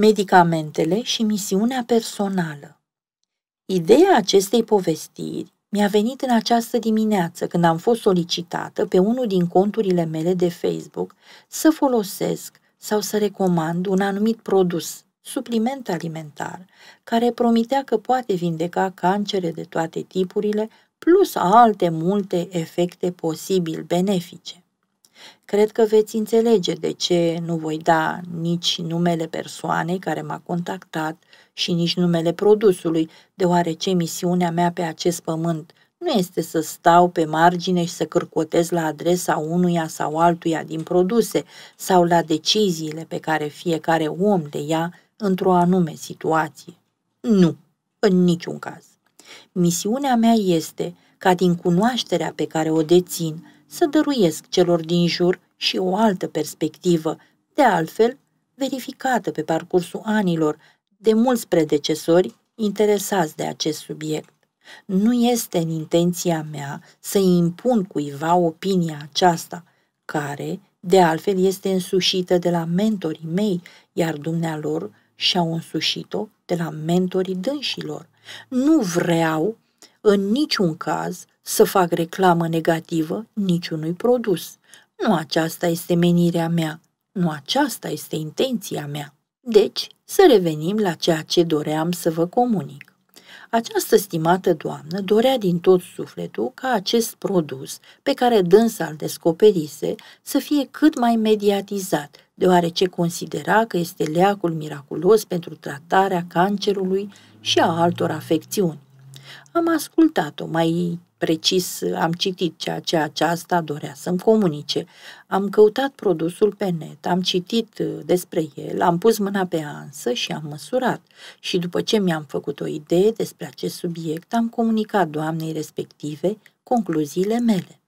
medicamentele și misiunea personală. Ideea acestei povestiri mi-a venit în această dimineață când am fost solicitată pe unul din conturile mele de Facebook să folosesc sau să recomand un anumit produs, supliment alimentar, care promitea că poate vindeca cancere de toate tipurile, plus alte multe efecte posibil benefice. Cred că veți înțelege de ce nu voi da nici numele persoanei care m-a contactat și nici numele produsului, deoarece misiunea mea pe acest pământ nu este să stau pe margine și să cârcotez la adresa unuia sau altuia din produse sau la deciziile pe care fiecare om le ia într-o anume situație. Nu, în niciun caz. Misiunea mea este ca din cunoașterea pe care o dețin să dăruiesc celor din jur și o altă perspectivă, de altfel verificată pe parcursul anilor de mulți predecesori interesați de acest subiect. Nu este în intenția mea să impun cuiva opinia aceasta, care, de altfel, este însușită de la mentorii mei, iar dumnealor și-au însușit-o de la mentorii dânșilor. Nu vreau, în niciun caz, să fac reclamă negativă niciunui produs. Nu aceasta este menirea mea, nu aceasta este intenția mea. Deci, să revenim la ceea ce doream să vă comunic. Această stimată doamnă dorea din tot sufletul ca acest produs, pe care dânsa îl descoperise, să fie cât mai mediatizat, deoarece considera că este leacul miraculos pentru tratarea cancerului și a altor afecțiuni. Am ascultat-o mai precis am citit ceea ce aceasta dorea să-mi comunice. Am căutat produsul pe net, am citit uh, despre el, am pus mâna pe ansă și am măsurat. Și după ce mi-am făcut o idee despre acest subiect, am comunicat doamnei respective concluziile mele.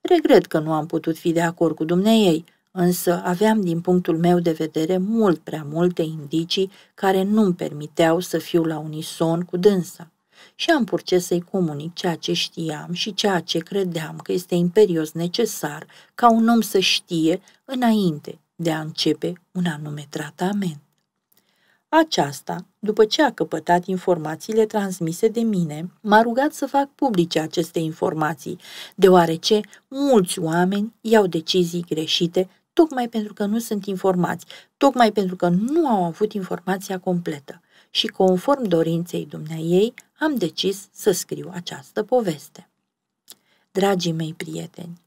Regret că nu am putut fi de acord cu dumneei, însă aveam din punctul meu de vedere mult prea multe indicii care nu-mi permiteau să fiu la unison cu dânsa și am purces să-i comunic ceea ce știam și ceea ce credeam că este imperios necesar ca un om să știe înainte de a începe un anume tratament. Aceasta, după ce a căpătat informațiile transmise de mine, m-a rugat să fac publice aceste informații, deoarece mulți oameni iau decizii greșite tocmai pentru că nu sunt informați, tocmai pentru că nu au avut informația completă și conform dorinței dumneiei am decis să scriu această poveste. Dragii mei prieteni,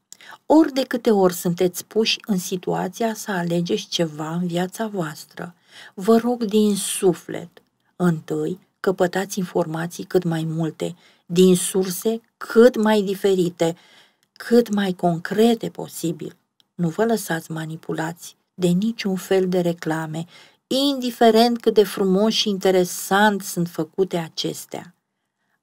ori de câte ori sunteți puși în situația să alegeți ceva în viața voastră, vă rog din suflet, întâi, căpătați informații cât mai multe, din surse cât mai diferite, cât mai concrete posibil. Nu vă lăsați manipulați de niciun fel de reclame, indiferent cât de frumos și interesant sunt făcute acestea.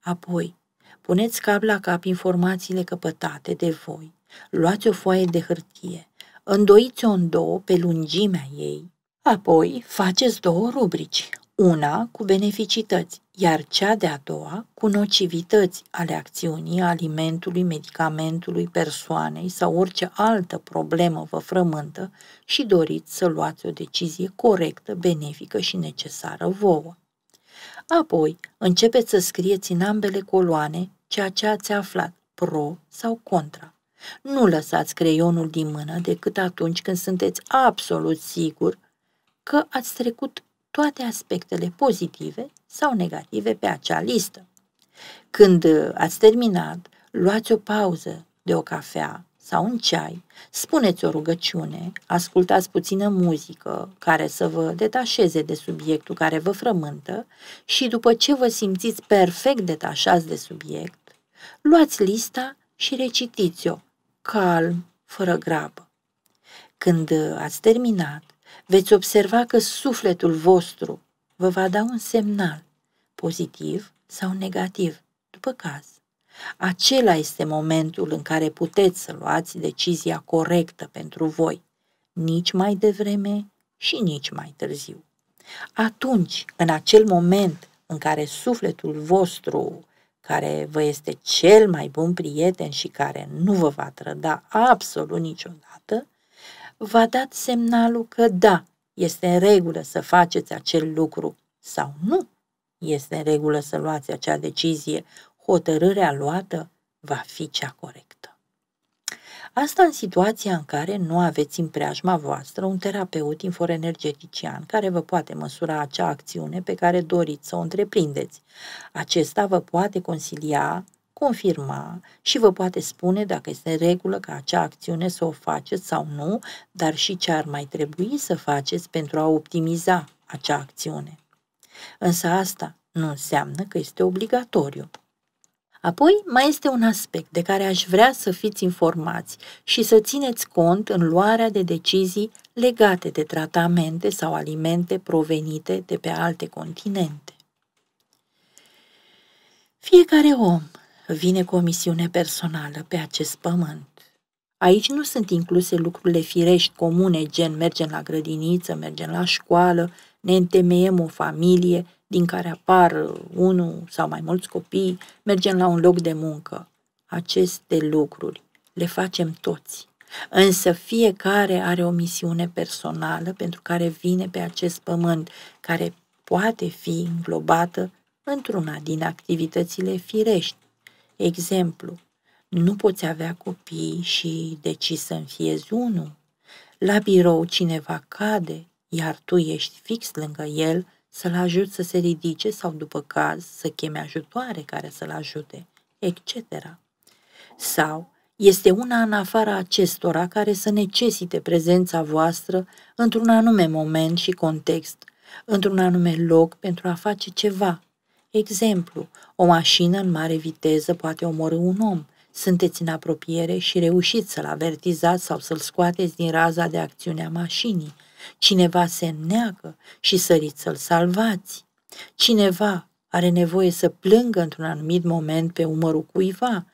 Apoi, puneți cap la cap informațiile căpătate de voi, luați o foaie de hârtie, îndoiți-o în două pe lungimea ei, apoi faceți două rubrici, una cu beneficități, iar cea de-a doua cu nocivități ale acțiunii, alimentului, medicamentului, persoanei sau orice altă problemă vă frământă și doriți să luați o decizie corectă, benefică și necesară vouă. Apoi, începeți să scrieți în ambele coloane ceea ce ați aflat, pro sau contra. Nu lăsați creionul din mână decât atunci când sunteți absolut sigur că ați trecut toate aspectele pozitive sau negative pe acea listă. Când uh, ați terminat, luați o pauză de o cafea sau un ceai, spuneți o rugăciune, ascultați puțină muzică care să vă detașeze de subiectul care vă frământă și după ce vă simțiți perfect detașați de subiect, luați lista și recitiți-o, calm, fără grabă. Când uh, ați terminat, veți observa că sufletul vostru vă va da un semnal, pozitiv sau negativ, după caz. Acela este momentul în care puteți să luați decizia corectă pentru voi, nici mai devreme și nici mai târziu. Atunci, în acel moment în care sufletul vostru, care vă este cel mai bun prieten și care nu vă va trăda absolut niciodată, v-a dat semnalul că da, este în regulă să faceți acel lucru sau nu. Este în regulă să luați acea decizie. Hotărârea luată va fi cea corectă. Asta în situația în care nu aveți în preajma voastră un terapeut energetician care vă poate măsura acea acțiune pe care doriți să o întreprindeți. Acesta vă poate consilia confirma și vă poate spune dacă este în regulă ca acea acțiune să o faceți sau nu, dar și ce ar mai trebui să faceți pentru a optimiza acea acțiune. Însă asta nu înseamnă că este obligatoriu. Apoi mai este un aspect de care aș vrea să fiți informați și să țineți cont în luarea de decizii legate de tratamente sau alimente provenite de pe alte continente. Fiecare om vine cu o misiune personală pe acest pământ. Aici nu sunt incluse lucrurile firești comune, gen mergem la grădiniță, mergem la școală, ne întemeiem o familie din care apar unul sau mai mulți copii, mergem la un loc de muncă. Aceste lucruri le facem toți. Însă fiecare are o misiune personală pentru care vine pe acest pământ, care poate fi înglobată într-una din activitățile firești Exemplu, nu poți avea copii și decizi să înfiezi unul. La birou cineva cade, iar tu ești fix lângă el să-l ajut să se ridice sau, după caz, să cheme ajutoare care să-l ajute, etc. Sau, este una în afara acestora care să necesite prezența voastră într-un anume moment și context, într-un anume loc pentru a face ceva, Exemplu, o mașină în mare viteză poate omorâ un om. Sunteți în apropiere și reușiți să-l avertizați sau să-l scoateți din raza de acțiune a mașinii. Cineva se înneacă și săriți să-l salvați. Cineva are nevoie să plângă într-un anumit moment pe umărul cuiva,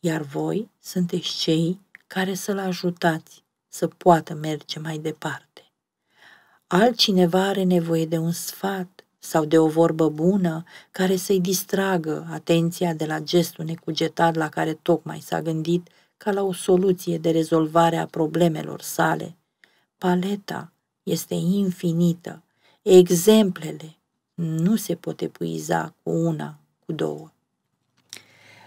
iar voi sunteți cei care să-l ajutați să poată merge mai departe. Altcineva are nevoie de un sfat, sau de o vorbă bună care să-i distragă atenția de la gestul necugetat la care tocmai s-a gândit ca la o soluție de rezolvare a problemelor sale. Paleta este infinită. Exemplele nu se pot epuiza cu una, cu două.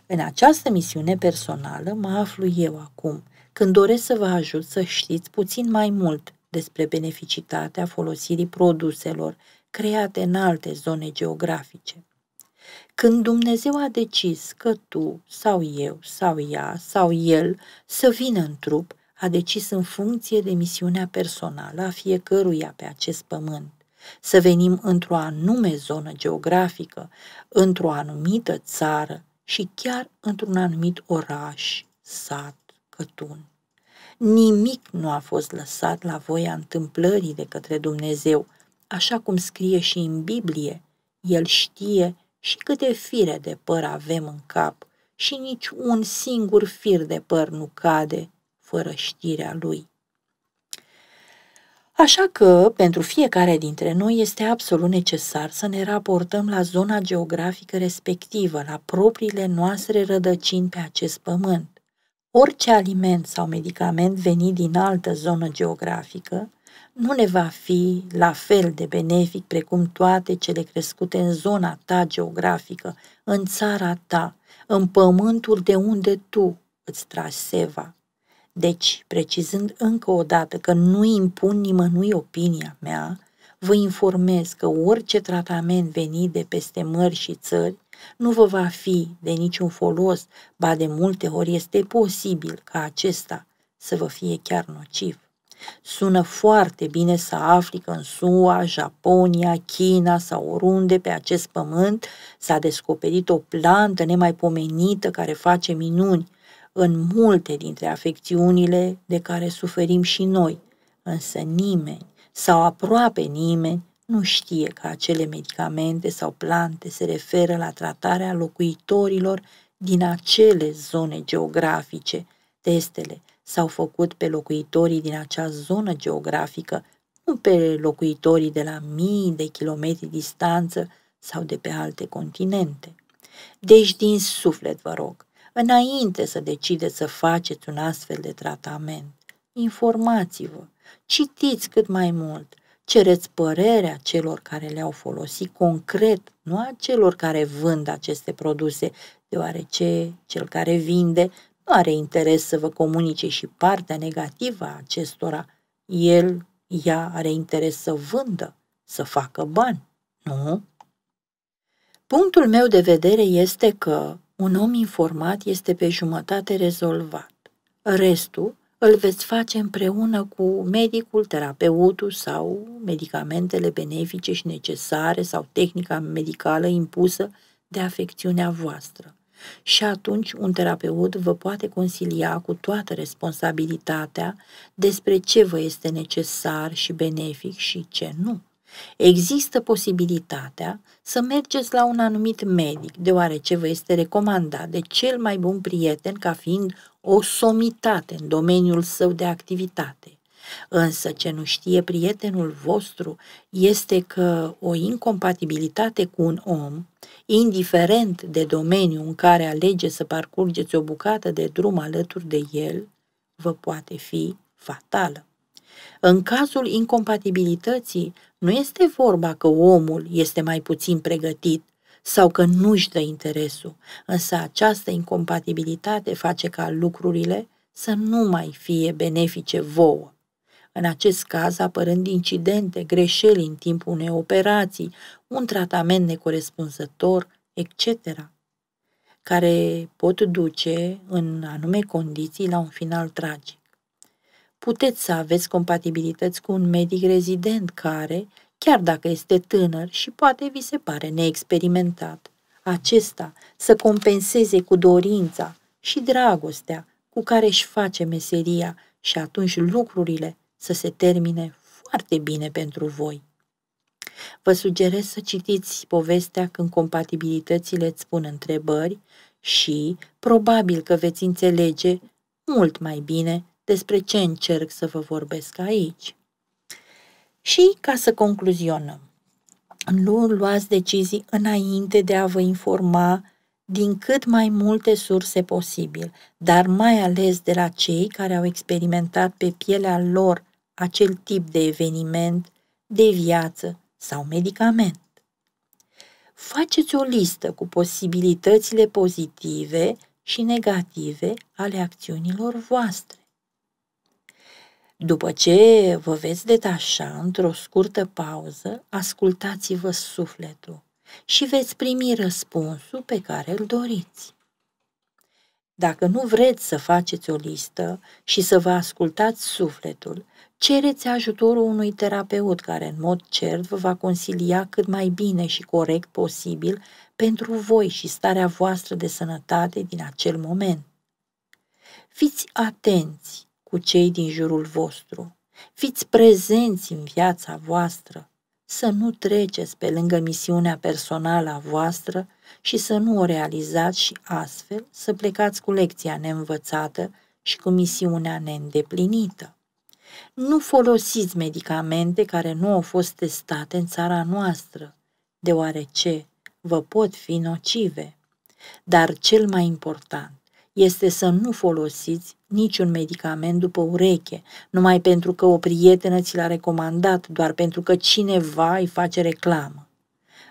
În această misiune personală mă aflu eu acum, când doresc să vă ajut să știți puțin mai mult despre beneficitatea folosirii produselor create în alte zone geografice. Când Dumnezeu a decis că tu sau eu sau ea sau el să vină în trup, a decis în funcție de misiunea personală a fiecăruia pe acest pământ. Să venim într-o anume zonă geografică, într-o anumită țară și chiar într-un anumit oraș, sat, cătun. Nimic nu a fost lăsat la voia întâmplării de către Dumnezeu, așa cum scrie și în Biblie, el știe și câte fire de păr avem în cap și nici un singur fir de păr nu cade fără știrea lui. Așa că, pentru fiecare dintre noi, este absolut necesar să ne raportăm la zona geografică respectivă, la propriile noastre rădăcini pe acest pământ. Orice aliment sau medicament venit din altă zonă geografică nu ne va fi la fel de benefic precum toate cele crescute în zona ta geografică, în țara ta, în pământul de unde tu îți tragi seva. Deci, precizând încă o dată că nu impun nimănui opinia mea, vă informez că orice tratament venit de peste mări și țări nu vă va fi de niciun folos, ba de multe ori este posibil ca acesta să vă fie chiar nociv. Sună foarte bine să afli că în SUA, Japonia, China sau oriunde pe acest pământ s-a descoperit o plantă nemaipomenită care face minuni în multe dintre afecțiunile de care suferim și noi, însă nimeni sau aproape nimeni nu știe că acele medicamente sau plante se referă la tratarea locuitorilor din acele zone geografice. Testele s-au făcut pe locuitorii din acea zonă geografică, nu pe locuitorii de la mii de kilometri distanță sau de pe alte continente. Deci, din suflet, vă rog, înainte să decideți să faceți un astfel de tratament, informați-vă, citiți cât mai mult, cereți părerea celor care le-au folosit concret, nu a celor care vând aceste produse, deoarece cel care vinde nu are interes să vă comunice și partea negativă a acestora. El, ea are interes să vândă, să facă bani, nu? Punctul meu de vedere este că un om informat este pe jumătate rezolvat. Restul îl veți face împreună cu medicul, terapeutul sau medicamentele benefice și necesare sau tehnica medicală impusă de afecțiunea voastră și atunci un terapeut vă poate consilia cu toată responsabilitatea despre ce vă este necesar și benefic și ce nu. Există posibilitatea să mergeți la un anumit medic, deoarece vă este recomandat de cel mai bun prieten ca fiind o somitate în domeniul său de activitate. Însă ce nu știe prietenul vostru este că o incompatibilitate cu un om, indiferent de domeniu în care alege să parcurgeți o bucată de drum alături de el, vă poate fi fatală. În cazul incompatibilității, nu este vorba că omul este mai puțin pregătit sau că nu-și dă interesul, însă această incompatibilitate face ca lucrurile să nu mai fie benefice vouă. În acest caz, apărând incidente, greșeli în timpul unei operații, un tratament necorespunzător, etc., care pot duce în anume condiții la un final tragic. Puteți să aveți compatibilități cu un medic rezident care, chiar dacă este tânăr și poate vi se pare neexperimentat, acesta să compenseze cu dorința și dragostea cu care își face meseria și atunci lucrurile să se termine foarte bine pentru voi. Vă sugerez să citiți povestea când compatibilitățile îți pun întrebări și probabil că veți înțelege mult mai bine despre ce încerc să vă vorbesc aici. Și ca să concluzionăm, nu luați decizii înainte de a vă informa din cât mai multe surse posibil, dar mai ales de la cei care au experimentat pe pielea lor acel tip de eveniment, de viață sau medicament. Faceți o listă cu posibilitățile pozitive și negative ale acțiunilor voastre. După ce vă veți detașa într-o scurtă pauză, ascultați-vă sufletul și veți primi răspunsul pe care îl doriți. Dacă nu vreți să faceți o listă și să vă ascultați sufletul, Cereți ajutorul unui terapeut care în mod cert vă va consilia cât mai bine și corect posibil pentru voi și starea voastră de sănătate din acel moment. Fiți atenți cu cei din jurul vostru. Fiți prezenți în viața voastră. Să nu treceți pe lângă misiunea personală a voastră și să nu o realizați și astfel să plecați cu lecția neînvățată și cu misiunea neîndeplinită. Nu folosiți medicamente care nu au fost testate în țara noastră, deoarece vă pot fi nocive. Dar cel mai important este să nu folosiți niciun medicament după ureche, numai pentru că o prietenă ți l-a recomandat, doar pentru că cineva îi face reclamă.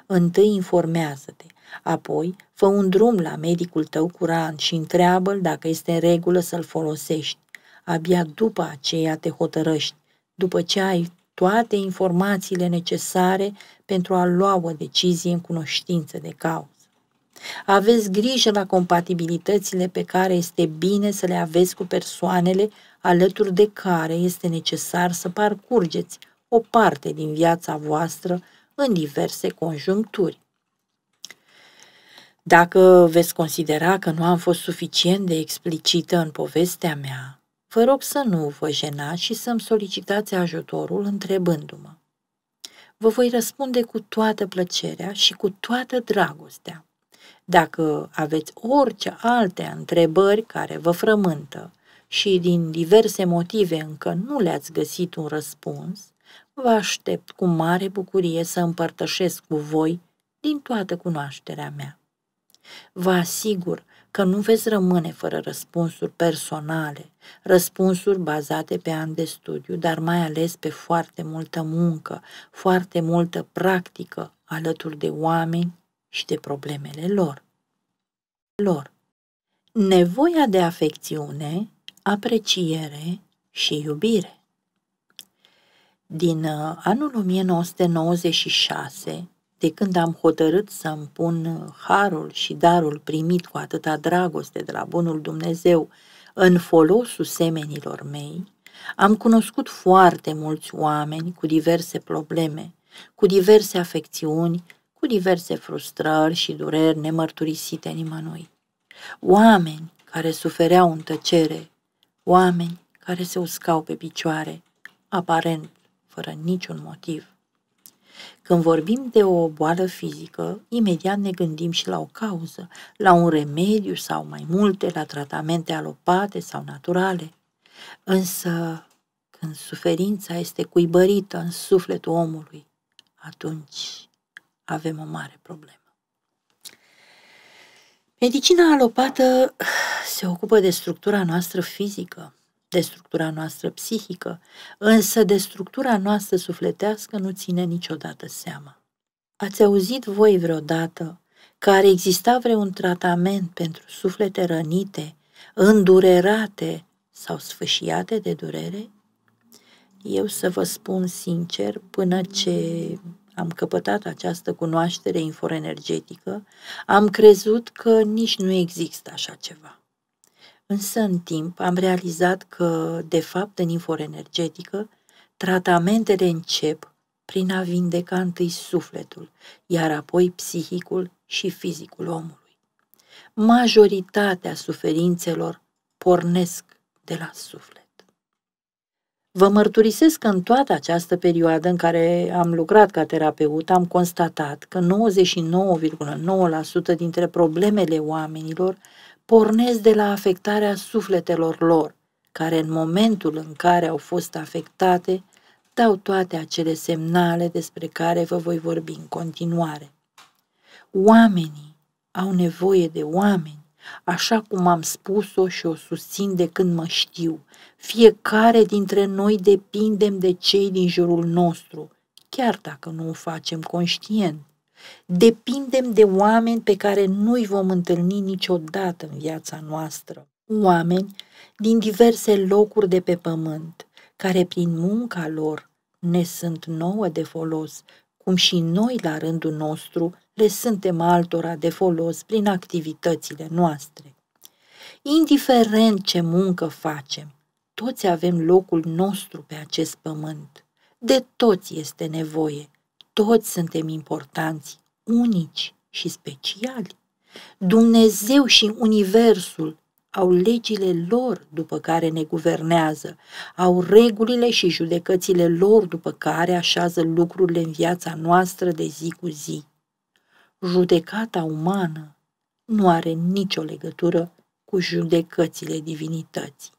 Întâi informează-te, apoi fă un drum la medicul tău curant și întreabă-l dacă este în regulă să-l folosești abia după aceea te hotărăști, după ce ai toate informațiile necesare pentru a lua o decizie în cunoștință de cauză. Aveți grijă la compatibilitățile pe care este bine să le aveți cu persoanele alături de care este necesar să parcurgeți o parte din viața voastră în diverse conjuncturi. Dacă veți considera că nu am fost suficient de explicită în povestea mea, Vă rog să nu vă jenați și să-mi solicitați ajutorul întrebându-mă. Vă voi răspunde cu toată plăcerea și cu toată dragostea. Dacă aveți orice alte întrebări care vă frământă și din diverse motive încă nu le-ați găsit un răspuns, vă aștept cu mare bucurie să împărtășesc cu voi din toată cunoașterea mea. Vă asigur că nu veți rămâne fără răspunsuri personale, răspunsuri bazate pe ani de studiu, dar mai ales pe foarte multă muncă, foarte multă practică alături de oameni și de problemele lor. lor. Nevoia de afecțiune, apreciere și iubire. Din uh, anul 1996, de când am hotărât să-mi pun uh, harul și darul primit cu atâta dragoste de la bunul Dumnezeu în folosul semenilor mei, am cunoscut foarte mulți oameni cu diverse probleme, cu diverse afecțiuni, cu diverse frustrări și dureri nemărturisite nimănui. Oameni care sufereau în tăcere, oameni care se uscau pe picioare, aparent, fără niciun motiv. Când vorbim de o boală fizică, imediat ne gândim și la o cauză, la un remediu sau mai multe, la tratamente alopate sau naturale. Însă, când suferința este cuibărită în sufletul omului, atunci avem o mare problemă. Medicina alopată se ocupă de structura noastră fizică, de structura noastră psihică, însă de structura noastră sufletească nu ține niciodată seama. Ați auzit voi vreodată că ar exista vreun tratament pentru suflete rănite, îndurerate sau sfâșiate de durere? Eu să vă spun sincer, până ce am căpătat această cunoaștere inforenergetică, am crezut că nici nu există așa ceva. Însă, în timp, am realizat că, de fapt, în energetică, tratamentele încep prin a vindeca întâi sufletul, iar apoi psihicul și fizicul omului. Majoritatea suferințelor pornesc de la suflet. Vă mărturisesc că în toată această perioadă în care am lucrat ca terapeut, am constatat că 99,9% dintre problemele oamenilor pornesc de la afectarea sufletelor lor, care în momentul în care au fost afectate, dau toate acele semnale despre care vă voi vorbi în continuare. Oamenii au nevoie de oameni, așa cum am spus-o și o susțin de când mă știu. Fiecare dintre noi depindem de cei din jurul nostru, chiar dacă nu o facem conștient. Depindem de oameni pe care nu-i vom întâlni niciodată în viața noastră. Oameni din diverse locuri de pe pământ, care prin munca lor ne sunt nouă de folos, cum și noi la rândul nostru le suntem altora de folos prin activitățile noastre. Indiferent ce muncă facem, toți avem locul nostru pe acest pământ. De toți este nevoie, toți suntem importanți, unici și speciali. Dumnezeu și Universul au legile lor după care ne guvernează, au regulile și judecățile lor după care așează lucrurile în viața noastră de zi cu zi. Judecata umană nu are nicio legătură cu judecățile divinității.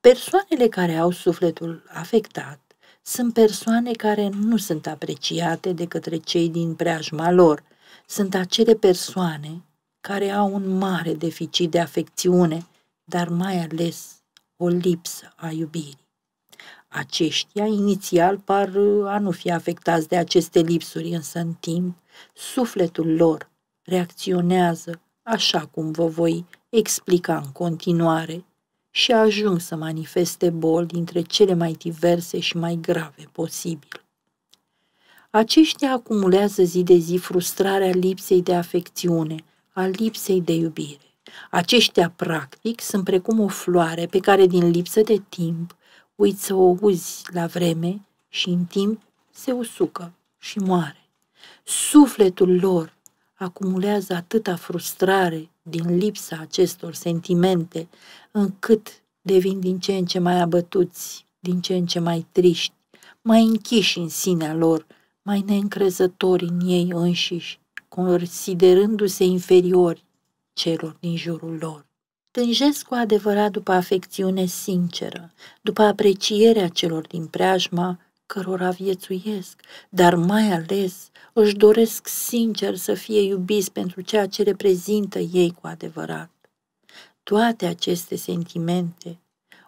Persoanele care au sufletul afectat sunt persoane care nu sunt apreciate de către cei din preajma lor. Sunt acele persoane care au un mare deficit de afecțiune, dar mai ales o lipsă a iubirii. Aceștia inițial par a nu fi afectați de aceste lipsuri, însă în timp sufletul lor reacționează așa cum vă voi explica în continuare și ajung să manifeste boli dintre cele mai diverse și mai grave posibil. Aceștia acumulează zi de zi frustrarea lipsei de afecțiune, a lipsei de iubire. Aceștia, practic, sunt precum o floare pe care, din lipsă de timp, uiți să o uzi la vreme și, în timp, se usucă și moare. Sufletul lor acumulează atâta frustrare din lipsa acestor sentimente, încât devin din ce în ce mai abătuți, din ce în ce mai triști, mai închiși în sinea lor, mai neîncrezători în ei înșiși, considerându-se inferiori celor din jurul lor. Tânjesc cu adevărat după afecțiune sinceră, după aprecierea celor din preajma, cărora viețuiesc, dar mai ales își doresc sincer să fie iubiți pentru ceea ce reprezintă ei cu adevărat. Toate aceste sentimente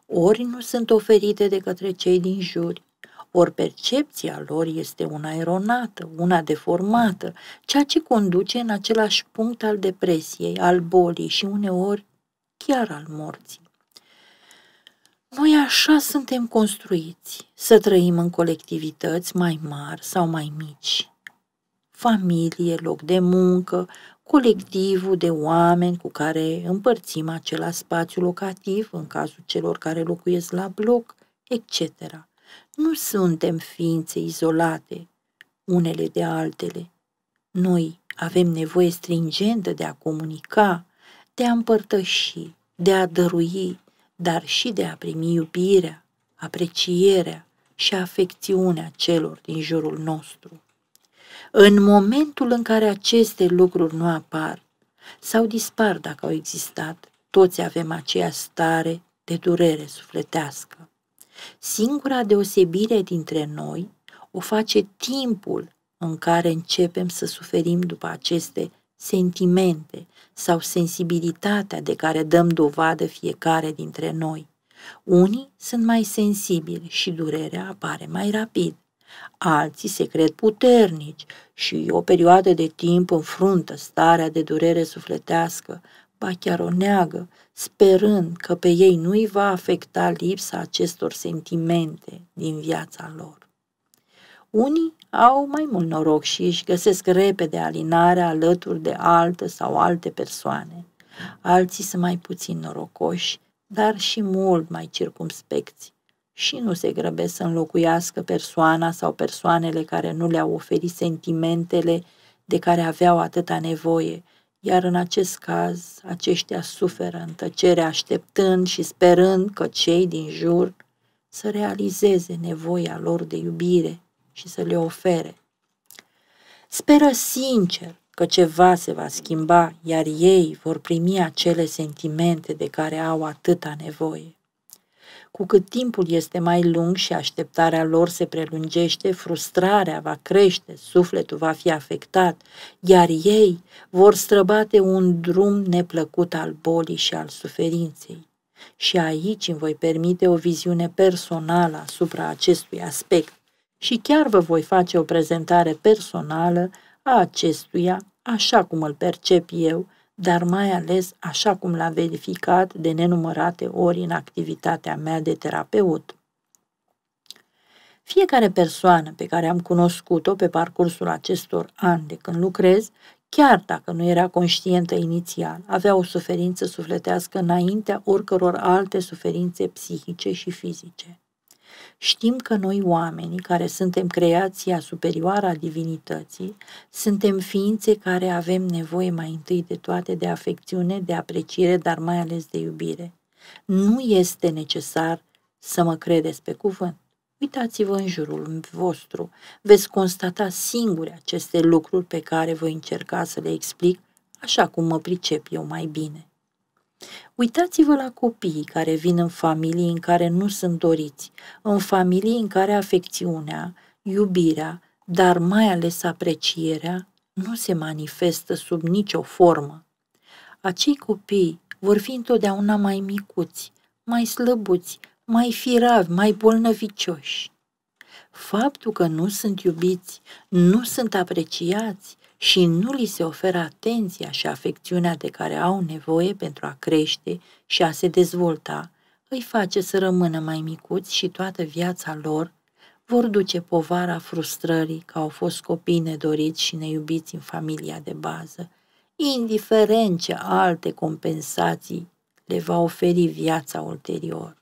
ori nu sunt oferite de către cei din jur, ori percepția lor este una eronată, una deformată, ceea ce conduce în același punct al depresiei, al bolii și uneori chiar al morții. Noi așa suntem construiți, să trăim în colectivități mai mari sau mai mici. Familie, loc de muncă, colectivul de oameni cu care împărțim același spațiu locativ, în cazul celor care locuiesc la bloc, etc. Nu suntem ființe izolate, unele de altele. Noi avem nevoie stringentă de a comunica, de a împărtăși, de a dărui, dar și de a primi iubirea, aprecierea și afecțiunea celor din jurul nostru. În momentul în care aceste lucruri nu apar sau dispar dacă au existat, toți avem aceea stare de durere sufletească. Singura deosebire dintre noi o face timpul în care începem să suferim după aceste sentimente sau sensibilitatea de care dăm dovadă fiecare dintre noi. Unii sunt mai sensibili și durerea apare mai rapid. Alții se cred puternici și o perioadă de timp înfruntă starea de durere sufletească, ba chiar o neagă, sperând că pe ei nu-i va afecta lipsa acestor sentimente din viața lor. Unii au mai mult noroc și își găsesc repede alinarea alături de altă sau alte persoane. Alții sunt mai puțin norocoși, dar și mult mai circumspecți și nu se grăbesc să înlocuiască persoana sau persoanele care nu le-au oferit sentimentele de care aveau atâta nevoie, iar în acest caz aceștia suferă în tăcere așteptând și sperând că cei din jur să realizeze nevoia lor de iubire și să le ofere. Speră sincer că ceva se va schimba, iar ei vor primi acele sentimente de care au atâta nevoie. Cu cât timpul este mai lung și așteptarea lor se prelungește, frustrarea va crește, sufletul va fi afectat, iar ei vor străbate un drum neplăcut al bolii și al suferinței. Și aici îmi voi permite o viziune personală asupra acestui aspect și chiar vă voi face o prezentare personală a acestuia, așa cum îl percep eu, dar mai ales așa cum l-am verificat de nenumărate ori în activitatea mea de terapeut. Fiecare persoană pe care am cunoscut-o pe parcursul acestor ani de când lucrez, chiar dacă nu era conștientă inițial, avea o suferință sufletească înaintea oricăror alte suferințe psihice și fizice. Știm că noi oamenii care suntem creația superioară a divinității, suntem ființe care avem nevoie mai întâi de toate de afecțiune, de apreciere, dar mai ales de iubire. Nu este necesar să mă credeți pe cuvânt. Uitați-vă în jurul vostru, veți constata singure aceste lucruri pe care voi încerca să le explic așa cum mă pricep eu mai bine. Uitați-vă la copiii care vin în familii în care nu sunt doriți, în familii în care afecțiunea, iubirea, dar mai ales aprecierea, nu se manifestă sub nicio formă. Acei copii vor fi întotdeauna mai micuți, mai slăbuți, mai firavi, mai bolnăvicioși. Faptul că nu sunt iubiți, nu sunt apreciați, și nu li se oferă atenția și afecțiunea de care au nevoie pentru a crește și a se dezvolta, îi face să rămână mai micuți și toată viața lor vor duce povara frustrării că au fost copii nedoriți și neiubiți în familia de bază, indiferent ce alte compensații le va oferi viața ulterior.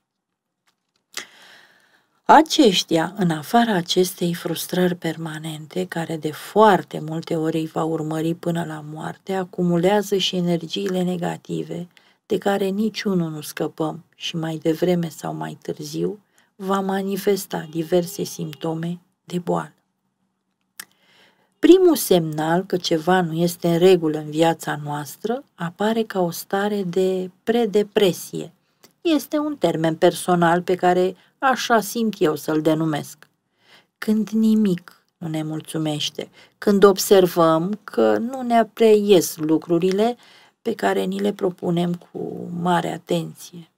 Aceștia, în afara acestei frustrări permanente, care de foarte multe ori îi va urmări până la moarte, acumulează și energiile negative, de care niciunul nu scăpăm și mai devreme sau mai târziu va manifesta diverse simptome de boală. Primul semnal că ceva nu este în regulă în viața noastră apare ca o stare de predepresie – este un termen personal pe care așa simt eu să-l denumesc. Când nimic nu ne mulțumește, când observăm că nu ne apreies lucrurile pe care ni le propunem cu mare atenție.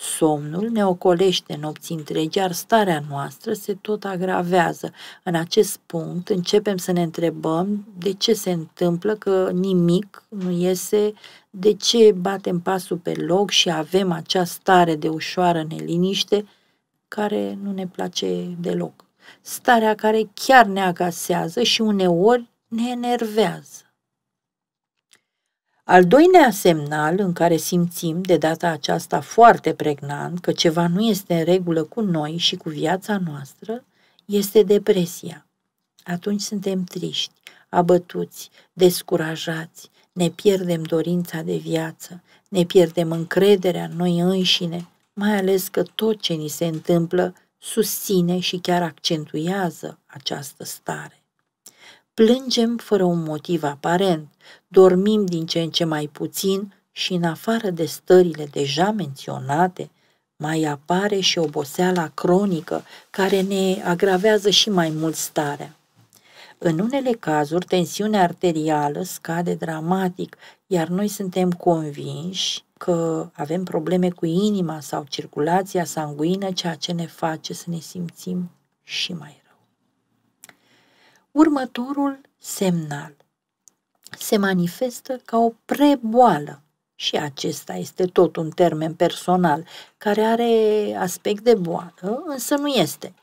Somnul ne ocolește nopții întregi, iar starea noastră se tot agravează. În acest punct începem să ne întrebăm de ce se întâmplă că nimic nu iese, de ce batem pasul pe loc și avem acea stare de ușoară neliniște care nu ne place deloc. Starea care chiar ne agasează și uneori ne enervează. Al doilea semnal în care simțim de data aceasta foarte pregnant că ceva nu este în regulă cu noi și cu viața noastră este depresia. Atunci suntem triști, abătuți, descurajați, ne pierdem dorința de viață, ne pierdem încrederea în noi înșine, mai ales că tot ce ni se întâmplă susține și chiar accentuează această stare. Plângem fără un motiv aparent, dormim din ce în ce mai puțin și în afară de stările deja menționate, mai apare și oboseala cronică care ne agravează și mai mult starea. În unele cazuri, tensiunea arterială scade dramatic, iar noi suntem convinși că avem probleme cu inima sau circulația sanguină, ceea ce ne face să ne simțim și mai Următorul semnal se manifestă ca o preboală și acesta este tot un termen personal care are aspect de boală, însă nu este.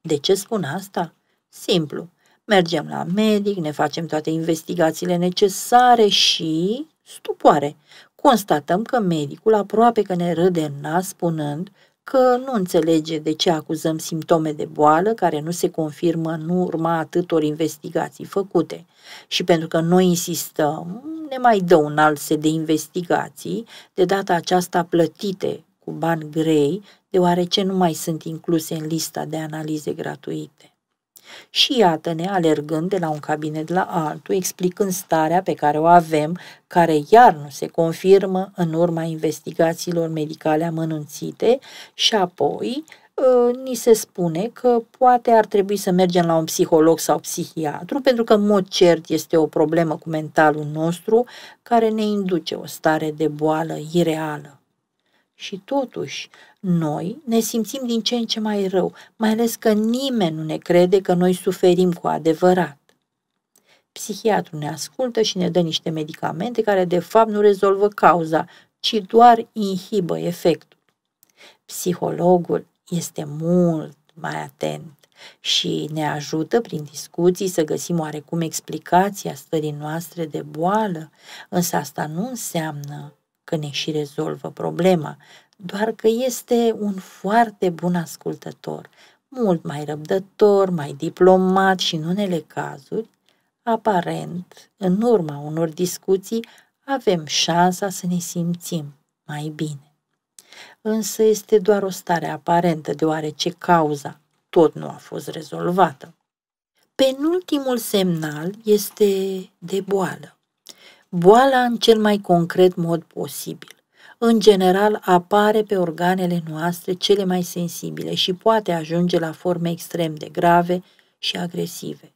De ce spun asta? Simplu. Mergem la medic, ne facem toate investigațiile necesare și stupoare. Constatăm că medicul aproape că ne râde în nas spunând că nu înțelege de ce acuzăm simptome de boală care nu se confirmă în urma atâtor investigații făcute. Și pentru că noi insistăm, ne mai dă un alt set de investigații, de data aceasta plătite cu bani grei, deoarece nu mai sunt incluse în lista de analize gratuite. Și iată-ne alergând de la un cabinet la altul, explicând starea pe care o avem, care iar nu se confirmă în urma investigațiilor medicale amănunțite și apoi ă, ni se spune că poate ar trebui să mergem la un psiholog sau psihiatru, pentru că, în mod cert, este o problemă cu mentalul nostru care ne induce o stare de boală ireală. Și totuși, noi ne simțim din ce în ce mai rău, mai ales că nimeni nu ne crede că noi suferim cu adevărat. Psihiatrul ne ascultă și ne dă niște medicamente care de fapt nu rezolvă cauza, ci doar inhibă efectul. Psihologul este mult mai atent și ne ajută prin discuții să găsim oarecum explicația stării noastre de boală, însă asta nu înseamnă că ne și rezolvă problema, doar că este un foarte bun ascultător, mult mai răbdător, mai diplomat și în unele cazuri, aparent, în urma unor discuții, avem șansa să ne simțim mai bine. Însă este doar o stare aparentă, deoarece cauza tot nu a fost rezolvată. Penultimul semnal este de boală. Boala în cel mai concret mod posibil. În general, apare pe organele noastre cele mai sensibile și poate ajunge la forme extrem de grave și agresive.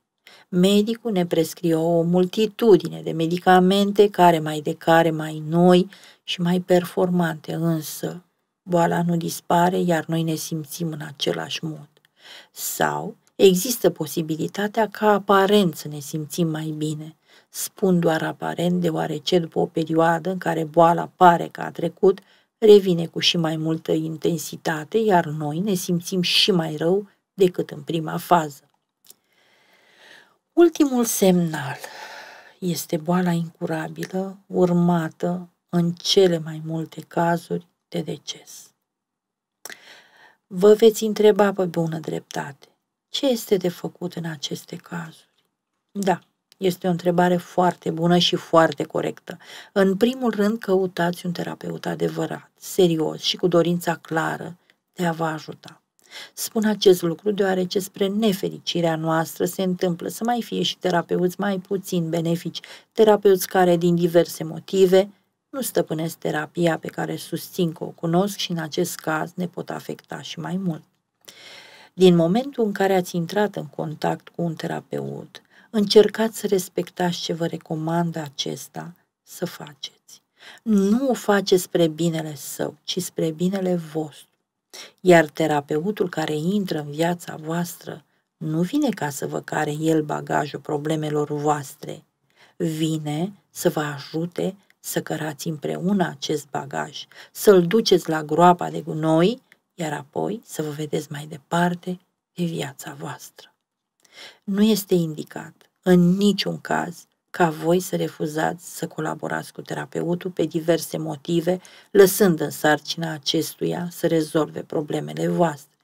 Medicul ne prescrie o multitudine de medicamente, care mai de care mai noi și mai performante, însă boala nu dispare, iar noi ne simțim în același mod. Sau există posibilitatea ca aparent să ne simțim mai bine, Spun doar aparent, deoarece după o perioadă în care boala pare că a trecut, revine cu și mai multă intensitate, iar noi ne simțim și mai rău decât în prima fază. Ultimul semnal este boala incurabilă, urmată în cele mai multe cazuri de deces. Vă veți întreba pe bună dreptate, ce este de făcut în aceste cazuri? Da, este o întrebare foarte bună și foarte corectă. În primul rând, căutați un terapeut adevărat, serios și cu dorința clară de a vă ajuta. Spun acest lucru deoarece spre nefericirea noastră se întâmplă să mai fie și terapeuți mai puțin benefici, terapeuți care din diverse motive nu stăpânesc terapia pe care susțin că o cunosc și în acest caz ne pot afecta și mai mult. Din momentul în care ați intrat în contact cu un terapeut, încercați să respectați ce vă recomandă acesta să faceți. Nu o faceți spre binele său, ci spre binele vostru. Iar terapeutul care intră în viața voastră nu vine ca să vă care el bagajul problemelor voastre, vine să vă ajute să cărați împreună acest bagaj, să-l duceți la groapa de gunoi, iar apoi să vă vedeți mai departe de viața voastră. Nu este indicat în niciun caz ca voi să refuzați să colaborați cu terapeutul pe diverse motive, lăsând în sarcina acestuia să rezolve problemele voastre.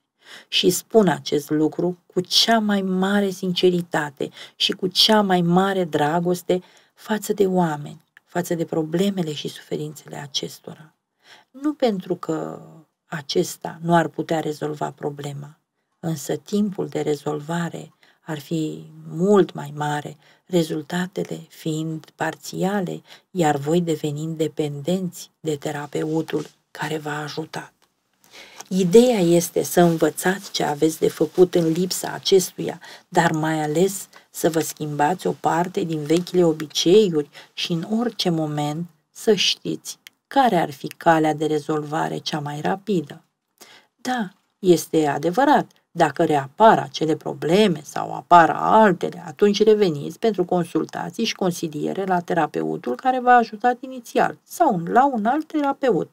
Și spun acest lucru cu cea mai mare sinceritate și cu cea mai mare dragoste față de oameni, față de problemele și suferințele acestora. Nu pentru că acesta nu ar putea rezolva problema, însă timpul de rezolvare ar fi mult mai mare, rezultatele fiind parțiale, iar voi devenind dependenți de terapeutul care v-a ajutat. Ideea este să învățați ce aveți de făcut în lipsa acestuia, dar mai ales să vă schimbați o parte din vechile obiceiuri și în orice moment să știți care ar fi calea de rezolvare cea mai rapidă. Da, este adevărat dacă reapar acele probleme sau apar altele, atunci reveniți pentru consultații și consiliere la terapeutul care v-a ajutat inițial sau la un alt terapeut.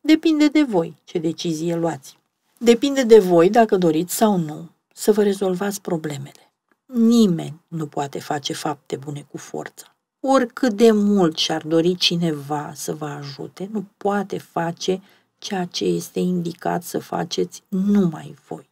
Depinde de voi ce decizie luați. Depinde de voi dacă doriți sau nu să vă rezolvați problemele. Nimeni nu poate face fapte bune cu forța. Oricât de mult și-ar dori cineva să vă ajute, nu poate face ceea ce este indicat să faceți numai voi.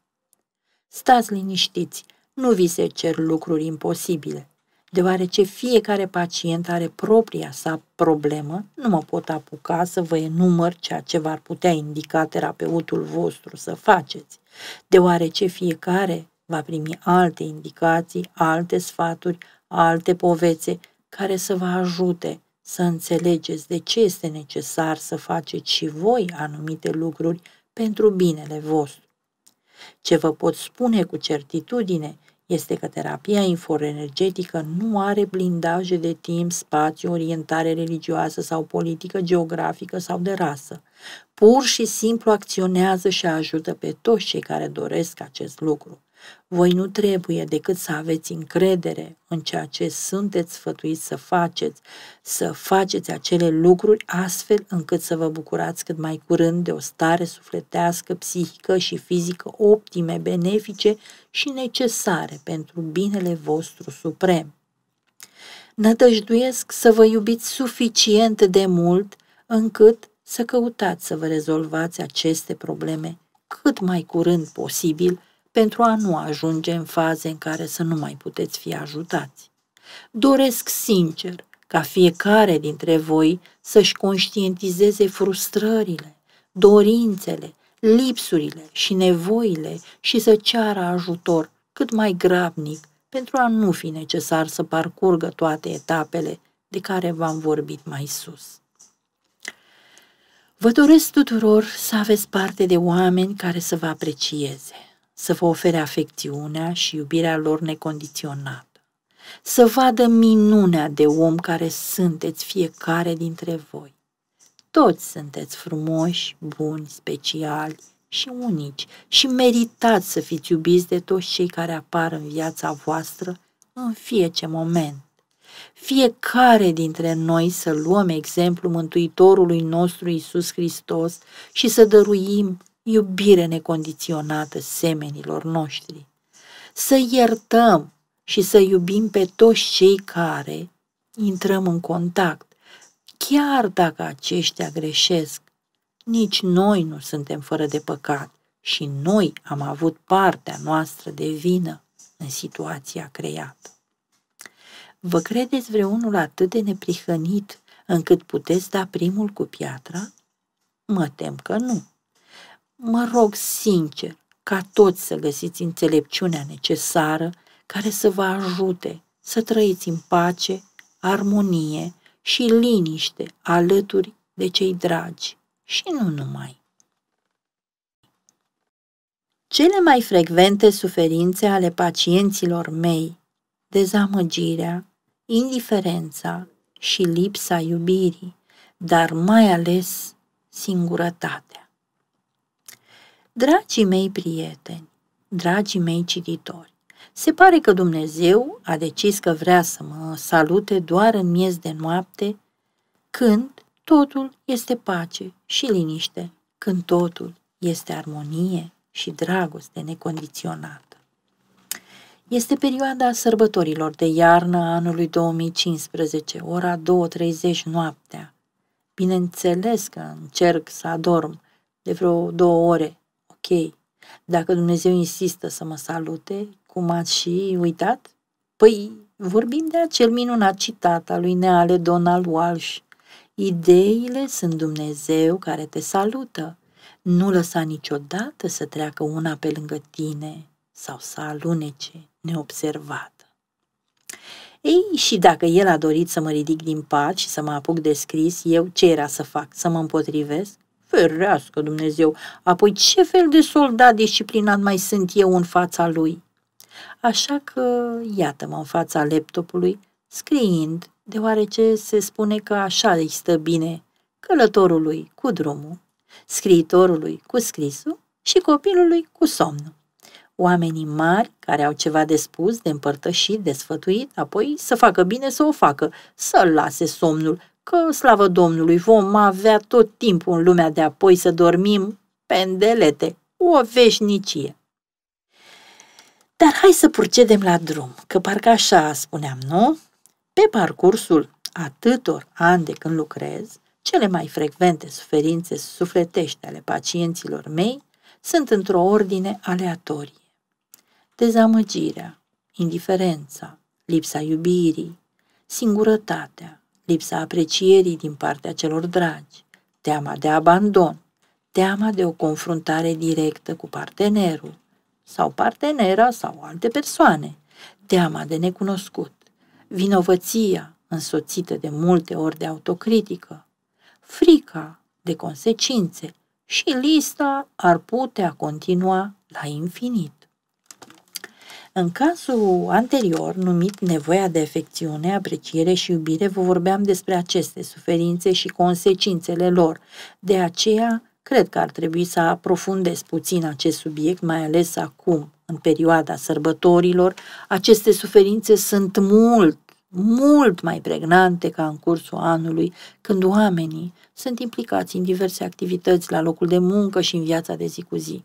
Stați liniștiți, nu vi se cer lucruri imposibile, deoarece fiecare pacient are propria sa problemă, nu mă pot apuca să vă enumăr ceea ce v-ar putea indica terapeutul vostru să faceți, deoarece fiecare va primi alte indicații, alte sfaturi, alte povețe care să vă ajute să înțelegeți de ce este necesar să faceți și voi anumite lucruri pentru binele vostru. Ce vă pot spune cu certitudine este că terapia inforenergetică nu are blindaje de timp, spațiu, orientare religioasă sau politică, geografică sau de rasă. Pur și simplu acționează și ajută pe toți cei care doresc acest lucru. Voi nu trebuie decât să aveți încredere în ceea ce sunteți sfătuiți să faceți, să faceți acele lucruri astfel încât să vă bucurați cât mai curând de o stare sufletească, psihică și fizică optime, benefice și necesare pentru binele vostru suprem. Nădăjduiesc să vă iubiți suficient de mult încât să căutați să vă rezolvați aceste probleme cât mai curând posibil pentru a nu ajunge în faze în care să nu mai puteți fi ajutați. Doresc sincer ca fiecare dintre voi să-și conștientizeze frustrările, dorințele, lipsurile și nevoile și să ceară ajutor cât mai grabnic pentru a nu fi necesar să parcurgă toate etapele de care v-am vorbit mai sus. Vă doresc tuturor să aveți parte de oameni care să vă aprecieze, să vă ofere afecțiunea și iubirea lor necondiționată, să vadă minunea de om care sunteți fiecare dintre voi. Toți sunteți frumoși, buni, speciali și unici și meritați să fiți iubiți de toți cei care apar în viața voastră în fiecare moment. Fiecare dintre noi să luăm exemplu Mântuitorului nostru Isus Hristos și să dăruim iubire necondiționată semenilor noștri, să iertăm și să iubim pe toți cei care intrăm în contact, chiar dacă aceștia greșesc. Nici noi nu suntem fără de păcat și noi am avut partea noastră de vină în situația creată. Vă credeți vreunul atât de neprihănit încât puteți da primul cu piatra? Mă tem că nu mă rog sincer ca toți să găsiți înțelepciunea necesară care să vă ajute să trăiți în pace, armonie și liniște alături de cei dragi și nu numai. Cele mai frecvente suferințe ale pacienților mei, dezamăgirea, indiferența și lipsa iubirii, dar mai ales singurătate. Dragii mei prieteni, dragii mei cititori, se pare că Dumnezeu a decis că vrea să mă salute doar în miez de noapte, când totul este pace și liniște, când totul este armonie și dragoste necondiționată. Este perioada sărbătorilor de iarnă a anului 2015, ora 2.30 noaptea. Bineînțeles că încerc să adorm de vreo două ore ok. Dacă Dumnezeu insistă să mă salute, cum ați și uitat? Păi, vorbim de acel minunat citat al lui Neale Donald Walsh. Ideile sunt Dumnezeu care te salută. Nu lăsa niciodată să treacă una pe lângă tine sau să alunece neobservată. Ei, și dacă el a dorit să mă ridic din pat și să mă apuc de scris, eu ce era să fac? Să mă împotrivesc? Ferească Dumnezeu! Apoi ce fel de soldat disciplinat mai sunt eu în fața lui? Așa că iată-mă în fața laptopului, scriind, deoarece se spune că așa îi stă bine călătorului cu drumul, scriitorului cu scrisul și copilului cu somnul. Oamenii mari care au ceva de spus, de împărtășit, de sfătuit, apoi să facă bine să o facă, să lase somnul, că, slavă Domnului, vom avea tot timpul în lumea de apoi să dormim pendelete, o veșnicie. Dar hai să procedem la drum, că parcă așa spuneam, nu? Pe parcursul atâtor ani de când lucrez, cele mai frecvente suferințe sufletești ale pacienților mei sunt într-o ordine aleatorie. Dezamăgirea, indiferența, lipsa iubirii, singurătatea, lipsa aprecierii din partea celor dragi, teama de abandon, teama de o confruntare directă cu partenerul sau partenera sau alte persoane, teama de necunoscut, vinovăția însoțită de multe ori de autocritică, frica de consecințe și lista ar putea continua la infinit. În cazul anterior, numit nevoia de afecțiune, apreciere și iubire, vă vorbeam despre aceste suferințe și consecințele lor. De aceea, cred că ar trebui să aprofundez puțin acest subiect, mai ales acum, în perioada sărbătorilor. Aceste suferințe sunt mult mult mai pregnante ca în cursul anului, când oamenii sunt implicați în diverse activități la locul de muncă și în viața de zi cu zi.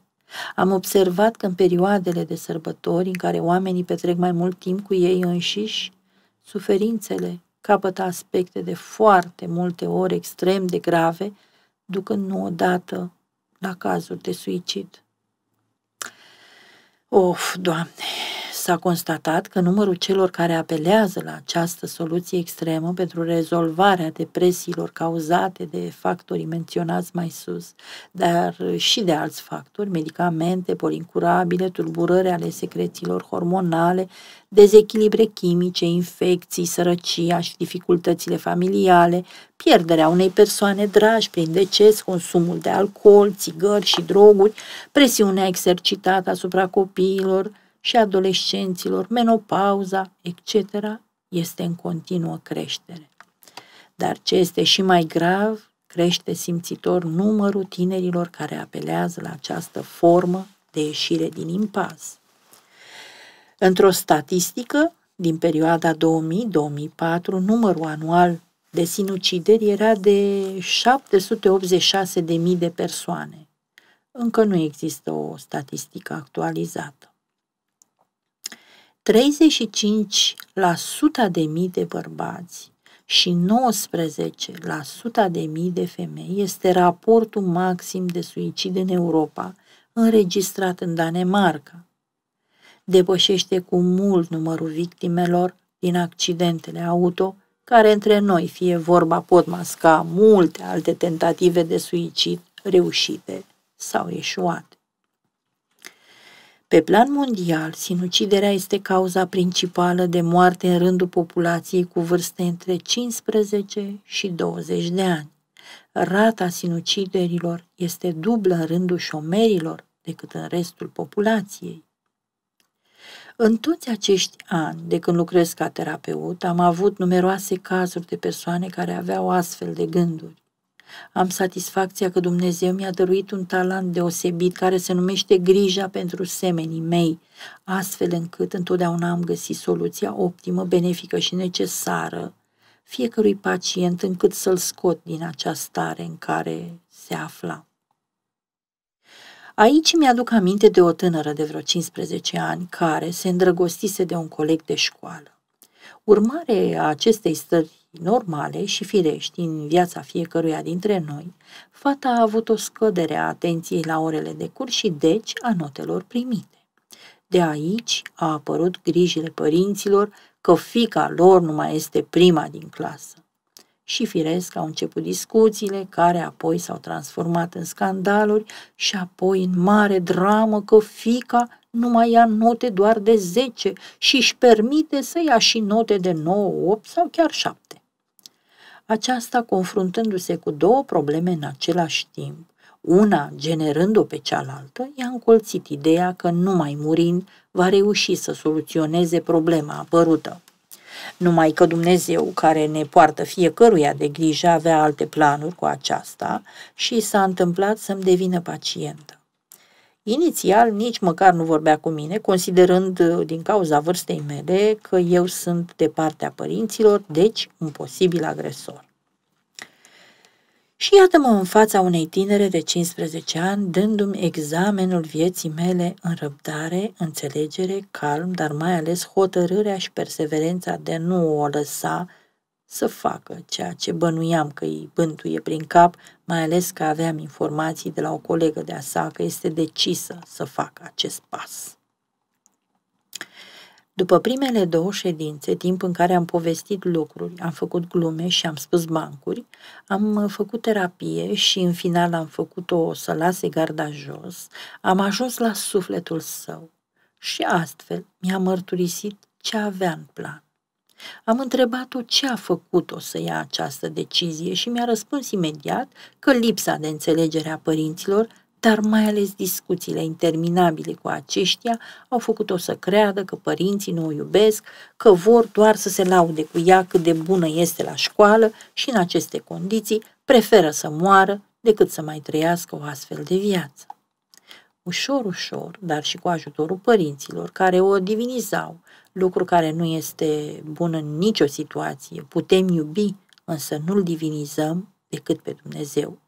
Am observat că în perioadele de sărbători, în care oamenii petrec mai mult timp cu ei înșiși, suferințele capătă aspecte de foarte multe ori extrem de grave, ducând nu odată la cazuri de suicid. Of, Doamne, S-a constatat că numărul celor care apelează la această soluție extremă pentru rezolvarea depresiilor cauzate de factorii menționați mai sus, dar și de alți factori, medicamente, boli incurabile, tulburări ale secrețiilor hormonale, dezechilibre chimice, infecții, sărăcia și dificultățile familiale, pierderea unei persoane dragi prin deces, consumul de alcool, țigări și droguri, presiunea exercitată asupra copiilor, și adolescenților, menopauza, etc., este în continuă creștere. Dar ce este și mai grav, crește simțitor numărul tinerilor care apelează la această formă de ieșire din impas. Într-o statistică din perioada 2000-2004, numărul anual de sinucideri era de 786.000 de persoane. Încă nu există o statistică actualizată. 35% de mii de bărbați și 19% de mii de femei este raportul maxim de suicid în Europa, înregistrat în Danemarca. Depășește cu mult numărul victimelor din accidentele auto, care între noi, fie vorba, pot masca multe alte tentative de suicid reușite sau eșuate. Pe plan mondial, sinuciderea este cauza principală de moarte în rândul populației cu vârste între 15 și 20 de ani. Rata sinuciderilor este dublă în rândul șomerilor decât în restul populației. În toți acești ani, de când lucrez ca terapeut, am avut numeroase cazuri de persoane care aveau astfel de gânduri. Am satisfacția că Dumnezeu mi-a dăruit un talent deosebit care se numește grija pentru semenii mei, astfel încât întotdeauna am găsit soluția optimă, benefică și necesară fiecărui pacient încât să-l scot din această stare în care se afla. Aici mi-aduc aminte de o tânără de vreo 15 ani care se îndrăgostise de un coleg de școală. Urmare a acestei stări normale și firești în viața fiecăruia dintre noi, fata a avut o scădere a atenției la orele de curs și deci a notelor primite. De aici a apărut grijile părinților că fica lor nu mai este prima din clasă. Și firesc au început discuțiile, care apoi s-au transformat în scandaluri și apoi în mare dramă că fica nu mai ia note doar de 10 și își permite să ia și note de 9, 8 sau chiar 7 aceasta confruntându-se cu două probleme în același timp, una generând-o pe cealaltă, i-a încolțit ideea că numai murind va reuși să soluționeze problema apărută. Numai că Dumnezeu, care ne poartă fiecăruia de grijă, avea alte planuri cu aceasta și s-a întâmplat să-mi devină pacientă. Inițial nici măcar nu vorbea cu mine, considerând uh, din cauza vârstei mele că eu sunt de partea părinților, deci un posibil agresor. Și iată-mă în fața unei tinere de 15 ani, dându-mi examenul vieții mele în răbdare, înțelegere, calm, dar mai ales hotărârea și perseverența de nu o lăsa să facă ceea ce bănuiam că îi bântuie prin cap, mai ales că aveam informații de la o colegă de-a sa că este decisă să facă acest pas. După primele două ședințe, timp în care am povestit lucruri, am făcut glume și am spus bancuri, am făcut terapie și în final am făcut-o să lase garda jos, am ajuns la sufletul său și astfel mi-a mărturisit ce avea în plan am întrebat-o ce a făcut-o să ia această decizie și mi-a răspuns imediat că lipsa de înțelegere a părinților, dar mai ales discuțiile interminabile cu aceștia, au făcut-o să creadă că părinții nu o iubesc, că vor doar să se laude cu ea cât de bună este la școală și în aceste condiții preferă să moară decât să mai trăiască o astfel de viață. Ușor, ușor, dar și cu ajutorul părinților care o divinizau lucru care nu este bun în nicio situație. Putem iubi, însă nu-L divinizăm decât pe Dumnezeu.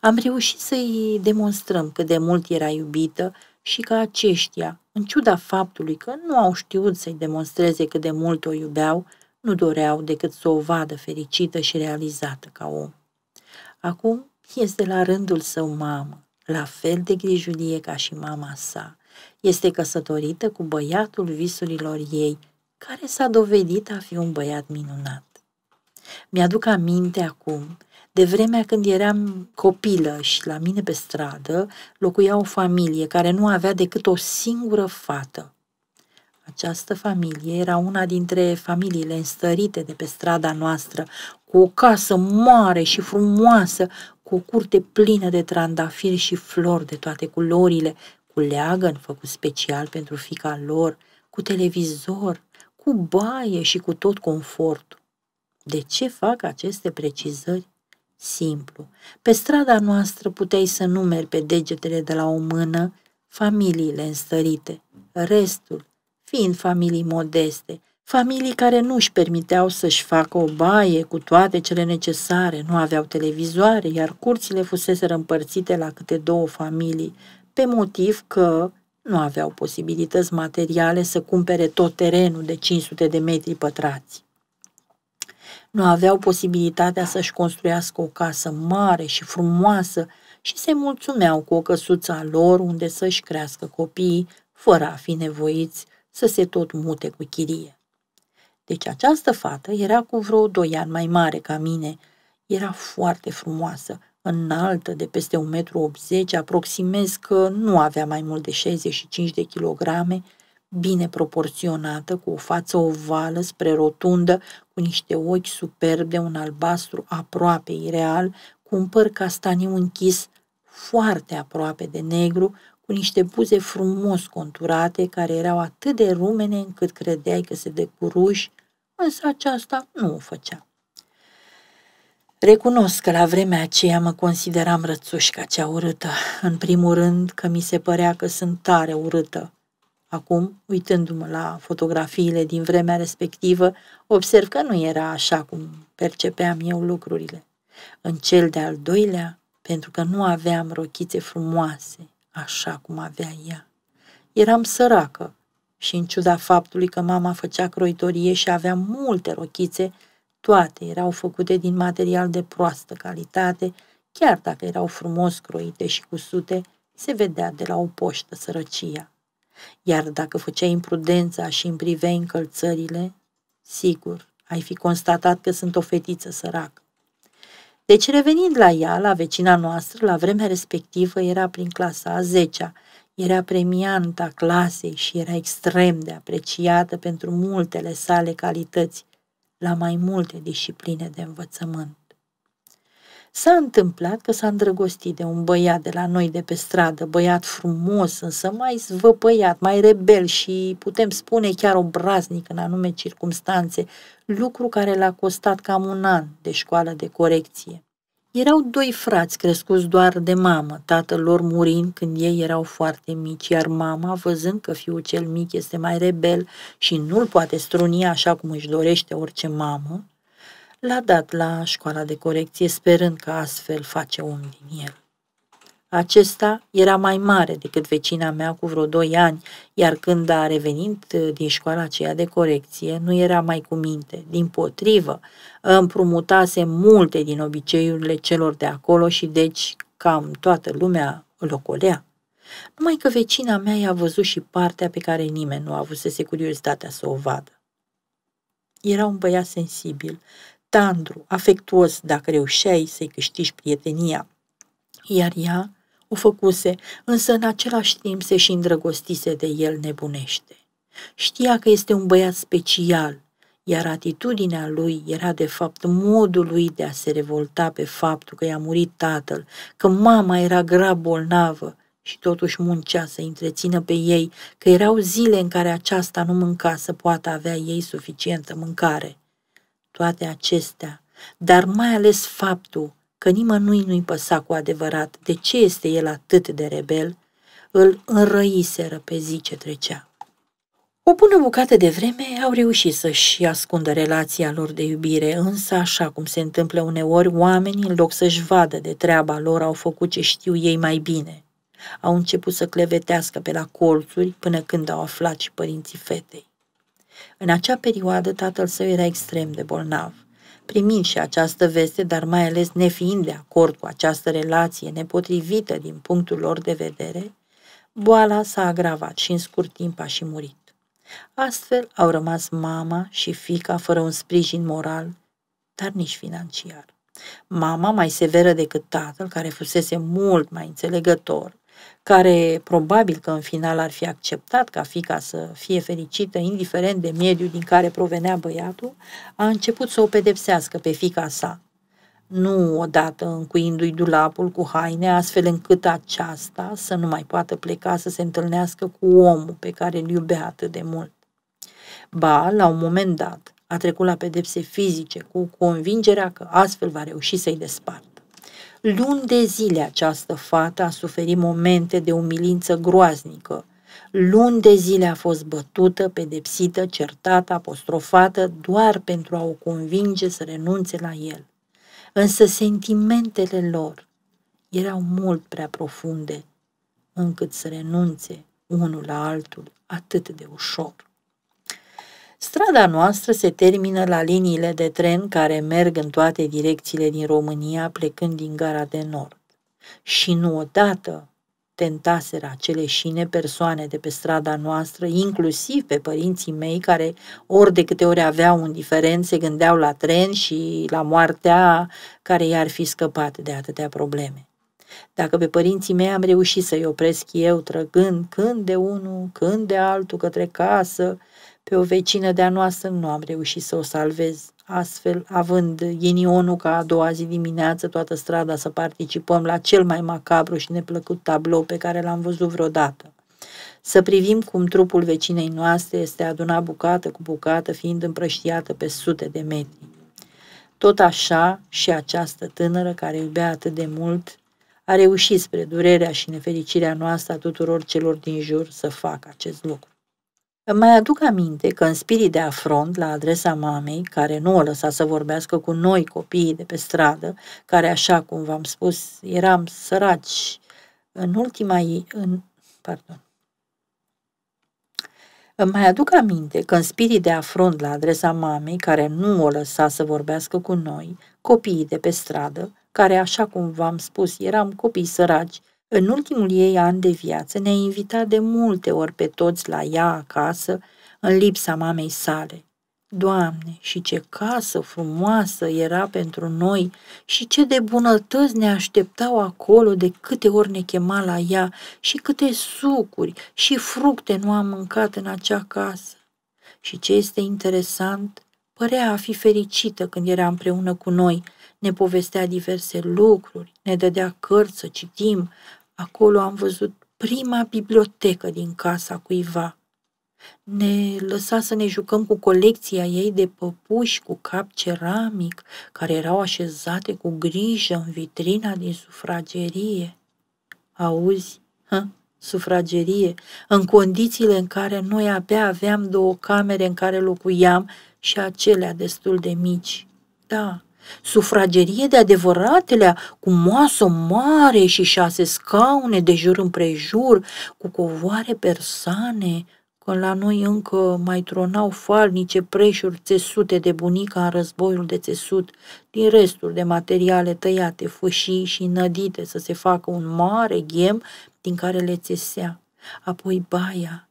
Am reușit să-i demonstrăm cât de mult era iubită și că aceștia, în ciuda faptului că nu au știut să-i demonstreze cât de mult o iubeau, nu doreau decât să o vadă fericită și realizată ca om. Acum este la rândul său mamă, la fel de grijulie ca și mama sa. Este căsătorită cu băiatul visurilor ei, care s-a dovedit a fi un băiat minunat. Mi-aduc aminte acum de vremea când eram copilă și la mine pe stradă locuia o familie care nu avea decât o singură fată. Această familie era una dintre familiile înstărite de pe strada noastră, cu o casă mare și frumoasă, cu o curte plină de trandafiri și flori de toate culorile, cu leagăn făcut special pentru fica lor, cu televizor, cu baie și cu tot confortul. De ce fac aceste precizări? Simplu. Pe strada noastră puteai să numeri pe degetele de la o mână familiile înstărite, restul fiind familii modeste, familii care nu își permiteau să-și facă o baie cu toate cele necesare, nu aveau televizoare, iar curțile fuseseră împărțite la câte două familii, pe motiv că nu aveau posibilități materiale să cumpere tot terenul de 500 de metri pătrați. Nu aveau posibilitatea să-și construiască o casă mare și frumoasă și se mulțumeau cu o căsuță a lor unde să-și crească copiii, fără a fi nevoiți să se tot mute cu chirie. Deci această fată era cu vreo doi ani mai mare ca mine, era foarte frumoasă înaltă, de peste 1,80 m, aproximez că nu avea mai mult de 65 de kilograme, bine proporționată, cu o față ovală spre rotundă, cu niște ochi superb de un albastru aproape ireal, cu un păr castaniu închis foarte aproape de negru, cu niște buze frumos conturate, care erau atât de rumene încât credeai că se decuruși, însă aceasta nu o făcea. Recunosc că la vremea aceea mă consideram rățușca cea urâtă. În primul rând că mi se părea că sunt tare urâtă. Acum, uitându-mă la fotografiile din vremea respectivă, observ că nu era așa cum percepeam eu lucrurile. În cel de-al doilea, pentru că nu aveam rochițe frumoase, așa cum avea ea. Eram săracă și, în ciuda faptului că mama făcea croitorie și avea multe rochițe, toate erau făcute din material de proastă calitate, chiar dacă erau frumos croite și cusute, se vedea de la o poștă sărăcia. Iar dacă făceai imprudența și împriveai încălțările, sigur, ai fi constatat că sunt o fetiță săracă. Deci revenind la ea, la vecina noastră, la vremea respectivă era prin clasa a 10 era premianta clasei și era extrem de apreciată pentru multele sale calități, la mai multe discipline de învățământ. S-a întâmplat că s-a îndrăgostit de un băiat de la noi de pe stradă, băiat frumos, însă mai zvăpăiat, mai rebel și, putem spune, chiar obraznic în anume circumstanțe, lucru care l-a costat cam un an de școală de corecție. Erau doi frați crescuți doar de mamă, tatăl lor murind când ei erau foarte mici, iar mama, văzând că fiul cel mic este mai rebel și nu-l poate struni așa cum își dorește orice mamă, l-a dat la școala de corecție sperând că astfel face om din el. Acesta era mai mare decât vecina mea cu vreo doi ani, iar când a revenit uh, din școala aceea de corecție, nu era mai cu minte. Din potrivă, împrumutase multe din obiceiurile celor de acolo și deci cam toată lumea îl ocolea. Numai că vecina mea i-a văzut și partea pe care nimeni nu a avusese curiozitatea să o vadă. Era un băiat sensibil, tandru, afectuos, dacă reușeai să-i câștigi prietenia, iar ea o făcuse, însă în același timp se și îndrăgostise de el nebunește. Știa că este un băiat special, iar atitudinea lui era de fapt modul lui de a se revolta pe faptul că i-a murit tatăl, că mama era grav bolnavă și totuși muncea să întrețină pe ei, că erau zile în care aceasta nu mânca să poată avea ei suficientă mâncare. Toate acestea, dar mai ales faptul că nimănui nu-i păsa cu adevărat de ce este el atât de rebel, îl înrăiseră pe zi ce trecea. O bună bucată de vreme au reușit să-și ascundă relația lor de iubire, însă, așa cum se întâmplă uneori, oamenii, în loc să-și vadă de treaba lor, au făcut ce știu ei mai bine. Au început să clevetească pe la colțuri până când au aflat și părinții fetei. În acea perioadă, tatăl său era extrem de bolnav primind și această veste, dar mai ales nefiind de acord cu această relație nepotrivită din punctul lor de vedere, boala s-a agravat și în scurt timp a și murit. Astfel au rămas mama și fica fără un sprijin moral, dar nici financiar. Mama, mai severă decât tatăl, care fusese mult mai înțelegător, care probabil că în final ar fi acceptat ca fica să fie fericită, indiferent de mediul din care provenea băiatul, a început să o pedepsească pe fica sa. Nu odată încuindu-i dulapul cu haine, astfel încât aceasta să nu mai poată pleca să se întâlnească cu omul pe care îl iubea atât de mult. Ba, la un moment dat, a trecut la pedepse fizice cu convingerea că astfel va reuși să-i despartă. Luni de zile această fată a suferit momente de umilință groaznică. Luni de zile a fost bătută, pedepsită, certată, apostrofată, doar pentru a o convinge să renunțe la el. Însă sentimentele lor erau mult prea profunde încât să renunțe unul la altul atât de ușor. Strada noastră se termină la liniile de tren care merg în toate direcțiile din România plecând din gara de nord. Și nu odată tentaseră acele șine persoane de pe strada noastră, inclusiv pe părinții mei, care ori de câte ori aveau un diferent, se gândeau la tren și la moartea care i-ar fi scăpat de atâtea probleme. Dacă pe părinții mei am reușit să-i opresc eu, trăgând când de unul, când de altul către casă, pe o vecină de-a noastră nu am reușit să o salvez. Astfel, având ghinionul ca a doua zi dimineață toată strada să participăm la cel mai macabru și neplăcut tablou pe care l-am văzut vreodată. Să privim cum trupul vecinei noastre este adunat bucată cu bucată, fiind împrăștiată pe sute de metri. Tot așa și această tânără care iubea atât de mult a reușit spre durerea și nefericirea noastră a tuturor celor din jur să facă acest lucru. Îmi mai aduc aminte că în spirit de afront la adresa mamei, care nu o lăsa să vorbească cu noi copiii de pe stradă, care, așa cum v-am spus, eram săraci, în ultima ei, în, pardon, îmi mai aduc aminte că în spirit de afront la adresa mamei, care nu o lăsa să vorbească cu noi, copiii de pe stradă, care, așa cum v-am spus, eram copii săraci, în ultimul ei an de viață ne-a invitat de multe ori pe toți la ea acasă, în lipsa mamei sale. Doamne, și ce casă frumoasă era pentru noi și ce de bunătăți ne așteptau acolo de câte ori ne chema la ea și câte sucuri și fructe nu am mâncat în acea casă. Și ce este interesant, părea a fi fericită când era împreună cu noi, ne povestea diverse lucruri, ne dădea cărți să citim, Acolo am văzut prima bibliotecă din casa cuiva. Ne lăsa să ne jucăm cu colecția ei de păpuși cu cap ceramic, care erau așezate cu grijă în vitrina din sufragerie. Auzi, hă, sufragerie, în condițiile în care noi abia aveam două camere în care locuiam și acelea destul de mici. Da, sufragerie de adevăratelea, cu masă mare și șase scaune de jur împrejur, cu covoare persane, că la noi încă mai tronau falnice preșuri țesute de bunica în războiul de țesut, din restul de materiale tăiate, fâșii și nădite să se facă un mare ghem din care le țesea, apoi baia,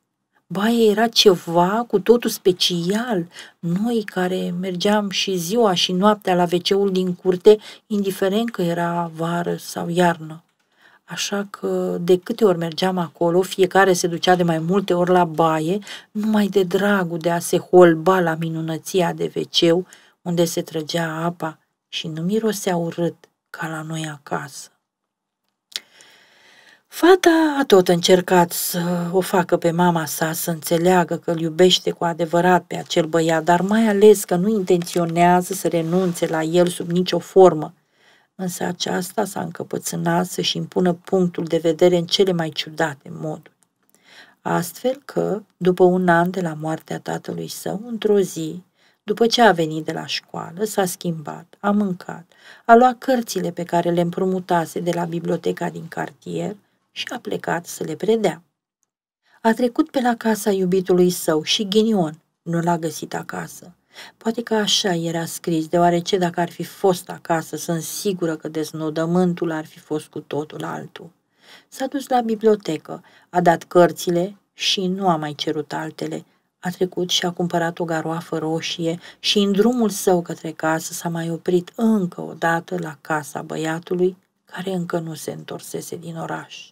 Baia era ceva cu totul special. Noi care mergeam și ziua și noaptea la wc din curte, indiferent că era vară sau iarnă. Așa că de câte ori mergeam acolo, fiecare se ducea de mai multe ori la baie, numai de dragul de a se holba la minunăția de wc unde se trăgea apa și nu mirosea urât ca la noi acasă. Fata a tot încercat să o facă pe mama sa să înțeleagă că îl iubește cu adevărat pe acel băiat, dar mai ales că nu intenționează să renunțe la el sub nicio formă. Însă aceasta s-a încăpățânat să-și impună punctul de vedere în cele mai ciudate moduri. Astfel că, după un an de la moartea tatălui său, într-o zi, după ce a venit de la școală, s-a schimbat, a mâncat, a luat cărțile pe care le împrumutase de la biblioteca din cartier – și a plecat să le predea. A trecut pe la casa iubitului său și Ghinion nu l-a găsit acasă. Poate că așa era scris, deoarece dacă ar fi fost acasă, sunt sigură că deznodământul ar fi fost cu totul altul. S-a dus la bibliotecă, a dat cărțile și nu a mai cerut altele. A trecut și a cumpărat o garoafă roșie și în drumul său către casă s-a mai oprit încă o dată la casa băiatului, care încă nu se întorsese din oraș.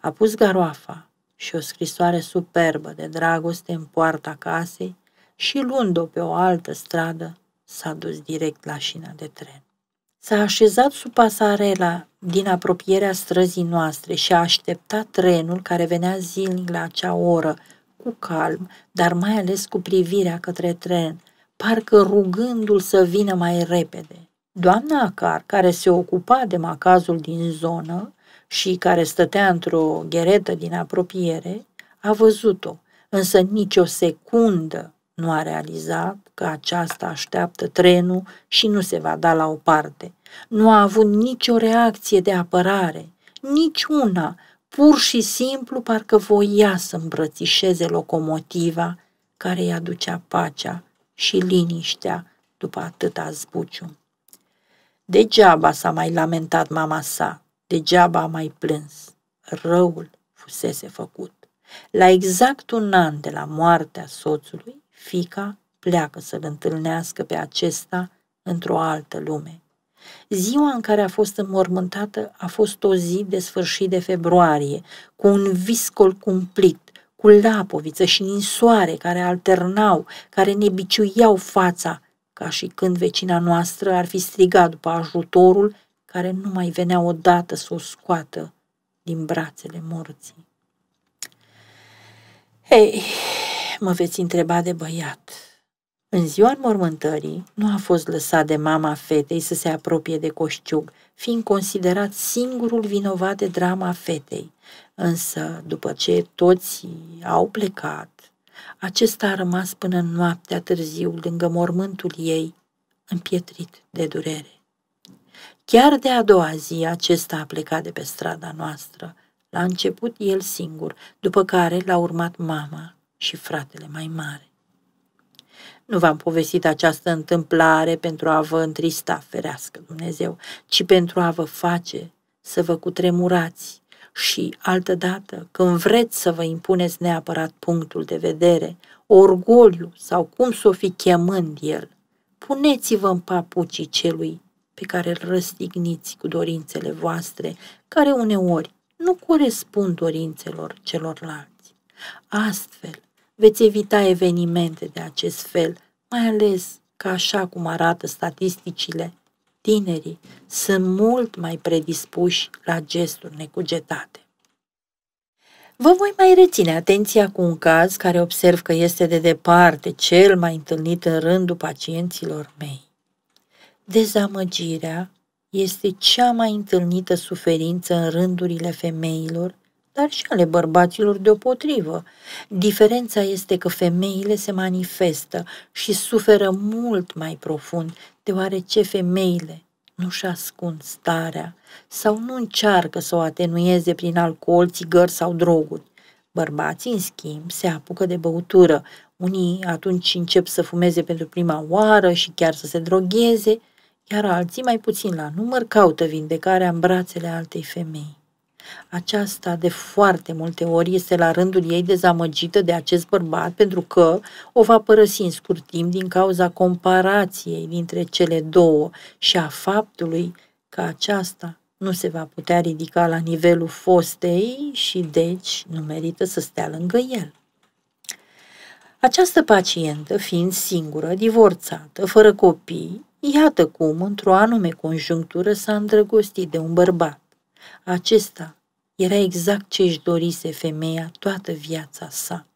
A pus garoafa și o scrisoare superbă de dragoste în poarta casei și luând-o pe o altă stradă, s-a dus direct la șina de tren. S-a așezat sub pasarela din apropierea străzii noastre și a așteptat trenul care venea zilnic la acea oră, cu calm, dar mai ales cu privirea către tren, parcă rugându-l să vină mai repede. Doamna Acar, care se ocupa de macazul din zonă, și care stătea într-o gheretă din apropiere, a văzut-o, însă nicio secundă nu a realizat că aceasta așteaptă trenul și nu se va da la o parte. Nu a avut nicio reacție de apărare, nici una, pur și simplu parcă voia să îmbrățișeze locomotiva care îi aducea pacea și liniștea după atâta zbucium. Degeaba s-a mai lamentat mama sa, Degeaba am mai plâns. Răul fusese făcut. La exact un an de la moartea soțului, fica pleacă să-l întâlnească pe acesta într-o altă lume. Ziua în care a fost înmormântată a fost o zi de sfârșit de februarie, cu un viscol cumplit, cu lapoviță și ninsoare care alternau, care ne biciuiau fața, ca și când vecina noastră ar fi strigat după ajutorul care nu mai venea odată să o scoată din brațele morții. Hei, mă veți întreba de băiat. În ziua mormântării nu a fost lăsat de mama fetei să se apropie de coșciug, fiind considerat singurul vinovat de drama fetei. Însă, după ce toți au plecat, acesta a rămas până în noaptea târziu lângă mormântul ei, împietrit de durere. Chiar de a doua zi acesta a plecat de pe strada noastră. La început el singur, după care l-a urmat mama și fratele mai mare. Nu v-am povestit această întâmplare pentru a vă întrista, ferească Dumnezeu, ci pentru a vă face să vă cutremurați și, altădată, când vreți să vă impuneți neapărat punctul de vedere, orgoliu sau cum s-o fi chemând el, puneți-vă în papucii celui pe care îl răstigniți cu dorințele voastre, care uneori nu corespund dorințelor celorlalți. Astfel, veți evita evenimente de acest fel, mai ales că așa cum arată statisticile, tinerii sunt mult mai predispuși la gesturi necugetate. Vă voi mai reține atenția cu un caz care observ că este de departe cel mai întâlnit în rândul pacienților mei. Dezamăgirea este cea mai întâlnită suferință în rândurile femeilor, dar și ale bărbaților deopotrivă. Diferența este că femeile se manifestă și suferă mult mai profund, deoarece femeile nu-și ascund starea sau nu încearcă să o atenueze prin alcool, țigări sau droguri. Bărbații, în schimb, se apucă de băutură. Unii atunci încep să fumeze pentru prima oară și chiar să se drogheze, iar alții, mai puțin la număr, caută vindecarea în brațele altei femei. Aceasta de foarte multe ori este la rândul ei dezamăgită de acest bărbat pentru că o va părăsi în scurt timp din cauza comparației dintre cele două și a faptului că aceasta nu se va putea ridica la nivelul fostei și deci nu merită să stea lângă el. Această pacientă, fiind singură, divorțată, fără copii, Iată cum, într-o anume conjunctură, s-a îndrăgostit de un bărbat. Acesta era exact ce își dorise femeia toată viața sa.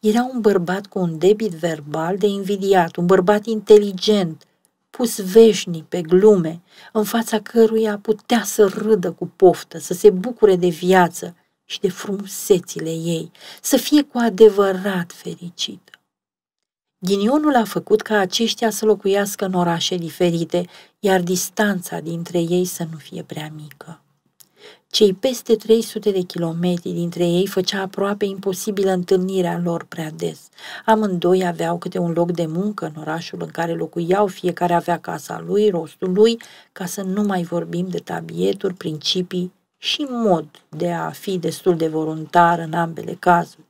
Era un bărbat cu un debit verbal de invidiat, un bărbat inteligent, pus veșnic pe glume, în fața căruia putea să râdă cu poftă, să se bucure de viață și de frumusețile ei, să fie cu adevărat fericit. Ghinionul a făcut ca aceștia să locuiască în orașe diferite, iar distanța dintre ei să nu fie prea mică. Cei peste 300 de kilometri dintre ei făcea aproape imposibilă întâlnirea lor prea des. Amândoi aveau câte un loc de muncă în orașul în care locuiau, fiecare avea casa lui, rostul lui, ca să nu mai vorbim de tabieturi, principii și mod de a fi destul de voluntar în ambele cazuri.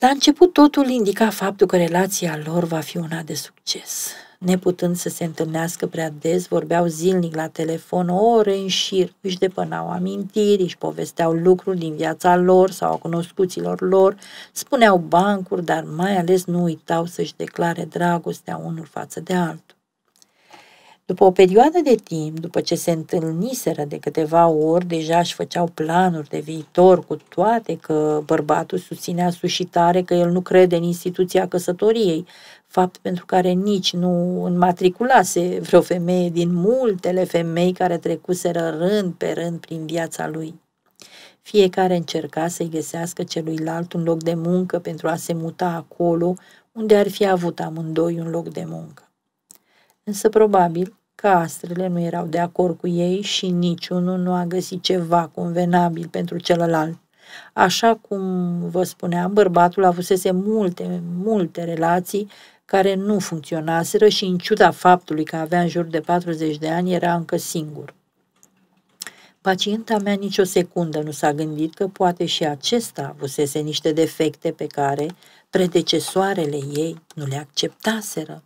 La început totul indica faptul că relația lor va fi una de succes. Neputând să se întâlnească prea des, vorbeau zilnic la telefon, ore în șir, își depănau amintiri, își povesteau lucruri din viața lor sau a cunoscuților lor, spuneau bancuri, dar mai ales nu uitau să-și declare dragostea unul față de altul. După o perioadă de timp, după ce se întâlniseră de câteva ori, deja își făceau planuri de viitor, cu toate că bărbatul susținea sușitare că el nu crede în instituția căsătoriei, fapt pentru care nici nu înmatriculase vreo femeie din multele femei care trecuseră rând pe rând prin viața lui. Fiecare încerca să-i găsească celuilalt un loc de muncă pentru a se muta acolo unde ar fi avut amândoi un loc de muncă. Însă probabil că astrele nu erau de acord cu ei și niciunul nu a găsit ceva convenabil pentru celălalt. Așa cum vă spuneam, bărbatul avusese multe, multe relații care nu funcționaseră și în ciuda faptului că avea în jur de 40 de ani, era încă singur. Pacienta mea nicio secundă nu s-a gândit că poate și acesta avusese niște defecte pe care predecesoarele ei nu le acceptaseră.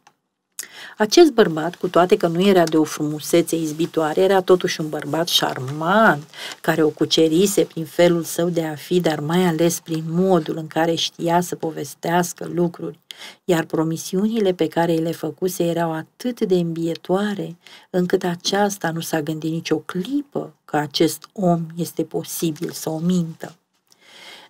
Acest bărbat, cu toate că nu era de o frumusețe izbitoare, era totuși un bărbat șarmant, care o cucerise prin felul său de a fi, dar mai ales prin modul în care știa să povestească lucruri, iar promisiunile pe care le făcuse erau atât de îmbietoare, încât aceasta nu s-a gândit nicio clipă că acest om este posibil să o mintă.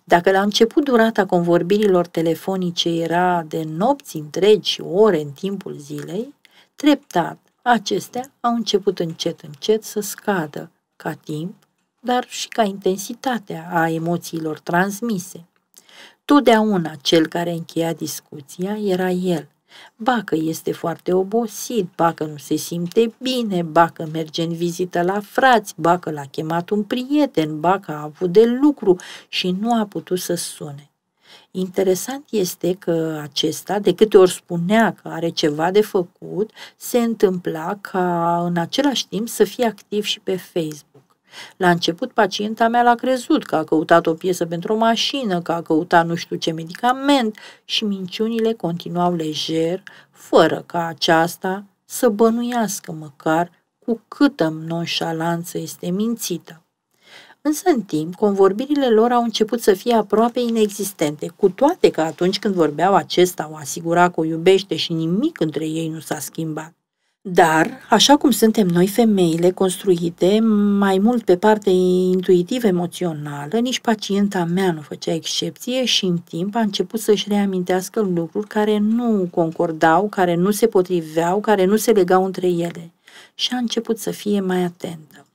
Dacă la început durata convorbirilor telefonice era de nopți întregi și ore în timpul zilei, treptat acestea au început încet încet să scadă ca timp, dar și ca intensitatea a emoțiilor transmise. Totdeauna cel care încheia discuția era el, Ba că este foarte obosit, ba că nu se simte bine, ba că merge în vizită la frați, ba că l-a chemat un prieten, ba că a avut de lucru și nu a putut să sune. Interesant este că acesta, de câte ori spunea că are ceva de făcut, se întâmpla ca în același timp să fie activ și pe Facebook. La început, pacienta mea l-a crezut că a căutat o piesă pentru o mașină, că a căutat nu știu ce medicament și minciunile continuau lejer, fără ca aceasta să bănuiască măcar cu câtă nonșalanță este mințită. Însă în timp, convorbirile lor au început să fie aproape inexistente, cu toate că atunci când vorbeau acesta o asigura că o iubește și nimic între ei nu s-a schimbat. Dar, așa cum suntem noi femeile construite, mai mult pe parte intuitiv-emoțională, nici pacienta mea nu făcea excepție și în timp a început să-și reamintească lucruri care nu concordau, care nu se potriveau, care nu se legau între ele. Și a început să fie mai atentă.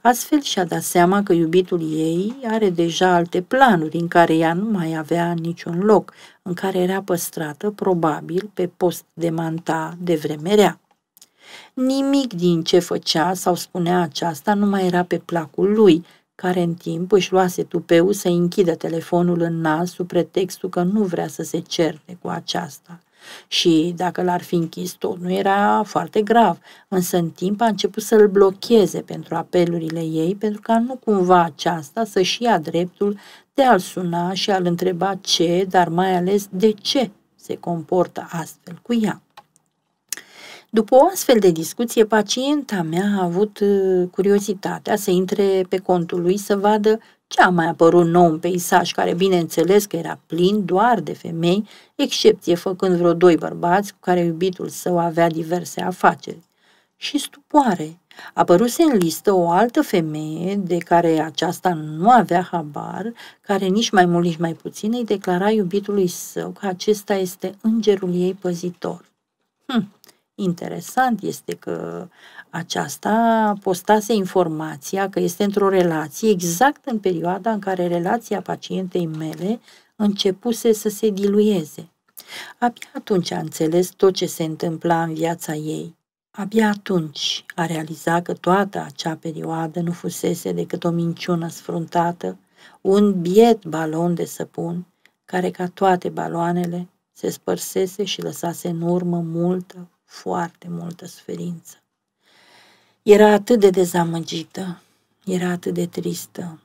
Astfel și-a dat seama că iubitul ei are deja alte planuri în care ea nu mai avea niciun loc, în care era păstrată, probabil, pe post de manta de vreme rea. Nimic din ce făcea sau spunea aceasta nu mai era pe placul lui, care în timp își luase tupeu să închidă telefonul în nas sub pretextul că nu vrea să se certe cu aceasta. Și dacă l-ar fi închis tot, nu era foarte grav, însă în timp a început să-l blocheze pentru apelurile ei, pentru ca nu cumva aceasta să-și ia dreptul de a-l suna și a-l întreba ce, dar mai ales de ce se comportă astfel cu ea. După o astfel de discuție, pacienta mea a avut uh, curiozitatea să intre pe contul lui să vadă ce a mai apărut nou în peisaj, care bineînțeles că era plin doar de femei, excepție făcând vreo doi bărbați cu care iubitul său avea diverse afaceri. Și stupoare, apăruse în listă o altă femeie de care aceasta nu avea habar, care nici mai mult, nici mai puțin îi declara iubitului său că acesta este îngerul ei păzitor. Hm, Interesant este că aceasta postase informația că este într-o relație exact în perioada în care relația pacientei mele începuse să se dilueze. Abia atunci a înțeles tot ce se întâmpla în viața ei. Abia atunci a realizat că toată acea perioadă nu fusese decât o minciună sfruntată, un biet balon de săpun, care ca toate baloanele se spărsese și lăsase în urmă multă, foarte multă suferință. Era atât de dezamăgită, era atât de tristă,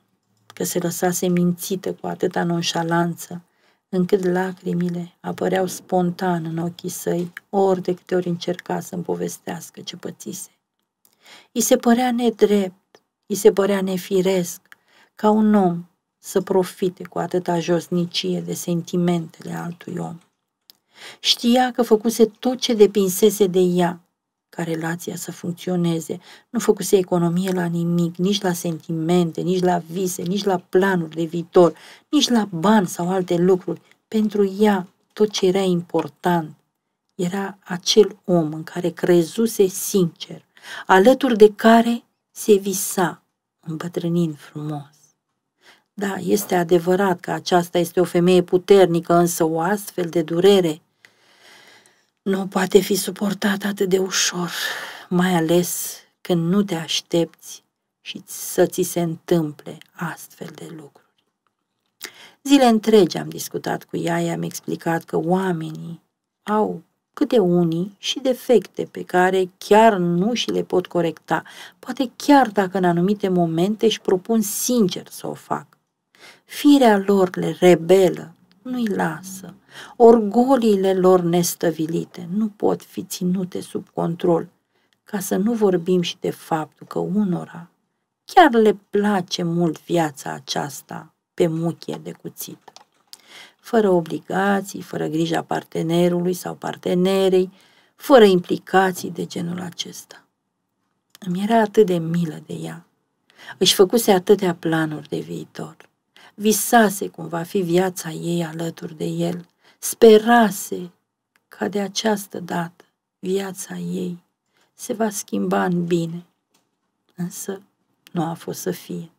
că se lăsase mințită cu atâta nonșalanță, încât lacrimile apăreau spontan în ochii săi, ori de câte ori încerca să-mi povestească ce pățise. I se părea nedrept, i se părea nefiresc, ca un om să profite cu atâta josnicie de sentimentele altui om. Știa că făcuse tot ce depinsese de ea ca relația să funcționeze. Nu făcuse economie la nimic, nici la sentimente, nici la vise, nici la planuri de viitor, nici la bani sau alte lucruri. Pentru ea, tot ce era important era acel om în care crezuse sincer, alături de care se visa, îmbătrânind frumos. Da, este adevărat că aceasta este o femeie puternică, însă o astfel de durere nu poate fi suportat atât de ușor, mai ales când nu te aștepți și să ți se întâmple astfel de lucruri. Zile întregi am discutat cu ea, i-am explicat că oamenii au câte unii și defecte pe care chiar nu și le pot corecta, poate chiar dacă în anumite momente își propun sincer să o fac. Firea lor le rebelă nu-i lasă. Orgoliile lor nestăvilite nu pot fi ținute sub control, ca să nu vorbim și de faptul că unora chiar le place mult viața aceasta pe muchie de cuțit. Fără obligații, fără grija partenerului sau partenerei, fără implicații de genul acesta. Îmi era atât de milă de ea. Își făcuse atâtea planuri de viitor visase cum va fi viața ei alături de el, sperase ca de această dată viața ei se va schimba în bine, însă nu a fost să fie.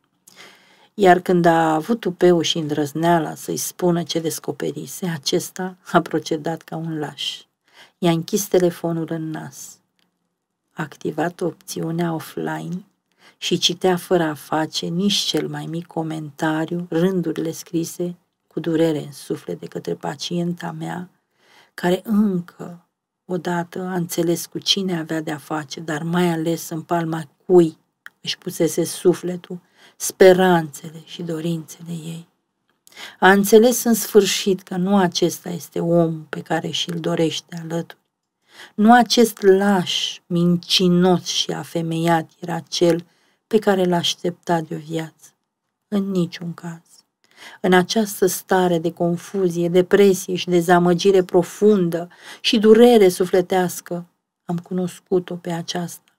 Iar când a avut tupeu și îndrăzneala să-i spună ce descoperise, acesta a procedat ca un laș. I-a închis telefonul în nas, a activat opțiunea offline și citea fără a face nici cel mai mic comentariu rândurile scrise cu durere în suflet de către pacienta mea, care încă odată a înțeles cu cine avea de-a face, dar mai ales în palma cui își pusese sufletul, speranțele și dorințele ei. A înțeles în sfârșit că nu acesta este omul pe care și-l dorește alături. Nu acest laș mincinos și afemeiat era cel pe care l așteptat de o viață. În niciun caz. În această stare de confuzie, depresie și dezamăgire profundă și durere sufletească, am cunoscut-o pe aceasta.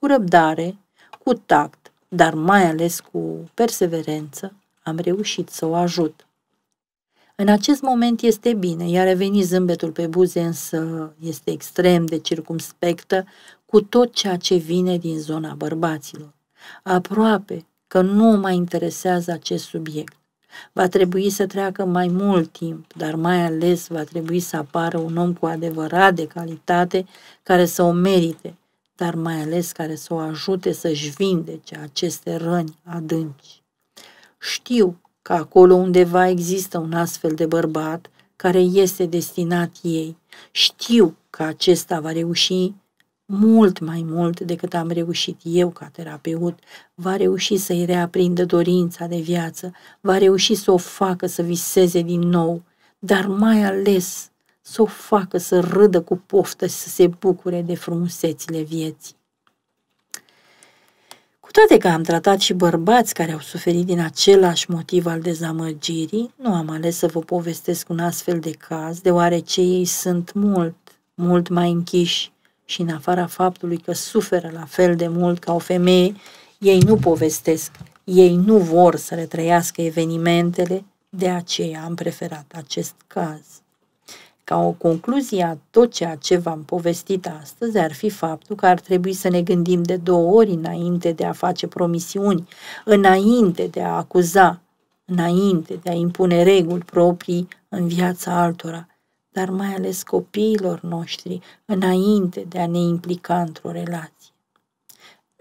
Cu răbdare, cu tact, dar mai ales cu perseverență, am reușit să o ajut. În acest moment este bine, iar reveni zâmbetul pe buze, însă este extrem de circumspectă cu tot ceea ce vine din zona bărbaților. Aproape că nu mai interesează acest subiect. Va trebui să treacă mai mult timp, dar mai ales va trebui să apară un om cu adevărat de calitate care să o merite, dar mai ales care să o ajute să-și vindece aceste răni adânci. Știu că acolo undeva există un astfel de bărbat care este destinat ei. Știu că acesta va reuși mult mai mult decât am reușit eu ca terapeut, va reuși să-i reaprindă dorința de viață, va reuși să o facă să viseze din nou, dar mai ales să o facă să râdă cu poftă și să se bucure de frumusețile vieții. Cu toate că am tratat și bărbați care au suferit din același motiv al dezamăgirii, nu am ales să vă povestesc un astfel de caz, deoarece ei sunt mult, mult mai închiși și în afara faptului că suferă la fel de mult ca o femeie, ei nu povestesc, ei nu vor să retrăiască evenimentele, de aceea am preferat acest caz. Ca o concluzie a tot ceea ce v-am povestit astăzi ar fi faptul că ar trebui să ne gândim de două ori înainte de a face promisiuni, înainte de a acuza, înainte de a impune reguli proprii în viața altora, dar mai ales copiilor noștri, înainte de a ne implica într-o relație.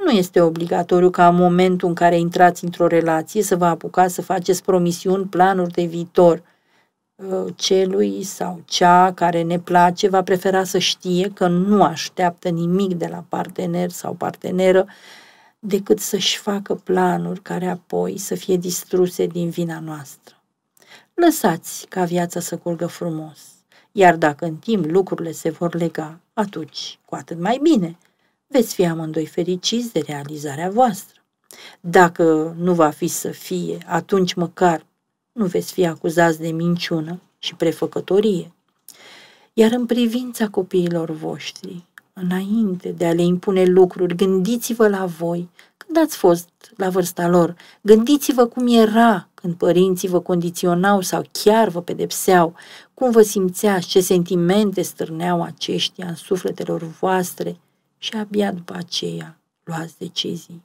Nu este obligatoriu ca în momentul în care intrați într-o relație să vă apucați să faceți promisiuni, planuri de viitor. Uh, celui sau cea care ne place va prefera să știe că nu așteaptă nimic de la partener sau parteneră decât să-și facă planuri care apoi să fie distruse din vina noastră. Lăsați ca viața să curgă frumos iar dacă în timp lucrurile se vor lega, atunci cu atât mai bine. Veți fi amândoi fericiți de realizarea voastră. Dacă nu va fi să fie, atunci măcar nu veți fi acuzați de minciună și prefăcătorie. Iar în privința copiilor voștri, înainte de a le impune lucruri, gândiți-vă la voi când ați fost la vârsta lor, gândiți-vă cum era când părinții vă condiționau sau chiar vă pedepseau, cum vă simțeați, ce sentimente stârneau aceștia în sufletelor voastre și abia după aceea luați decizii.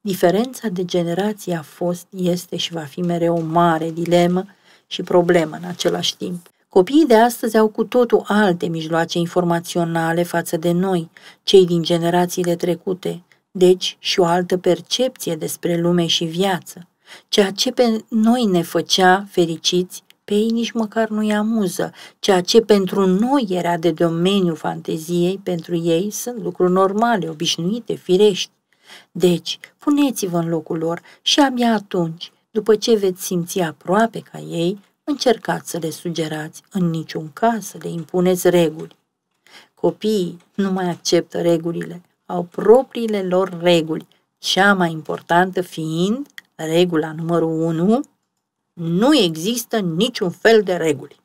Diferența de generație a fost, este și va fi mereu o mare dilemă și problemă în același timp. Copiii de astăzi au cu totul alte mijloace informaționale față de noi, cei din generațiile trecute, deci și o altă percepție despre lume și viață. Ceea ce pe noi ne făcea fericiți, pe ei nici măcar nu-i amuză. Ceea ce pentru noi era de domeniu fanteziei, pentru ei sunt lucruri normale, obișnuite, firești. Deci, puneți-vă în locul lor și abia atunci, după ce veți simți aproape ca ei, încercați să le sugerați, în niciun caz să le impuneți reguli. Copiii nu mai acceptă regulile, au propriile lor reguli, cea mai importantă fiind Regula numărul 1. Nu există niciun fel de reguli.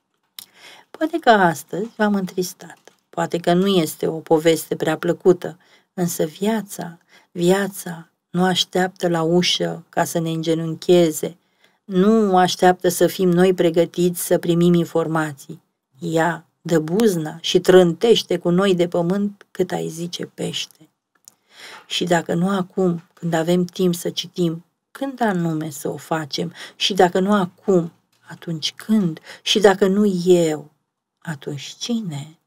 Poate că astăzi v-am întristat, poate că nu este o poveste prea plăcută, însă viața, viața nu așteaptă la ușă ca să ne îngenuncheze, nu așteaptă să fim noi pregătiți să primim informații. Ea dă buzna și trântește cu noi de pământ cât ai zice pește. Și dacă nu acum, când avem timp să citim, când anume să o facem și dacă nu acum, atunci când și dacă nu eu, atunci cine?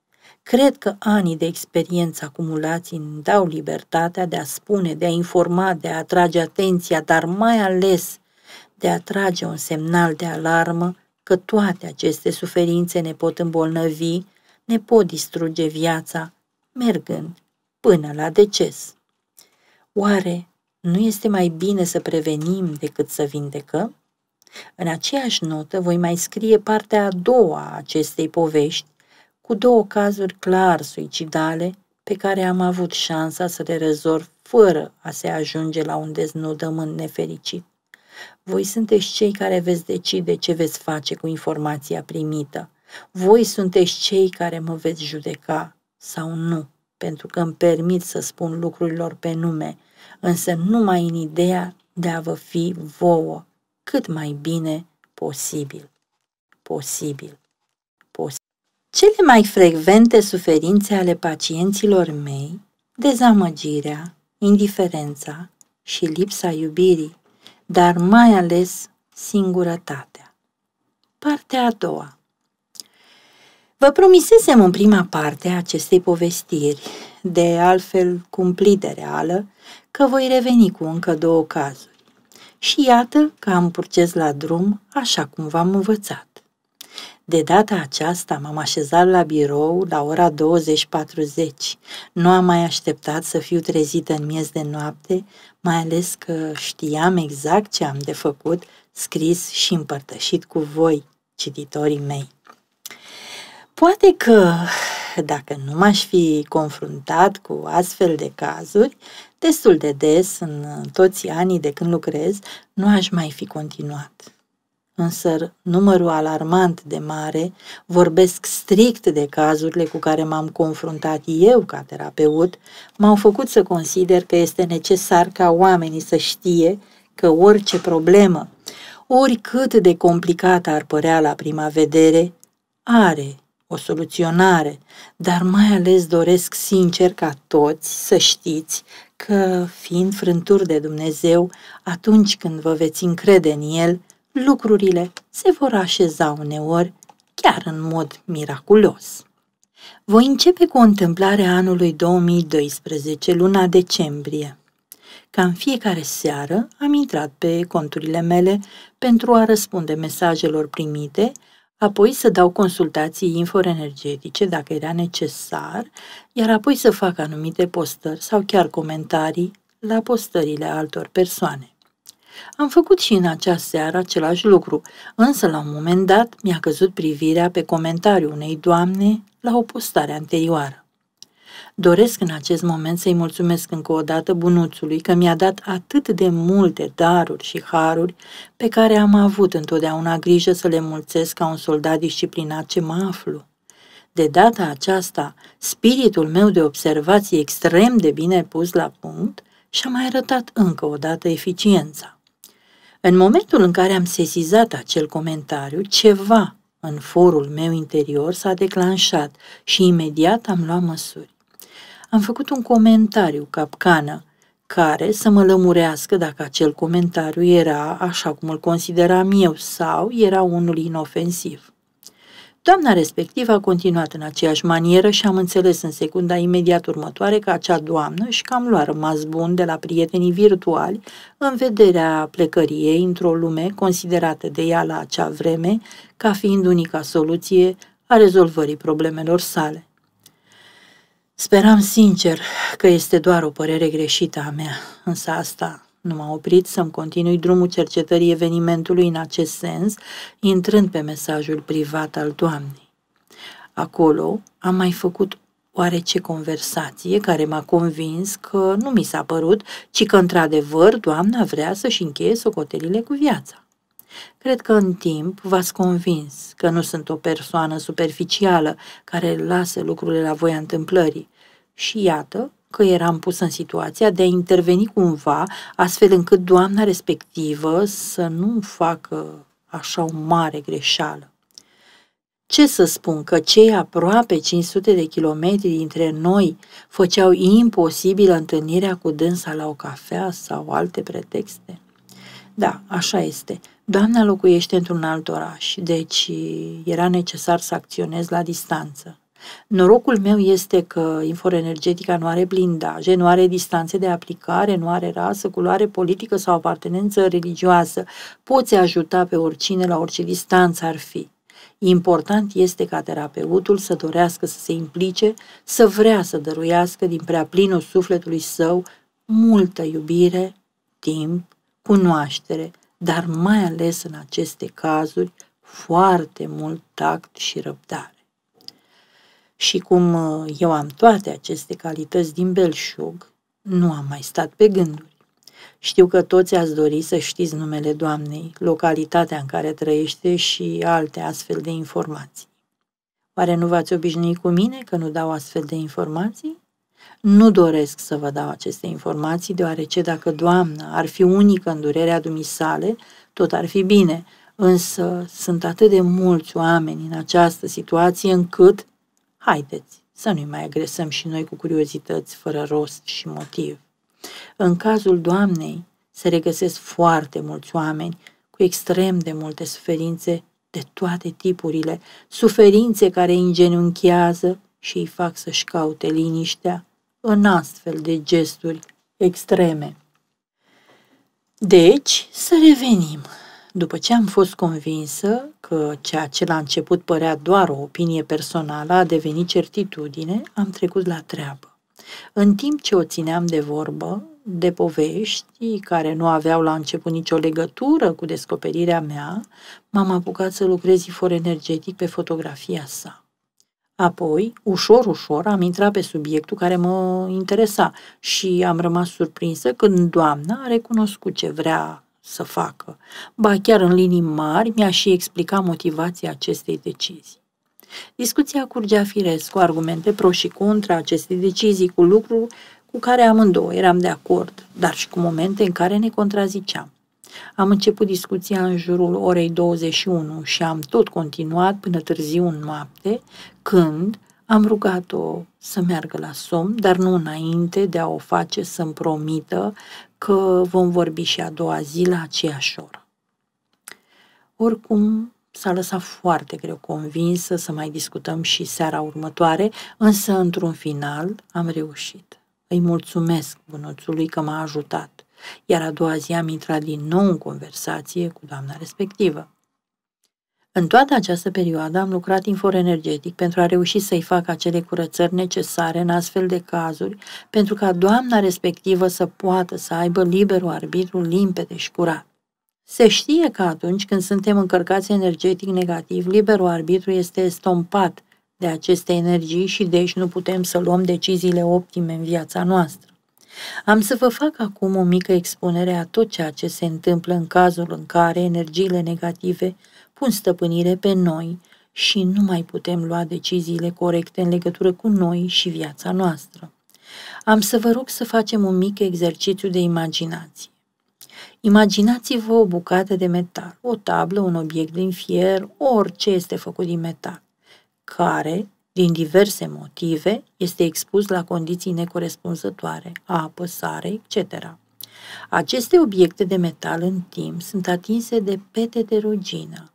Cred că anii de experiență acumulați îmi dau libertatea de a spune, de a informa, de a atrage atenția, dar mai ales de a trage un semnal de alarmă că toate aceste suferințe ne pot îmbolnăvi, ne pot distruge viața, mergând până la deces. Oare nu este mai bine să prevenim decât să vindecăm? În aceeași notă voi mai scrie partea a doua a acestei povești, cu două cazuri clar suicidale pe care am avut șansa să le rezolv fără a se ajunge la un deznodământ nefericit. Voi sunteți cei care veți decide ce veți face cu informația primită. Voi sunteți cei care mă veți judeca sau nu pentru că îmi permit să spun lucrurilor pe nume, însă numai în ideea de a vă fi vouă cât mai bine posibil. Posibil. posibil. Cele mai frecvente suferințe ale pacienților mei, dezamăgirea, indiferența și lipsa iubirii, dar mai ales singurătatea. Partea a doua Vă promisesem în prima parte a acestei povestiri, de altfel cumplit de reală, că voi reveni cu încă două cazuri. Și iată că am purces la drum așa cum v-am învățat. De data aceasta m-am așezat la birou la ora 20.40. Nu am mai așteptat să fiu trezită în miez de noapte, mai ales că știam exact ce am de făcut, scris și împărtășit cu voi, cititorii mei. Poate că, dacă nu m-aș fi confruntat cu astfel de cazuri, destul de des în toți anii de când lucrez, nu aș mai fi continuat. Însă numărul alarmant de mare, vorbesc strict de cazurile cu care m-am confruntat eu ca terapeut, m-au făcut să consider că este necesar ca oamenii să știe că orice problemă, oricât de complicată ar părea la prima vedere, are o soluționare, dar mai ales doresc sincer ca toți să știți că, fiind frânturi de Dumnezeu, atunci când vă veți încrede în El, lucrurile se vor așeza uneori chiar în mod miraculos. Voi începe cu o întâmplare a anului 2012, luna decembrie. Ca în fiecare seară am intrat pe conturile mele pentru a răspunde mesajelor primite apoi să dau consultații inforenergetice dacă era necesar, iar apoi să fac anumite postări sau chiar comentarii la postările altor persoane. Am făcut și în acea seară același lucru, însă la un moment dat mi-a căzut privirea pe comentariul unei doamne la o postare anterioară. Doresc în acest moment să-i mulțumesc încă o dată bunuțului că mi-a dat atât de multe daruri și haruri pe care am avut întotdeauna grijă să le mulțesc ca un soldat disciplinat ce mă aflu. De data aceasta, spiritul meu de observație extrem de bine pus la punct și-a mai arătat încă o dată eficiența. În momentul în care am sesizat acel comentariu, ceva în forul meu interior s-a declanșat și imediat am luat măsuri am făcut un comentariu capcană, care să mă lămurească dacă acel comentariu era așa cum îl consideram eu sau era unul inofensiv. Doamna respectivă a continuat în aceeași manieră și am înțeles în secunda imediat următoare că acea doamnă și cam lua rămas bun de la prietenii virtuali în vederea plecării ei într-o lume considerată de ea la acea vreme ca fiind unica soluție a rezolvării problemelor sale. Speram sincer că este doar o părere greșită a mea, însă asta nu m-a oprit să-mi continui drumul cercetării evenimentului în acest sens, intrând pe mesajul privat al doamnei. Acolo am mai făcut oarece conversație care m-a convins că nu mi s-a părut, ci că într-adevăr doamna vrea să-și încheie socotelile cu viața. Cred că în timp v-ați convins că nu sunt o persoană superficială care lasă lucrurile la voia întâmplării. Și iată că eram pus în situația de a interveni cumva, astfel încât doamna respectivă să nu facă așa o mare greșeală. Ce să spun că cei aproape 500 de kilometri dintre noi făceau imposibilă întâlnirea cu dânsa la o cafea sau alte pretexte? Da, așa este. Doamna locuiește într-un alt oraș, deci era necesar să acționez la distanță. Norocul meu este că Inforenergetica nu are blindaje, nu are distanțe de aplicare, nu are rasă, culoare politică sau apartenență religioasă. Poți ajuta pe oricine la orice distanță ar fi. Important este ca terapeutul să dorească să se implice, să vrea să dăruiască din prea plinul sufletului său multă iubire, timp, cunoaștere, dar mai ales în aceste cazuri foarte mult tact și răbdare. Și cum uh, eu am toate aceste calități din belșug, nu am mai stat pe gânduri. Știu că toți ați dori să știți numele Doamnei, localitatea în care trăiește și alte astfel de informații. Oare nu v-ați obișnuit cu mine că nu dau astfel de informații? Nu doresc să vă dau aceste informații, deoarece dacă Doamna ar fi unică în durerea dumisale, tot ar fi bine, însă sunt atât de mulți oameni în această situație încât, haideți, să nu-i mai agresăm și noi cu curiozități fără rost și motiv. În cazul Doamnei se regăsesc foarte mulți oameni cu extrem de multe suferințe de toate tipurile, suferințe care îi îngenunchează și îi fac să-și caute liniștea în astfel de gesturi extreme. Deci, să revenim. După ce am fost convinsă că ceea ce la început părea doar o opinie personală a devenit certitudine, am trecut la treabă. În timp ce o țineam de vorbă, de povești care nu aveau la început nicio legătură cu descoperirea mea, m-am apucat să lucrez for energetic pe fotografia sa. Apoi, ușor, ușor, am intrat pe subiectul care mă interesa și am rămas surprinsă când doamna a recunoscut ce vrea să facă. Ba chiar în linii mari mi-a și explicat motivația acestei decizii. Discuția curgea firesc cu argumente pro și contra acestei decizii, cu lucruri cu care amândouă eram de acord, dar și cu momente în care ne contraziceam. Am început discuția în jurul orei 21 și am tot continuat până târziu în noapte, când am rugat-o să meargă la somn, dar nu înainte de a o face să-mi promită că vom vorbi și a doua zi la aceeași oră. Oricum, s-a lăsat foarte greu convinsă să mai discutăm și seara următoare, însă într-un final am reușit. Îi mulțumesc bunuțului că m-a ajutat iar a doua zi am intrat din nou în conversație cu doamna respectivă. În toată această perioadă am lucrat energetic pentru a reuși să-i fac acele curățări necesare în astfel de cazuri, pentru ca doamna respectivă să poată să aibă liberul arbitru limpede și curat. Se știe că atunci când suntem încărcați energetic negativ, liberul arbitru este estompat de aceste energii și deci nu putem să luăm deciziile optime în viața noastră. Am să vă fac acum o mică expunere a tot ceea ce se întâmplă în cazul în care energiile negative pun stăpânire pe noi și nu mai putem lua deciziile corecte în legătură cu noi și viața noastră. Am să vă rog să facem un mic exercițiu de imaginație. Imaginați-vă o bucată de metal, o tablă, un obiect din fier, orice este făcut din metal, care din diverse motive, este expus la condiții necorespunzătoare, a apăsare, etc. Aceste obiecte de metal în timp sunt atinse de pete de rugină.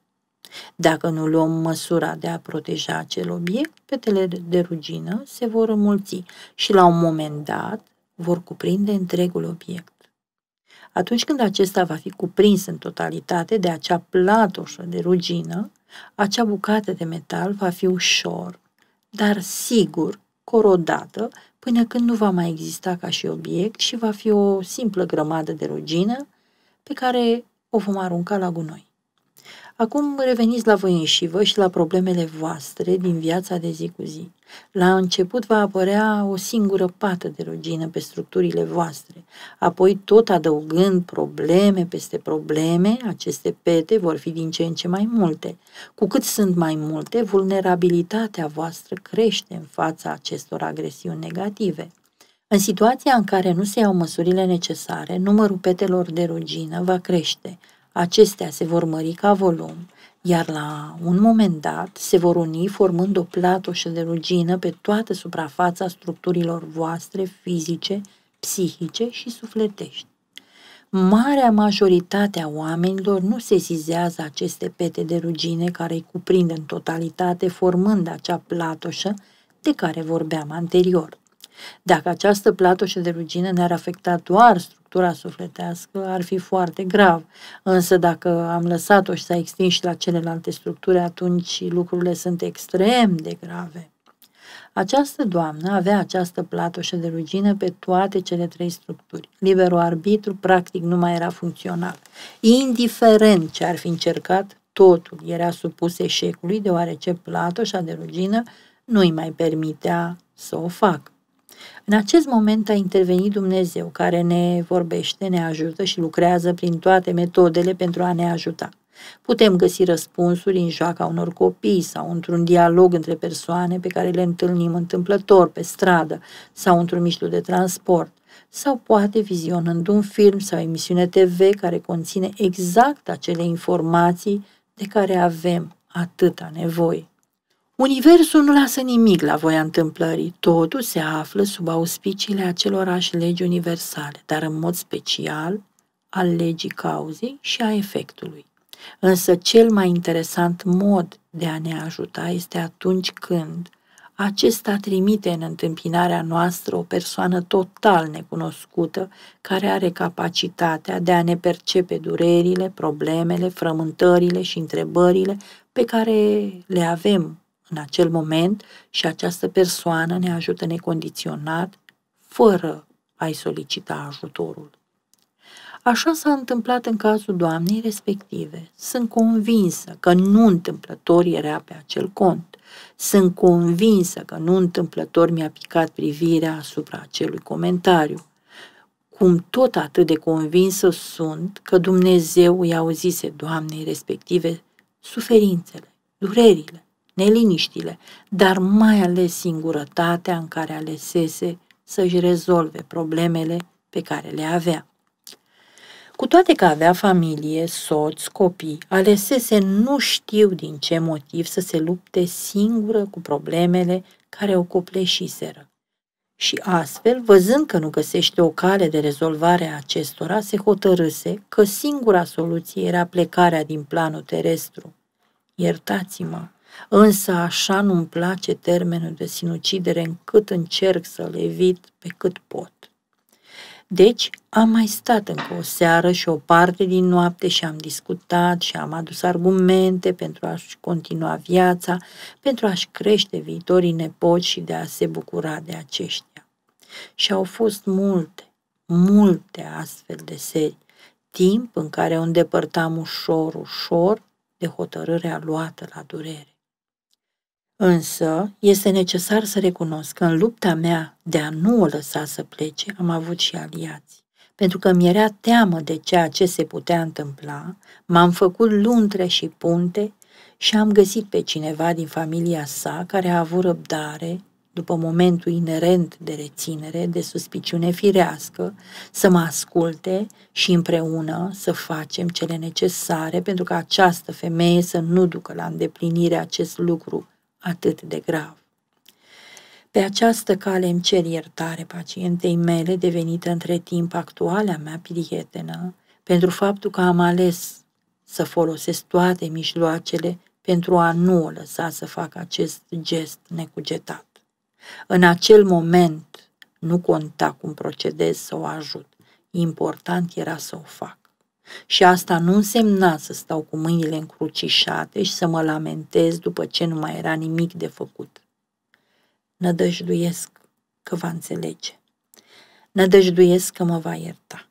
Dacă nu luăm măsura de a proteja acel obiect, petele de rugină se vor înmulți și la un moment dat vor cuprinde întregul obiect. Atunci când acesta va fi cuprins în totalitate de acea platoșă de rugină, acea bucată de metal va fi ușor, dar sigur corodată până când nu va mai exista ca și obiect și va fi o simplă grămadă de rugină pe care o vom arunca la gunoi. Acum reveniți la voi și vă și la problemele voastre din viața de zi cu zi. La început va apărea o singură pată de rugină pe structurile voastre, apoi tot adăugând probleme peste probleme, aceste pete vor fi din ce în ce mai multe. Cu cât sunt mai multe, vulnerabilitatea voastră crește în fața acestor agresiuni negative. În situația în care nu se iau măsurile necesare, numărul petelor de rugină va crește, Acestea se vor mări ca volum, iar la un moment dat se vor uni formând o platoșă de rugină pe toată suprafața structurilor voastre fizice, psihice și sufletești. Marea majoritate a oamenilor nu se zizează aceste pete de rugine care îi cuprind în totalitate formând acea platoșă de care vorbeam anterior. Dacă această platoșă de rugină ne-ar afecta doar structura sufletească, ar fi foarte grav. Însă dacă am lăsat-o și s-a extins și la celelalte structuri, atunci lucrurile sunt extrem de grave. Această doamnă avea această platoșă de rugină pe toate cele trei structuri. Liberul arbitru practic nu mai era funcțional. Indiferent ce ar fi încercat, totul era supus eșecului, deoarece platoșa de rugină nu îi mai permitea să o facă. În acest moment a intervenit Dumnezeu, care ne vorbește, ne ajută și lucrează prin toate metodele pentru a ne ajuta. Putem găsi răspunsuri în joaca unor copii sau într-un dialog între persoane pe care le întâlnim întâmplător pe stradă sau într-un mijloc de transport sau poate vizionând un film sau emisiune TV care conține exact acele informații de care avem atâta nevoie. Universul nu lasă nimic la voia întâmplării, totul se află sub auspiciile acelorași legi universale, dar în mod special al legii cauzei și a efectului. Însă cel mai interesant mod de a ne ajuta este atunci când acesta trimite în întâmpinarea noastră o persoană total necunoscută care are capacitatea de a ne percepe durerile, problemele, frământările și întrebările pe care le avem în acel moment și această persoană ne ajută necondiționat, fără a-i solicita ajutorul. Așa s-a întâmplat în cazul doamnei respective. Sunt convinsă că nu întâmplător era pe acel cont. Sunt convinsă că nu întâmplător mi-a picat privirea asupra acelui comentariu. Cum tot atât de convinsă sunt că Dumnezeu i-a auzise doamnei respective suferințele, durerile, neliniștile, dar mai ales singurătatea în care alesese să-și rezolve problemele pe care le avea. Cu toate că avea familie, soț, copii, alesese nu știu din ce motiv să se lupte singură cu problemele care o copleșiseră. Și astfel, văzând că nu găsește o cale de rezolvare a acestora, se hotărâse că singura soluție era plecarea din planul terestru. Iertați-mă, Însă așa nu-mi place termenul de sinucidere încât încerc să-l evit pe cât pot. Deci am mai stat încă o seară și o parte din noapte și am discutat și am adus argumente pentru a-și continua viața, pentru a-și crește viitorii nepoți și de a se bucura de aceștia. Și au fost multe, multe astfel de seri, timp în care o îndepărtam ușor, ușor de hotărârea luată la durere. Însă, este necesar să recunosc că în lupta mea de a nu o lăsa să plece, am avut și aliați. Pentru că mi era teamă de ceea ce se putea întâmpla, m-am făcut luntre și punte și am găsit pe cineva din familia sa care a avut răbdare, după momentul inerent de reținere, de suspiciune firească, să mă asculte și împreună să facem cele necesare pentru ca această femeie să nu ducă la îndeplinire acest lucru atât de grav. Pe această cale îmi cer iertare pacientei mele, devenită între timp actuala mea prietenă, pentru faptul că am ales să folosesc toate mijloacele pentru a nu o lăsa să facă acest gest necugetat. În acel moment nu conta cum procedez să o ajut. Important era să o fac. Și asta nu însemna să stau cu mâinile încrucișate și să mă lamentez după ce nu mai era nimic de făcut. Nădăjduiesc că va înțelege. Nădăjduiesc că mă va ierta.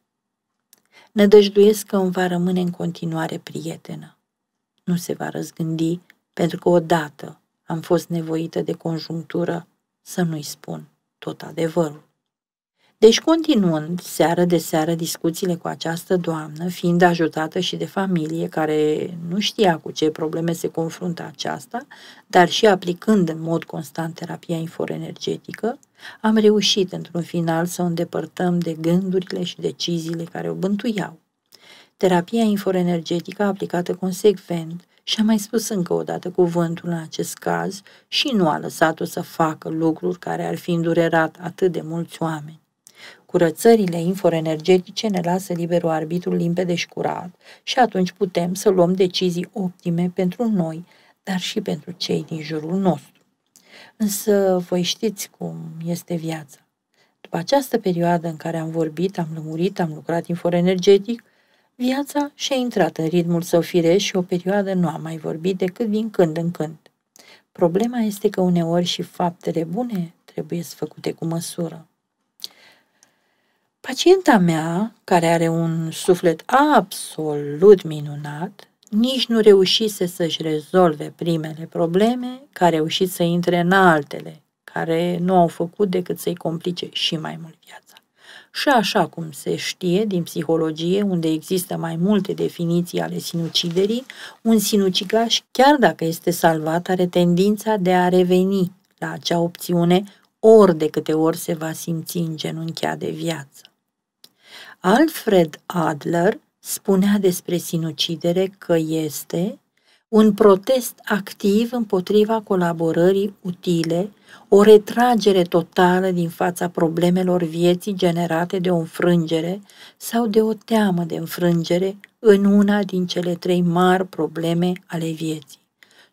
Nădăjduiesc că îmi va rămâne în continuare prietenă. Nu se va răzgândi pentru că odată am fost nevoită de conjunctură să nu-i spun tot adevărul. Deci, continuând seară de seară discuțiile cu această doamnă, fiind ajutată și de familie care nu știa cu ce probleme se confruntă aceasta, dar și aplicând în mod constant terapia inforenergetică, am reușit într-un final să o îndepărtăm de gândurile și deciziile care o bântuiau. Terapia inforenergetică aplicată consecvent și a mai spus încă o dată cuvântul în acest caz și nu a lăsat-o să facă lucruri care ar fi îndurerat atât de mulți oameni. Curățările inforenergetice ne lasă liberul arbitru limpede și curat și atunci putem să luăm decizii optime pentru noi, dar și pentru cei din jurul nostru. Însă voi știți cum este viața. După această perioadă în care am vorbit, am lămurit, am lucrat inforenergetic, viața și-a intrat în ritmul său firesc și o perioadă nu am mai vorbit decât din când în când. Problema este că uneori și faptele bune trebuie să făcute cu măsură. Pacienta mea, care are un suflet absolut minunat, nici nu reușise să-și rezolve primele probleme, care a reușit să intre în altele, care nu au făcut decât să-i complice și mai mult viața. Și așa cum se știe din psihologie, unde există mai multe definiții ale sinuciderii, un sinucigaș, chiar dacă este salvat, are tendința de a reveni la acea opțiune ori de câte ori se va simți în genunchea de viață. Alfred Adler spunea despre sinucidere că este un protest activ împotriva colaborării utile, o retragere totală din fața problemelor vieții generate de o înfrângere sau de o teamă de înfrângere în una din cele trei mari probleme ale vieții: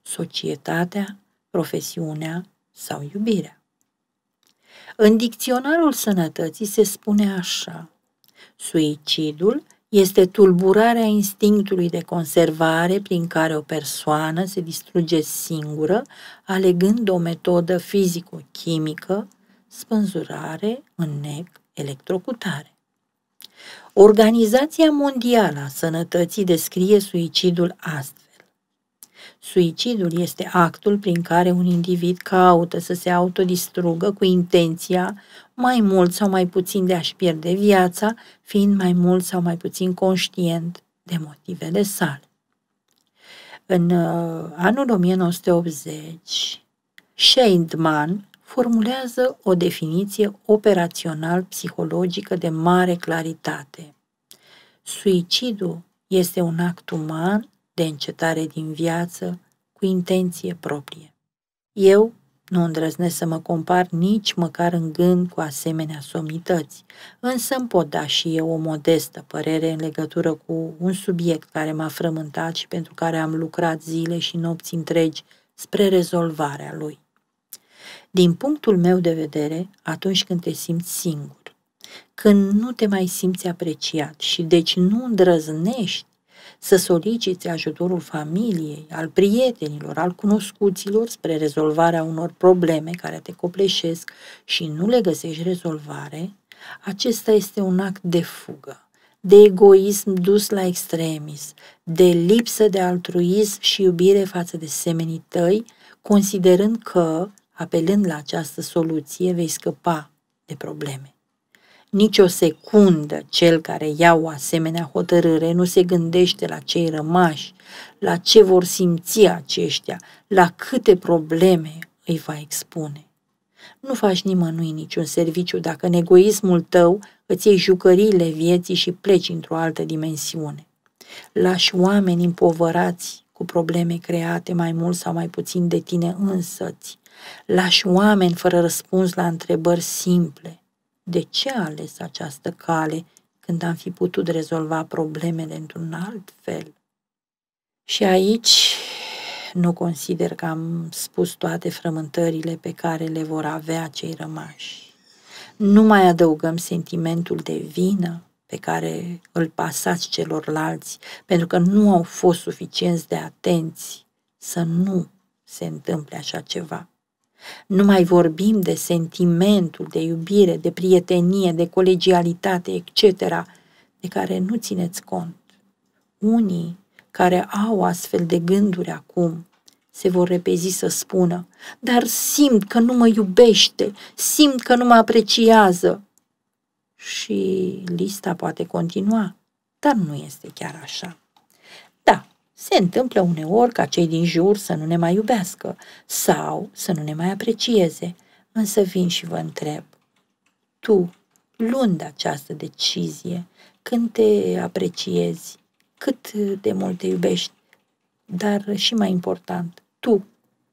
societatea, profesiunea sau iubirea. În dicționarul sănătății se spune așa: Suicidul este tulburarea instinctului de conservare prin care o persoană se distruge singură, alegând o metodă fizico-chimică, spânzurare, înnec, electrocutare. Organizația Mondială a Sănătății descrie suicidul astfel. Suicidul este actul prin care un individ caută să se autodistrugă cu intenția mai mult sau mai puțin de a-și pierde viața, fiind mai mult sau mai puțin conștient de motivele sale. În uh, anul 1980, Sheindman formulează o definiție operațional-psihologică de mare claritate. Suicidul este un act uman de încetare din viață cu intenție proprie. Eu nu îndrăznesc să mă compar nici măcar în gând cu asemenea somități, însă îmi pot da și eu o modestă părere în legătură cu un subiect care m-a frământat și pentru care am lucrat zile și nopți întregi spre rezolvarea lui. Din punctul meu de vedere, atunci când te simți singur, când nu te mai simți apreciat și deci nu îndrăznești să solicite ajutorul familiei, al prietenilor, al cunoscuților spre rezolvarea unor probleme care te copleșesc și nu le găsești rezolvare, acesta este un act de fugă, de egoism dus la extremis, de lipsă de altruism și iubire față de semenii tăi, considerând că, apelând la această soluție, vei scăpa de probleme. Nicio secundă cel care ia o asemenea hotărâre nu se gândește la cei rămași, la ce vor simți aceștia, la câte probleme îi va expune. Nu faci nimănui niciun serviciu dacă în egoismul tău îți iei jucăriile vieții și pleci într-o altă dimensiune. Lași oameni împovărați cu probleme create mai mult sau mai puțin de tine însăți. Lași oameni fără răspuns la întrebări simple. De ce a ales această cale când am fi putut rezolva problemele într-un alt fel? Și aici nu consider că am spus toate frământările pe care le vor avea cei rămași. Nu mai adăugăm sentimentul de vină pe care îl pasați celorlalți, pentru că nu au fost suficienți de atenți să nu se întâmple așa ceva. Nu mai vorbim de sentimentul de iubire, de prietenie, de colegialitate, etc., de care nu țineți cont. Unii care au astfel de gânduri acum se vor repezi să spună, dar simt că nu mă iubește, simt că nu mă apreciază. Și lista poate continua, dar nu este chiar așa. Se întâmplă uneori ca cei din jur să nu ne mai iubească sau să nu ne mai aprecieze, însă vin și vă întreb. Tu, luând această decizie, când te apreciezi, cât de mult te iubești, dar și mai important, tu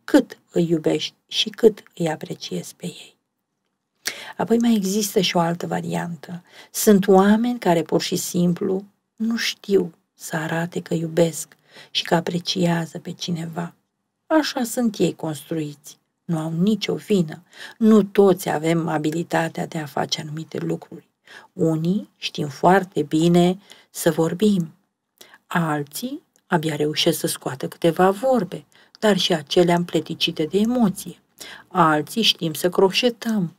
cât îi iubești și cât îi apreciezi pe ei. Apoi mai există și o altă variantă. Sunt oameni care pur și simplu nu știu să arate că iubesc și că apreciază pe cineva. Așa sunt ei construiți. Nu au nicio vină. Nu toți avem abilitatea de a face anumite lucruri. Unii știm foarte bine să vorbim. Alții abia reușesc să scoată câteva vorbe, dar și acelea împleticite de emoție. Alții știm să croșetăm.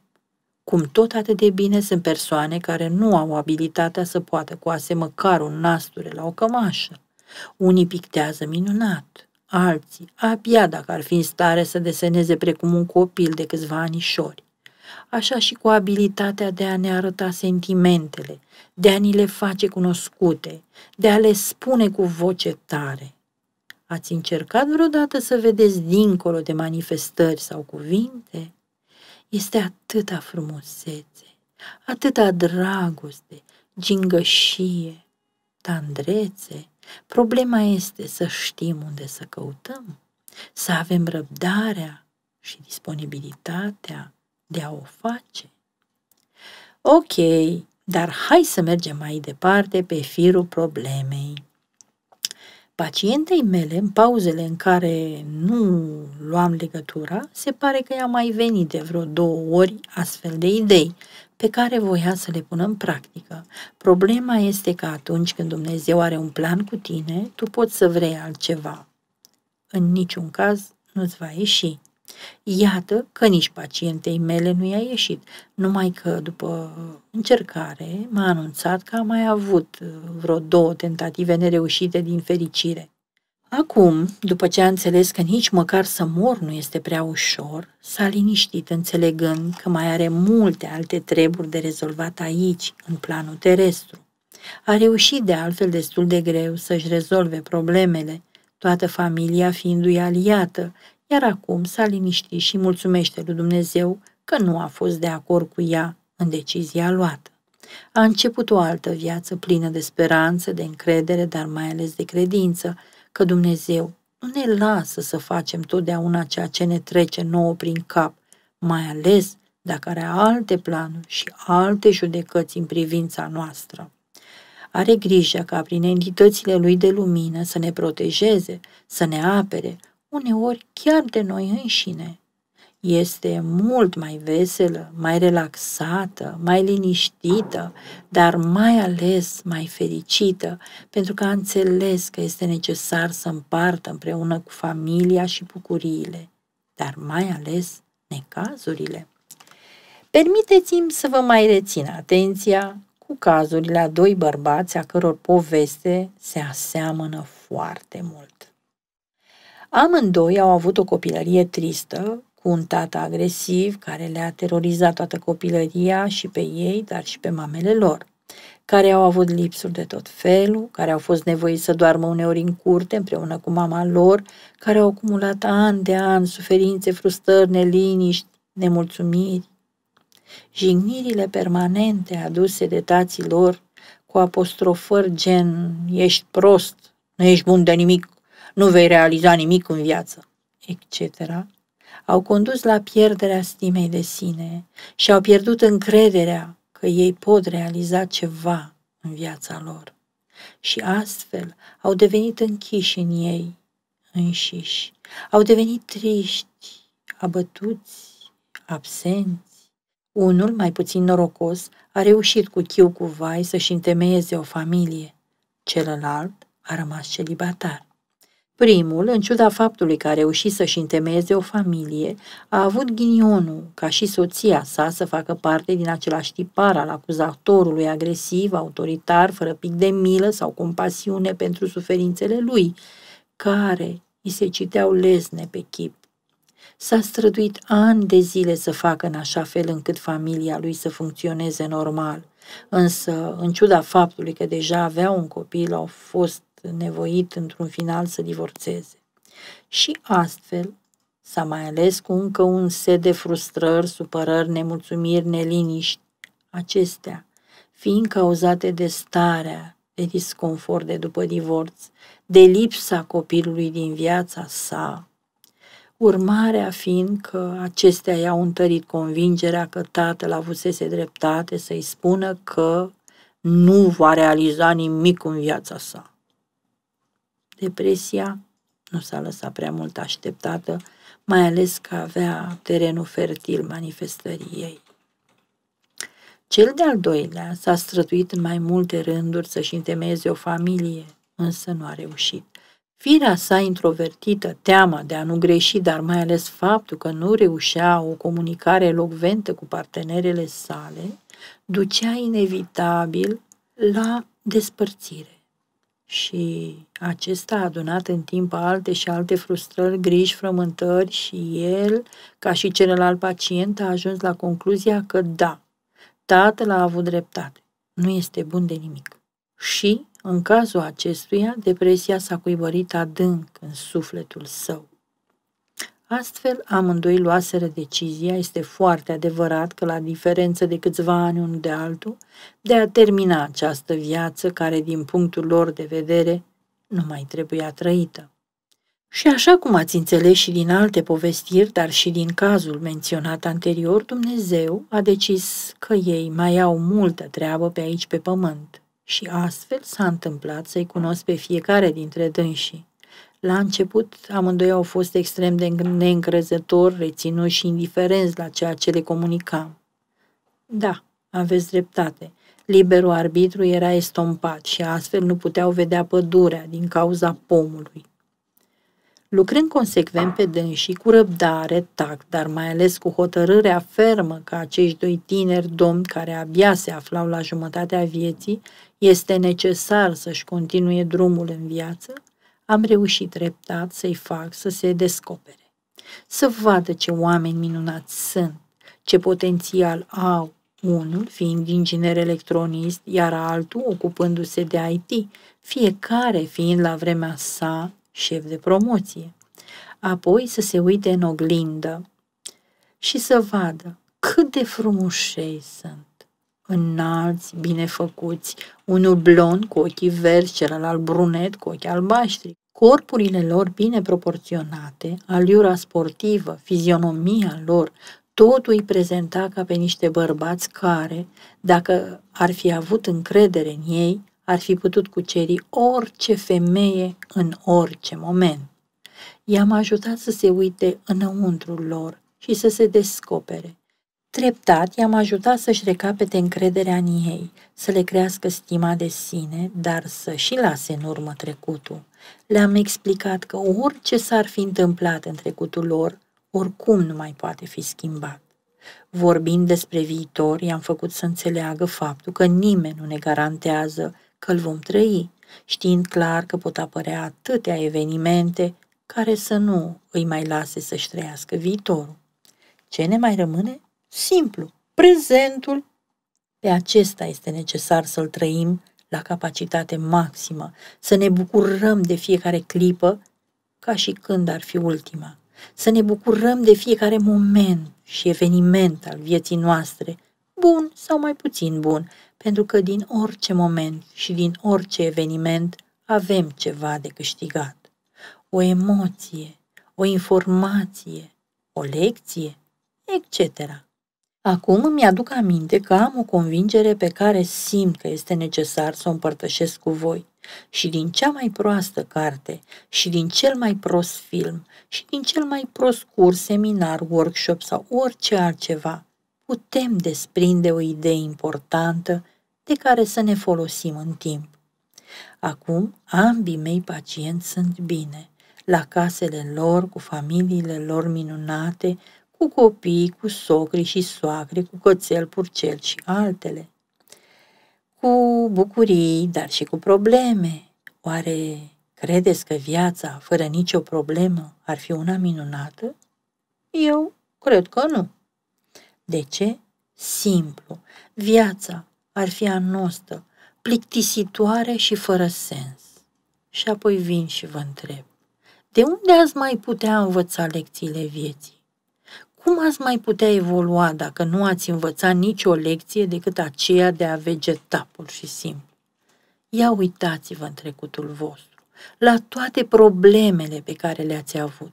Cum tot atât de bine sunt persoane care nu au abilitatea să poată coase măcar un nasture la o cămașă. Unii pictează minunat, alții abia dacă ar fi în stare să deseneze precum un copil de câțiva anișori. Așa și cu abilitatea de a ne arăta sentimentele, de a ni le face cunoscute, de a le spune cu voce tare. Ați încercat vreodată să vedeți dincolo de manifestări sau cuvinte? Este atâta frumusețe, atâta dragoste, gingășie, tandrețe, Problema este să știm unde să căutăm, să avem răbdarea și disponibilitatea de a o face. Ok, dar hai să mergem mai departe pe firul problemei. Pacientei mele, în pauzele în care nu luam legătura, se pare că i-a mai venit de vreo două ori astfel de idei, pe care voia să le pună în practică. Problema este că atunci când Dumnezeu are un plan cu tine, tu poți să vrei altceva. În niciun caz nu-ți va ieși. Iată că nici pacientei mele nu i-a ieșit, numai că după încercare m-a anunțat că a mai avut vreo două tentative nereușite din fericire. Acum, după ce a înțeles că nici măcar să mor nu este prea ușor, s-a liniștit înțelegând că mai are multe alte treburi de rezolvat aici, în planul terestru. A reușit de altfel destul de greu să-și rezolve problemele, toată familia fiindu-i aliată, iar acum s-a liniștit și mulțumește lui Dumnezeu că nu a fost de acord cu ea în decizia luată. A început o altă viață plină de speranță, de încredere, dar mai ales de credință, că Dumnezeu nu ne lasă să facem totdeauna ceea ce ne trece nouă prin cap, mai ales dacă are alte planuri și alte judecăți în privința noastră. Are grijă ca prin entitățile lui de lumină să ne protejeze, să ne apere, uneori chiar de noi înșine, este mult mai veselă, mai relaxată, mai liniștită, dar mai ales mai fericită, pentru că a înțeles că este necesar să împartă împreună cu familia și bucuriile, dar mai ales necazurile. Permiteți-mi să vă mai rețin atenția cu cazurile a doi bărbați a căror poveste se aseamănă foarte mult. Amândoi au avut o copilărie tristă un tată agresiv care le-a terorizat toată copilăria și pe ei, dar și pe mamele lor, care au avut lipsuri de tot felul, care au fost nevoiți să doarmă uneori în curte împreună cu mama lor, care au acumulat an de an suferințe, frustrări, neliniști, nemulțumiri. Jignirile permanente aduse de tații lor cu apostrofări gen ești prost, nu ești bun de nimic, nu vei realiza nimic în viață, etc., au condus la pierderea stimei de sine și au pierdut încrederea că ei pot realiza ceva în viața lor. Și astfel au devenit închiși în ei înșiși, au devenit triști, abătuți, absenți. Unul, mai puțin norocos, a reușit cu chiu cu vai să-și întemeieze o familie, celălalt a rămas celibatar. Primul, în ciuda faptului că a reușit să-și întemeieze o familie, a avut ghinionul, ca și soția sa, să facă parte din același tipar al acuzatorului agresiv, autoritar, fără pic de milă sau compasiune pentru suferințele lui, care îi se citeau lezne pe chip. S-a străduit ani de zile să facă în așa fel încât familia lui să funcționeze normal, însă, în ciuda faptului că deja avea un copil, au fost nevoit într-un final să divorțeze. Și astfel s-a mai ales cu încă un set de frustrări, supărări, nemulțumiri, neliniști, acestea fiind cauzate de starea de disconfort de după divorț, de lipsa copilului din viața sa, urmarea fiind că acestea i-au întărit convingerea că tatăl avusese dreptate să-i spună că nu va realiza nimic în viața sa. Depresia nu s-a lăsat prea mult așteptată, mai ales că avea terenul fertil manifestării ei. Cel de-al doilea s-a străduit în mai multe rânduri să-și întemeieze o familie, însă nu a reușit. Firea sa introvertită, teama de a nu greși, dar mai ales faptul că nu reușea o comunicare elocventă cu partenerele sale, ducea inevitabil la despărțire și acesta a adunat în timp alte și alte frustrări, griji, frământări și el, ca și celălalt pacient, a ajuns la concluzia că da, tatăl a avut dreptate, nu este bun de nimic. Și, în cazul acestuia, depresia s-a cuibărit adânc în sufletul său. Astfel, amândoi luaseră decizia, este foarte adevărat că la diferență de câțiva ani unul de altul, de a termina această viață care, din punctul lor de vedere, nu mai trebuia trăită. Și așa cum ați înțeles și din alte povestiri, dar și din cazul menționat anterior, Dumnezeu a decis că ei mai au multă treabă pe aici pe pământ. Și astfel s-a întâmplat să-i cunosc pe fiecare dintre dânsii la început, amândoi au fost extrem de neîncrezători, reținuți și indiferenți la ceea ce le comunicam. Da, aveți dreptate. Liberul arbitru era estompat și astfel nu puteau vedea pădurea din cauza pomului. Lucrând consecvent pe și cu răbdare, tac, dar mai ales cu hotărârea fermă că acești doi tineri domni care abia se aflau la jumătatea vieții, este necesar să-și continue drumul în viață, am reușit treptat să-i fac să se descopere, să vadă ce oameni minunați sunt, ce potențial au, unul fiind inginer electronist, iar altul ocupându-se de IT, fiecare fiind la vremea sa șef de promoție. Apoi să se uite în oglindă și să vadă cât de frumușei sunt înalți, bine făcuți, unul blond cu ochii verzi, celălalt brunet cu ochii albaștri, corpurile lor bine proporționate, aliura sportivă, fizionomia lor, totul îi prezenta ca pe niște bărbați care, dacă ar fi avut încredere în ei, ar fi putut cuceri orice femeie în orice moment. I-am ajutat să se uite înăuntru lor și să se descopere. Treptat i-am ajutat să-și recapete încrederea în ei, să le crească stima de sine, dar să și lase în urmă trecutul. Le-am explicat că orice s-ar fi întâmplat în trecutul lor, oricum nu mai poate fi schimbat. Vorbind despre viitor, i-am făcut să înțeleagă faptul că nimeni nu ne garantează că îl vom trăi, știind clar că pot apărea atâtea evenimente care să nu îi mai lase să-și trăiască viitorul. Ce ne mai rămâne? Simplu, prezentul. Pe acesta este necesar să-l trăim la capacitate maximă, să ne bucurăm de fiecare clipă ca și când ar fi ultima, să ne bucurăm de fiecare moment și eveniment al vieții noastre, bun sau mai puțin bun, pentru că din orice moment și din orice eveniment avem ceva de câștigat. O emoție, o informație, o lecție, etc. Acum îmi aduc aminte că am o convingere pe care simt că este necesar să o împărtășesc cu voi. Și din cea mai proastă carte, și din cel mai prost film, și din cel mai prost curs, seminar, workshop sau orice altceva, putem desprinde o idee importantă de care să ne folosim în timp. Acum ambii mei pacienți sunt bine, la casele lor, cu familiile lor minunate, cu copii, cu socri și soacre, cu cățel, purcel și altele. Cu bucurii, dar și cu probleme. Oare credeți că viața, fără nicio problemă, ar fi una minunată? Eu cred că nu. De ce? Simplu. Viața ar fi a noastră, plictisitoare și fără sens. Și apoi vin și vă întreb, de unde ați mai putea învăța lecțiile vieții? cum ați mai putea evolua dacă nu ați învățat nicio lecție decât aceea de a vegeta pur și simplu? Ia uitați-vă în trecutul vostru, la toate problemele pe care le-ați avut.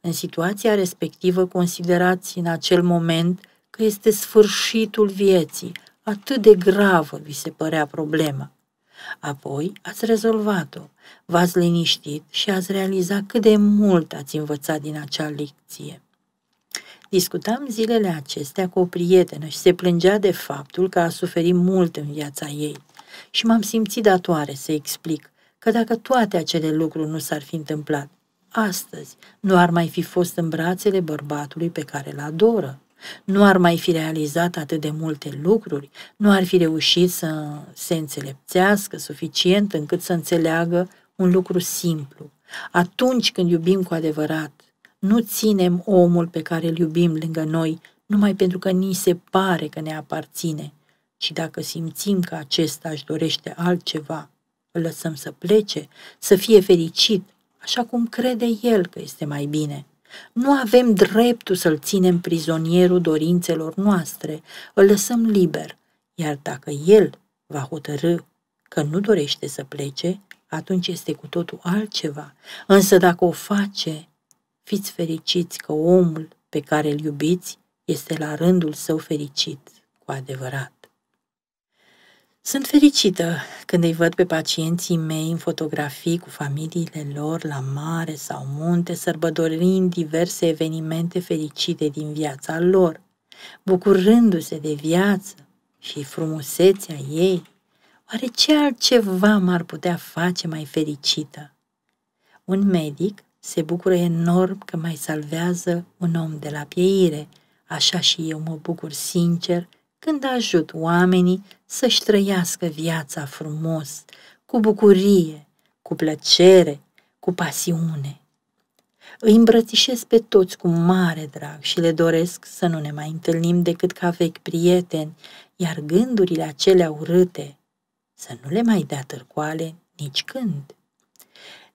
În situația respectivă considerați în acel moment că este sfârșitul vieții, atât de gravă vi se părea problema. Apoi ați rezolvat-o, v-ați liniștit și ați realizat cât de mult ați învățat din acea lecție. Discutam zilele acestea cu o prietenă și se plângea de faptul că a suferit mult în viața ei. Și m-am simțit datoare să explic că dacă toate acele lucruri nu s-ar fi întâmplat, astăzi nu ar mai fi fost în brațele bărbatului pe care îl adoră. Nu ar mai fi realizat atât de multe lucruri, nu ar fi reușit să se înțelepțească suficient încât să înțeleagă un lucru simplu. Atunci când iubim cu adevărat nu ținem omul pe care îl iubim lângă noi numai pentru că ni se pare că ne aparține, ci dacă simțim că acesta își dorește altceva, îl lăsăm să plece, să fie fericit, așa cum crede el că este mai bine. Nu avem dreptul să-l ținem prizonierul dorințelor noastre, îl lăsăm liber, iar dacă el va hotărâ că nu dorește să plece, atunci este cu totul altceva. Însă dacă o face, Fiți fericiți că omul pe care îl iubiți este la rândul său fericit cu adevărat. Sunt fericită când îi văd pe pacienții mei în fotografii cu familiile lor la mare sau munte, sărbătorind diverse evenimente fericite din viața lor, bucurându-se de viață și frumusețea ei. Oare ce altceva m-ar putea face mai fericită? Un medic se bucură enorm că mai salvează un om de la pieire. Așa și eu mă bucur sincer când ajut oamenii să-și trăiască viața frumos, cu bucurie, cu plăcere, cu pasiune. Îi îmbrățișez pe toți cu mare drag și le doresc să nu ne mai întâlnim decât ca vechi prieteni, iar gândurile acelea urâte să nu le mai dea târcoale nici când.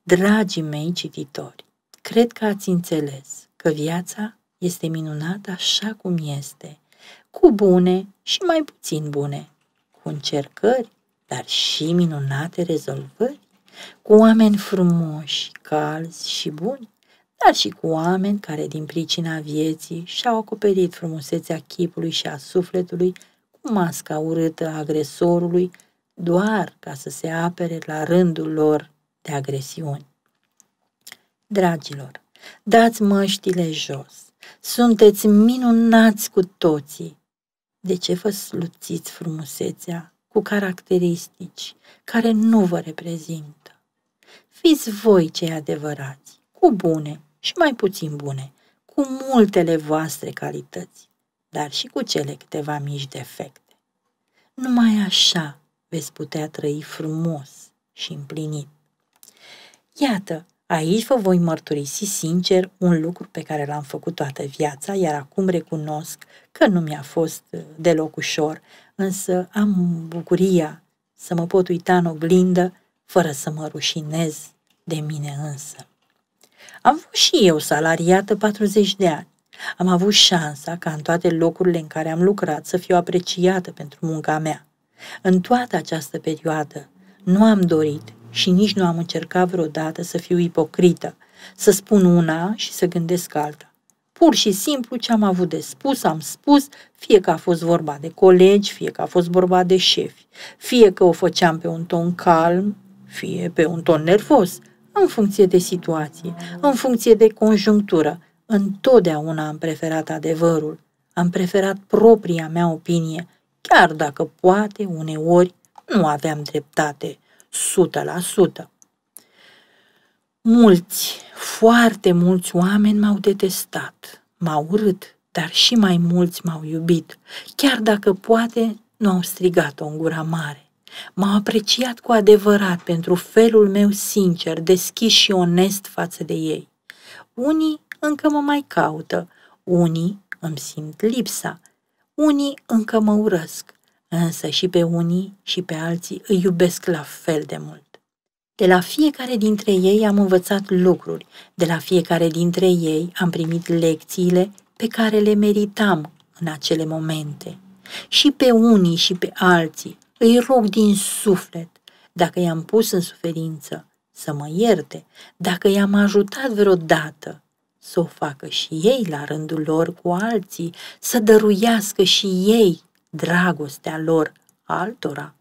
Dragii mei cititori, cred că ați înțeles că viața este minunată așa cum este, cu bune și mai puțin bune, cu încercări, dar și minunate rezolvări, cu oameni frumoși, calzi și buni, dar și cu oameni care din pricina vieții și-au acoperit frumusețea chipului și a sufletului cu masca urâtă a agresorului, doar ca să se apere la rândul lor de agresiuni. Dragilor, dați măștile jos, sunteți minunați cu toții. De ce vă sluțiți frumusețea cu caracteristici care nu vă reprezintă? Fiți voi cei adevărați, cu bune și mai puțin bune, cu multele voastre calități, dar și cu cele câteva mici defecte. Numai așa veți putea trăi frumos și împlinit. Iată, aici vă voi mărturisi sincer un lucru pe care l-am făcut toată viața, iar acum recunosc că nu mi-a fost uh, deloc ușor, însă am bucuria să mă pot uita în oglindă fără să mă rușinez de mine însă. Am fost și eu salariată 40 de ani. Am avut șansa ca în toate locurile în care am lucrat să fiu apreciată pentru munca mea. În toată această perioadă nu am dorit și nici nu am încercat vreodată să fiu ipocrită, să spun una și să gândesc alta. Pur și simplu ce am avut de spus, am spus, fie că a fost vorba de colegi, fie că a fost vorba de șefi, fie că o făceam pe un ton calm, fie pe un ton nervos, în funcție de situație, în funcție de conjunctură. Întotdeauna am preferat adevărul, am preferat propria mea opinie, chiar dacă poate uneori nu aveam dreptate. 100%. Mulți, foarte mulți oameni m-au detestat, m-au urât, dar și mai mulți m-au iubit, chiar dacă poate nu au strigat-o în gura mare. M-au apreciat cu adevărat pentru felul meu sincer, deschis și onest față de ei. Unii încă mă mai caută, unii îmi simt lipsa, unii încă mă urăsc, însă și pe unii și pe alții îi iubesc la fel de mult. De la fiecare dintre ei am învățat lucruri, de la fiecare dintre ei am primit lecțiile pe care le meritam în acele momente. Și pe unii și pe alții îi rog din suflet, dacă i-am pus în suferință, să mă ierte, dacă i-am ajutat vreodată, să o facă și ei la rândul lor cu alții, să dăruiască și ei dragostea lor altora.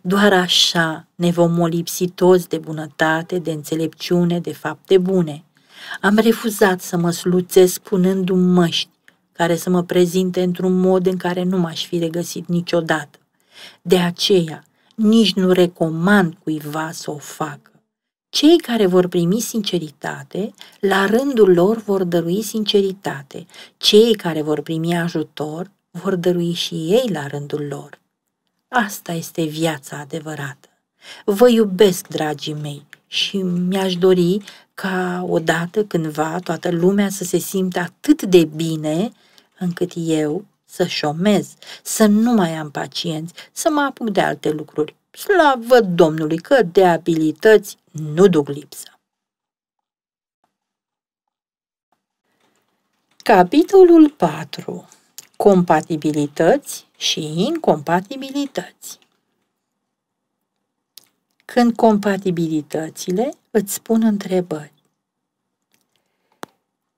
Doar așa ne vom molipsi toți de bunătate, de înțelepciune, de fapte bune. Am refuzat să mă sluțesc punându-mi măști care să mă prezinte într-un mod în care nu m-aș fi regăsit niciodată. De aceea, nici nu recomand cuiva să o facă. Cei care vor primi sinceritate, la rândul lor vor dărui sinceritate. Cei care vor primi ajutor, vor dărui și ei la rândul lor. Asta este viața adevărată. Vă iubesc, dragii mei, și mi-aș dori ca odată, cândva, toată lumea să se simtă atât de bine încât eu să șomez, să nu mai am pacienți, să mă apuc de alte lucruri. Slavă Domnului că de abilități nu duc lipsă. Capitolul 4 compatibilități și incompatibilități. Când compatibilitățile îți spun întrebări.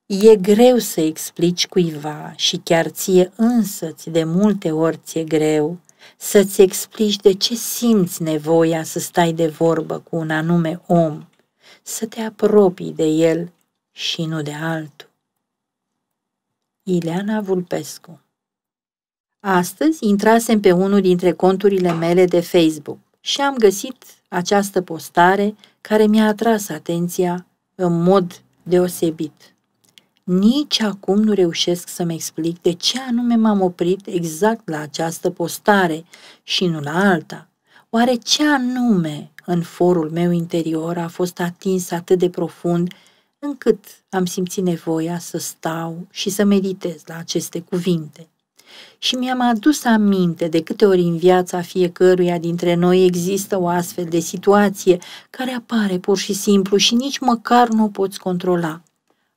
E greu să explici cuiva și chiar ție însăți de multe ori ți-e greu să-ți explici de ce simți nevoia să stai de vorbă cu un anume om, să te apropii de el și nu de altul. Ileana Vulpescu Astăzi intrasem pe unul dintre conturile mele de Facebook și am găsit această postare care mi-a atras atenția în mod deosebit. Nici acum nu reușesc să-mi explic de ce anume m-am oprit exact la această postare și nu la alta. Oare ce anume în forul meu interior a fost atins atât de profund încât am simțit nevoia să stau și să meditez la aceste cuvinte? și mi-am adus aminte de câte ori în viața fiecăruia dintre noi există o astfel de situație care apare pur și simplu și nici măcar nu o poți controla.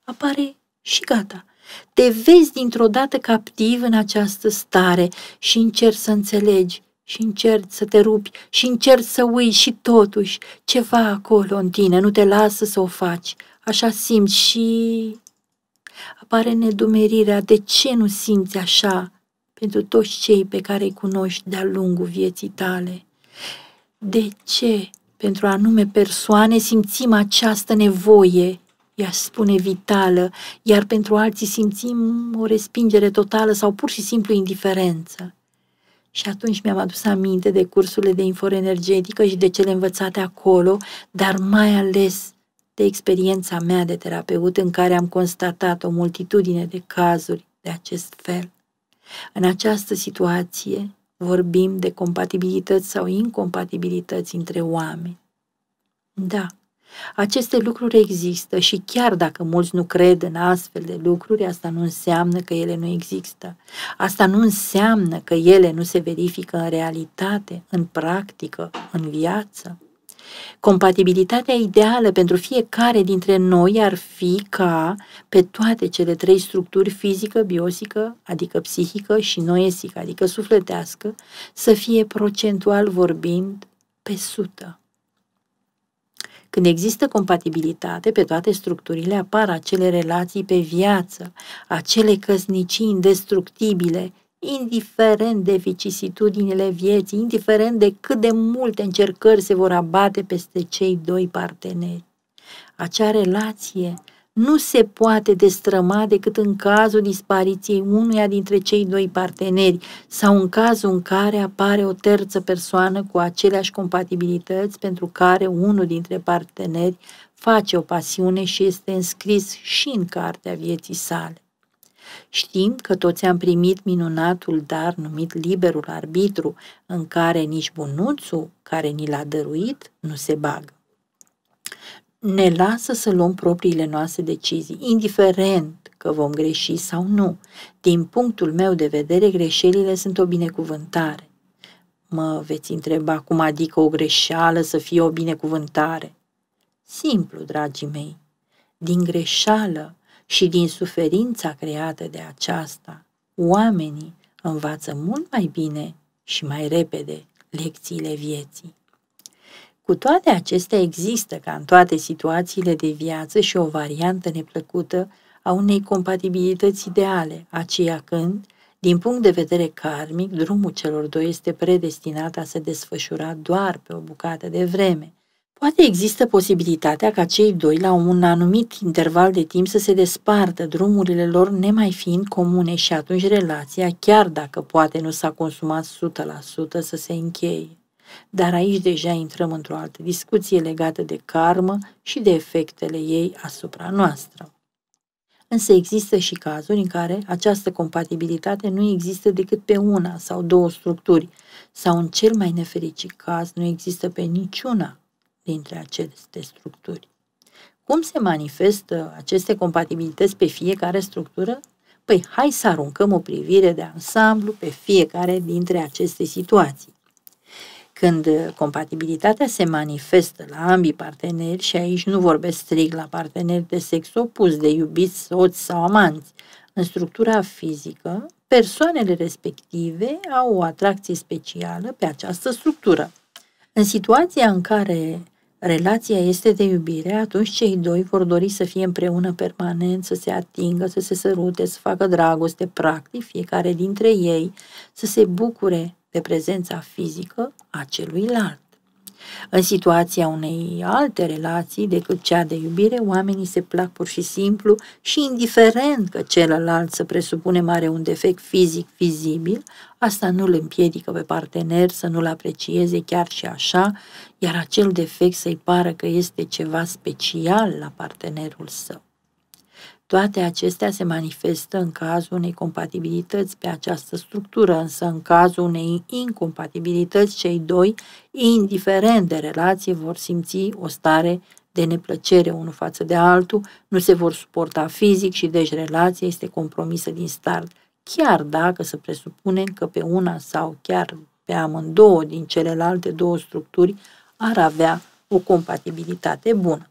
Apare și gata. Te vezi dintr-o dată captiv în această stare și încerci să înțelegi și încerci să te rupi și încerci să uiți și totuși ceva acolo în tine nu te lasă să o faci. Așa simți și apare nedumerirea, de ce nu simți așa? pentru toți cei pe care îi cunoști de-a lungul vieții tale. De ce pentru anume persoane simțim această nevoie, ea spune vitală, iar pentru alții simțim o respingere totală sau pur și simplu indiferență? Și atunci mi-am adus aminte de cursurile de energetică și de cele învățate acolo, dar mai ales de experiența mea de terapeut în care am constatat o multitudine de cazuri de acest fel. În această situație vorbim de compatibilități sau incompatibilități între oameni. Da, aceste lucruri există și chiar dacă mulți nu cred în astfel de lucruri, asta nu înseamnă că ele nu există. Asta nu înseamnă că ele nu se verifică în realitate, în practică, în viață. Compatibilitatea ideală pentru fiecare dintre noi ar fi ca pe toate cele trei structuri fizică, biosică, adică psihică și noesică, adică sufletească, să fie procentual vorbind pe sută. Când există compatibilitate pe toate structurile, apar acele relații pe viață, acele căsnicii indestructibile indiferent de vicisitudinile vieții, indiferent de cât de multe încercări se vor abate peste cei doi parteneri. Acea relație nu se poate destrăma decât în cazul dispariției unuia dintre cei doi parteneri sau în cazul în care apare o terță persoană cu aceleași compatibilități pentru care unul dintre parteneri face o pasiune și este înscris și în cartea vieții sale. Știm că toți am primit minunatul dar numit liberul arbitru, în care nici bunuțul care ni l-a dăruit nu se bagă. Ne lasă să luăm propriile noastre decizii, indiferent că vom greși sau nu. Din punctul meu de vedere, greșelile sunt o binecuvântare. Mă veți întreba cum adică o greșeală să fie o binecuvântare. Simplu, dragii mei. Din greșeală și din suferința creată de aceasta, oamenii învață mult mai bine și mai repede lecțiile vieții. Cu toate acestea există, ca în toate situațiile de viață, și o variantă neplăcută a unei compatibilități ideale, aceea când, din punct de vedere karmic, drumul celor doi este predestinat a se desfășura doar pe o bucată de vreme, Poate există posibilitatea ca cei doi la un anumit interval de timp să se despartă, drumurile lor nemai fiind comune și atunci relația, chiar dacă poate nu s-a consumat 100%, să se încheie. Dar aici deja intrăm într-o altă discuție legată de karmă și de efectele ei asupra noastră. Însă există și cazuri în care această compatibilitate nu există decât pe una sau două structuri, sau în cel mai nefericit caz nu există pe niciuna dintre aceste structuri. Cum se manifestă aceste compatibilități pe fiecare structură? Păi hai să aruncăm o privire de ansamblu pe fiecare dintre aceste situații. Când compatibilitatea se manifestă la ambii parteneri, și aici nu vorbesc strict la parteneri de sex opus, de iubiți, soți sau amanți, în structura fizică, persoanele respective au o atracție specială pe această structură. În situația în care relația este de iubire, atunci cei doi vor dori să fie împreună permanent, să se atingă, să se sărute, să facă dragoste, practic fiecare dintre ei, să se bucure de prezența fizică a celuilalt. În situația unei alte relații decât cea de iubire, oamenii se plac pur și simplu și indiferent că celălalt să presupune mare un defect fizic vizibil, asta nu îl împiedică pe partener să nu-l aprecieze chiar și așa, iar acel defect să-i pară că este ceva special la partenerul său. Toate acestea se manifestă în cazul unei compatibilități pe această structură, însă în cazul unei incompatibilități, cei doi, indiferent de relație, vor simți o stare de neplăcere unul față de altul, nu se vor suporta fizic și deci relația este compromisă din start, chiar dacă să presupunem că pe una sau chiar pe amândouă din celelalte două structuri ar avea o compatibilitate bună.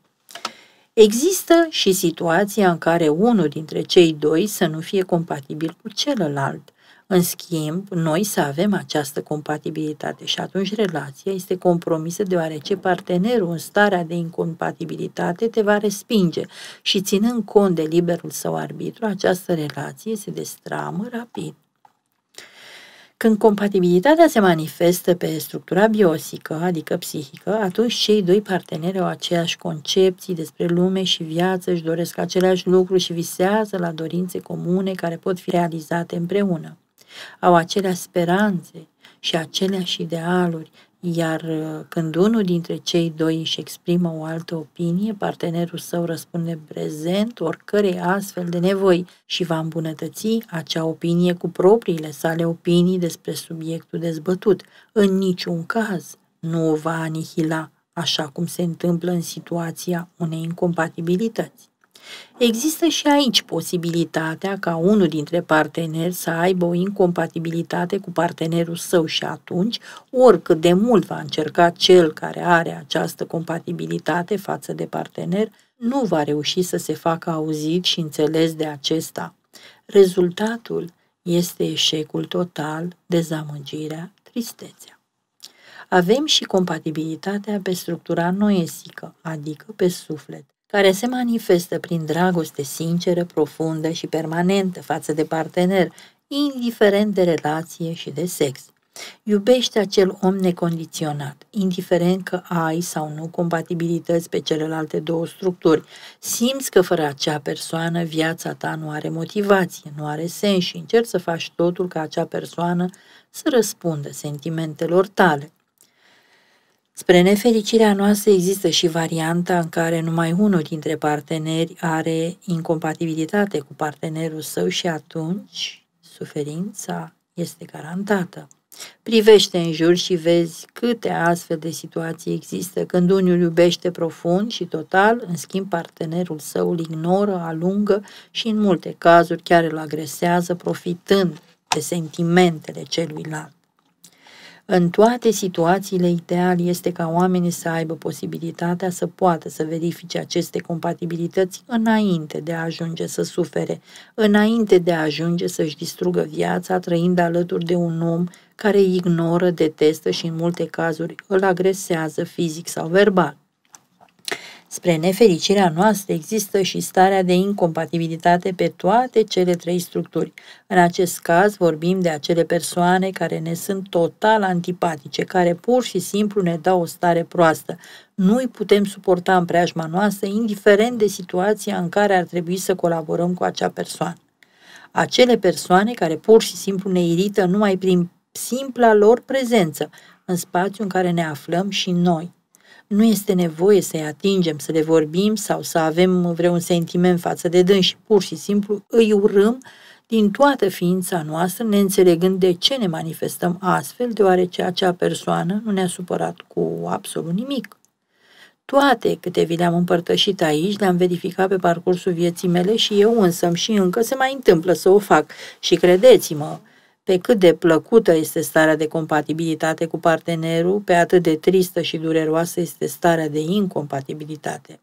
Există și situația în care unul dintre cei doi să nu fie compatibil cu celălalt. În schimb, noi să avem această compatibilitate și atunci relația este compromisă deoarece partenerul în starea de incompatibilitate te va respinge și ținând cont de liberul său arbitru, această relație se destramă rapid. Când compatibilitatea se manifestă pe structura biosică, adică psihică, atunci cei doi parteneri au aceeași concepții despre lume și viață, își doresc aceleași lucruri și visează la dorințe comune care pot fi realizate împreună. Au aceleași speranțe și aceleași idealuri iar uh, când unul dintre cei doi își exprimă o altă opinie, partenerul său răspunde prezent oricărei astfel de nevoi și va îmbunătăți acea opinie cu propriile sale opinii despre subiectul dezbătut. În niciun caz nu o va anihila, așa cum se întâmplă în situația unei incompatibilități. Există și aici posibilitatea ca unul dintre parteneri să aibă o incompatibilitate cu partenerul său și atunci, oricât de mult va încerca cel care are această compatibilitate față de partener, nu va reuși să se facă auzit și înțeles de acesta. Rezultatul este eșecul total, dezamăgirea, tristețea avem și compatibilitatea pe structura noesică, adică pe suflet care se manifestă prin dragoste sinceră, profundă și permanentă față de partener, indiferent de relație și de sex. Iubește acel om necondiționat, indiferent că ai sau nu compatibilități pe celelalte două structuri. Simți că fără acea persoană viața ta nu are motivație, nu are sens și încerci să faci totul ca acea persoană să răspundă sentimentelor tale. Spre nefericirea noastră există și varianta în care numai unul dintre parteneri are incompatibilitate cu partenerul său și atunci suferința este garantată. Privește în jur și vezi câte astfel de situații există când unul iubește profund și total, în schimb partenerul său îl ignoră, alungă și în multe cazuri chiar îl agresează profitând de sentimentele celuilalt. În toate situațiile, ideal este ca oamenii să aibă posibilitatea să poată să verifice aceste compatibilități înainte de a ajunge să sufere, înainte de a ajunge să-și distrugă viața trăind alături de un om care ignoră, detestă și în multe cazuri îl agresează fizic sau verbal. Spre nefericirea noastră există și starea de incompatibilitate pe toate cele trei structuri. În acest caz vorbim de acele persoane care ne sunt total antipatice, care pur și simplu ne dau o stare proastă. Nu îi putem suporta în preajma noastră, indiferent de situația în care ar trebui să colaborăm cu acea persoană. Acele persoane care pur și simplu ne irită numai prin simpla lor prezență în spațiul în care ne aflăm și noi – nu este nevoie să-i atingem, să le vorbim sau să avem vreun sentiment față de dânsi. Pur și simplu îi urâm din toată ființa noastră, ne înțelegând de ce ne manifestăm astfel, deoarece acea persoană nu ne-a supărat cu absolut nimic. Toate câte vi le-am împărtășit aici, le-am verificat pe parcursul vieții mele și eu însă și încă se mai întâmplă să o fac. Și credeți-mă, pe cât de plăcută este starea de compatibilitate cu partenerul, pe atât de tristă și dureroasă este starea de incompatibilitate.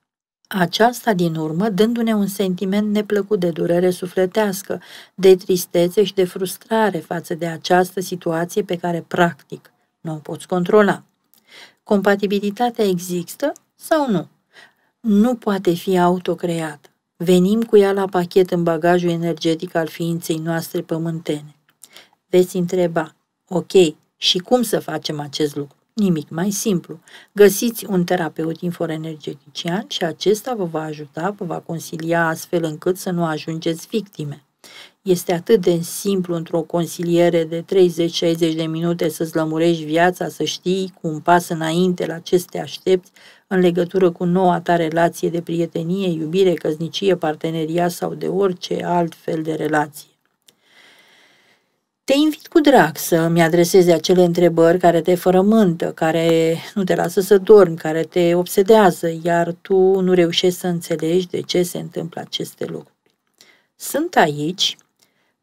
Aceasta, din urmă, dându-ne un sentiment neplăcut de durere sufletească, de tristețe și de frustrare față de această situație pe care, practic, nu o poți controla. Compatibilitatea există sau nu? Nu poate fi autocreată. Venim cu ea la pachet în bagajul energetic al ființei noastre pământene. Veți întreba, ok, și cum să facem acest lucru? Nimic mai simplu. Găsiți un terapeut infoenergetician și acesta vă va ajuta, vă va consilia astfel încât să nu ajungeți victime. Este atât de simplu într-o consiliere de 30-60 de minute să-ți lămurești viața, să știi cu un pas înainte la ce te aștepți în legătură cu noua ta relație de prietenie, iubire, căsnicie, parteneria sau de orice alt fel de relație. Te invit cu drag să mi-adresezi acele întrebări care te fărământă, care nu te lasă să dormi, care te obsedează, iar tu nu reușești să înțelegi de ce se întâmplă aceste lucruri. Sunt aici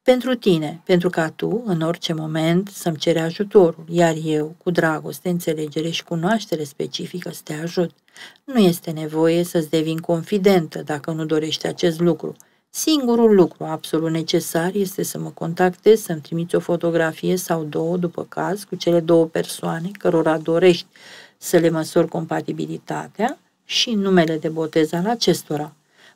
pentru tine, pentru ca tu, în orice moment, să-mi ceri ajutorul, iar eu, cu dragoste, înțelegere și cunoaștere specifică, să te ajut. Nu este nevoie să-ți devin confidentă dacă nu dorești acest lucru – Singurul lucru absolut necesar este să mă contactez, să-mi trimiți o fotografie sau două, după caz, cu cele două persoane cărora dorești să le măsori compatibilitatea și numele de botez al acestora.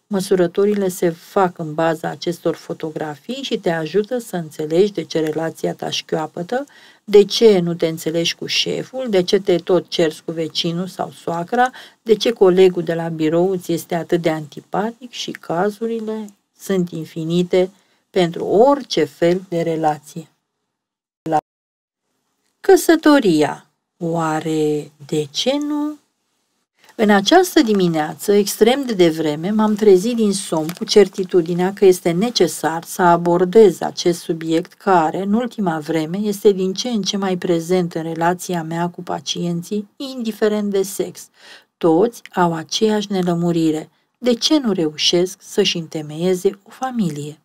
Măsurătorile se fac în baza acestor fotografii și te ajută să înțelegi de ce relația ta șchioapătă, de ce nu te înțelegi cu șeful, de ce te tot cerți cu vecinul sau soacra, de ce colegul de la birou ți este atât de antipatic și cazurile sunt infinite pentru orice fel de relație. La căsătoria. Oare de ce nu? În această dimineață, extrem de devreme, m-am trezit din somn cu certitudinea că este necesar să abordez acest subiect care, în ultima vreme, este din ce în ce mai prezent în relația mea cu pacienții, indiferent de sex. Toți au aceeași nelămurire – de ce nu reușesc să-și întemeieze o familie.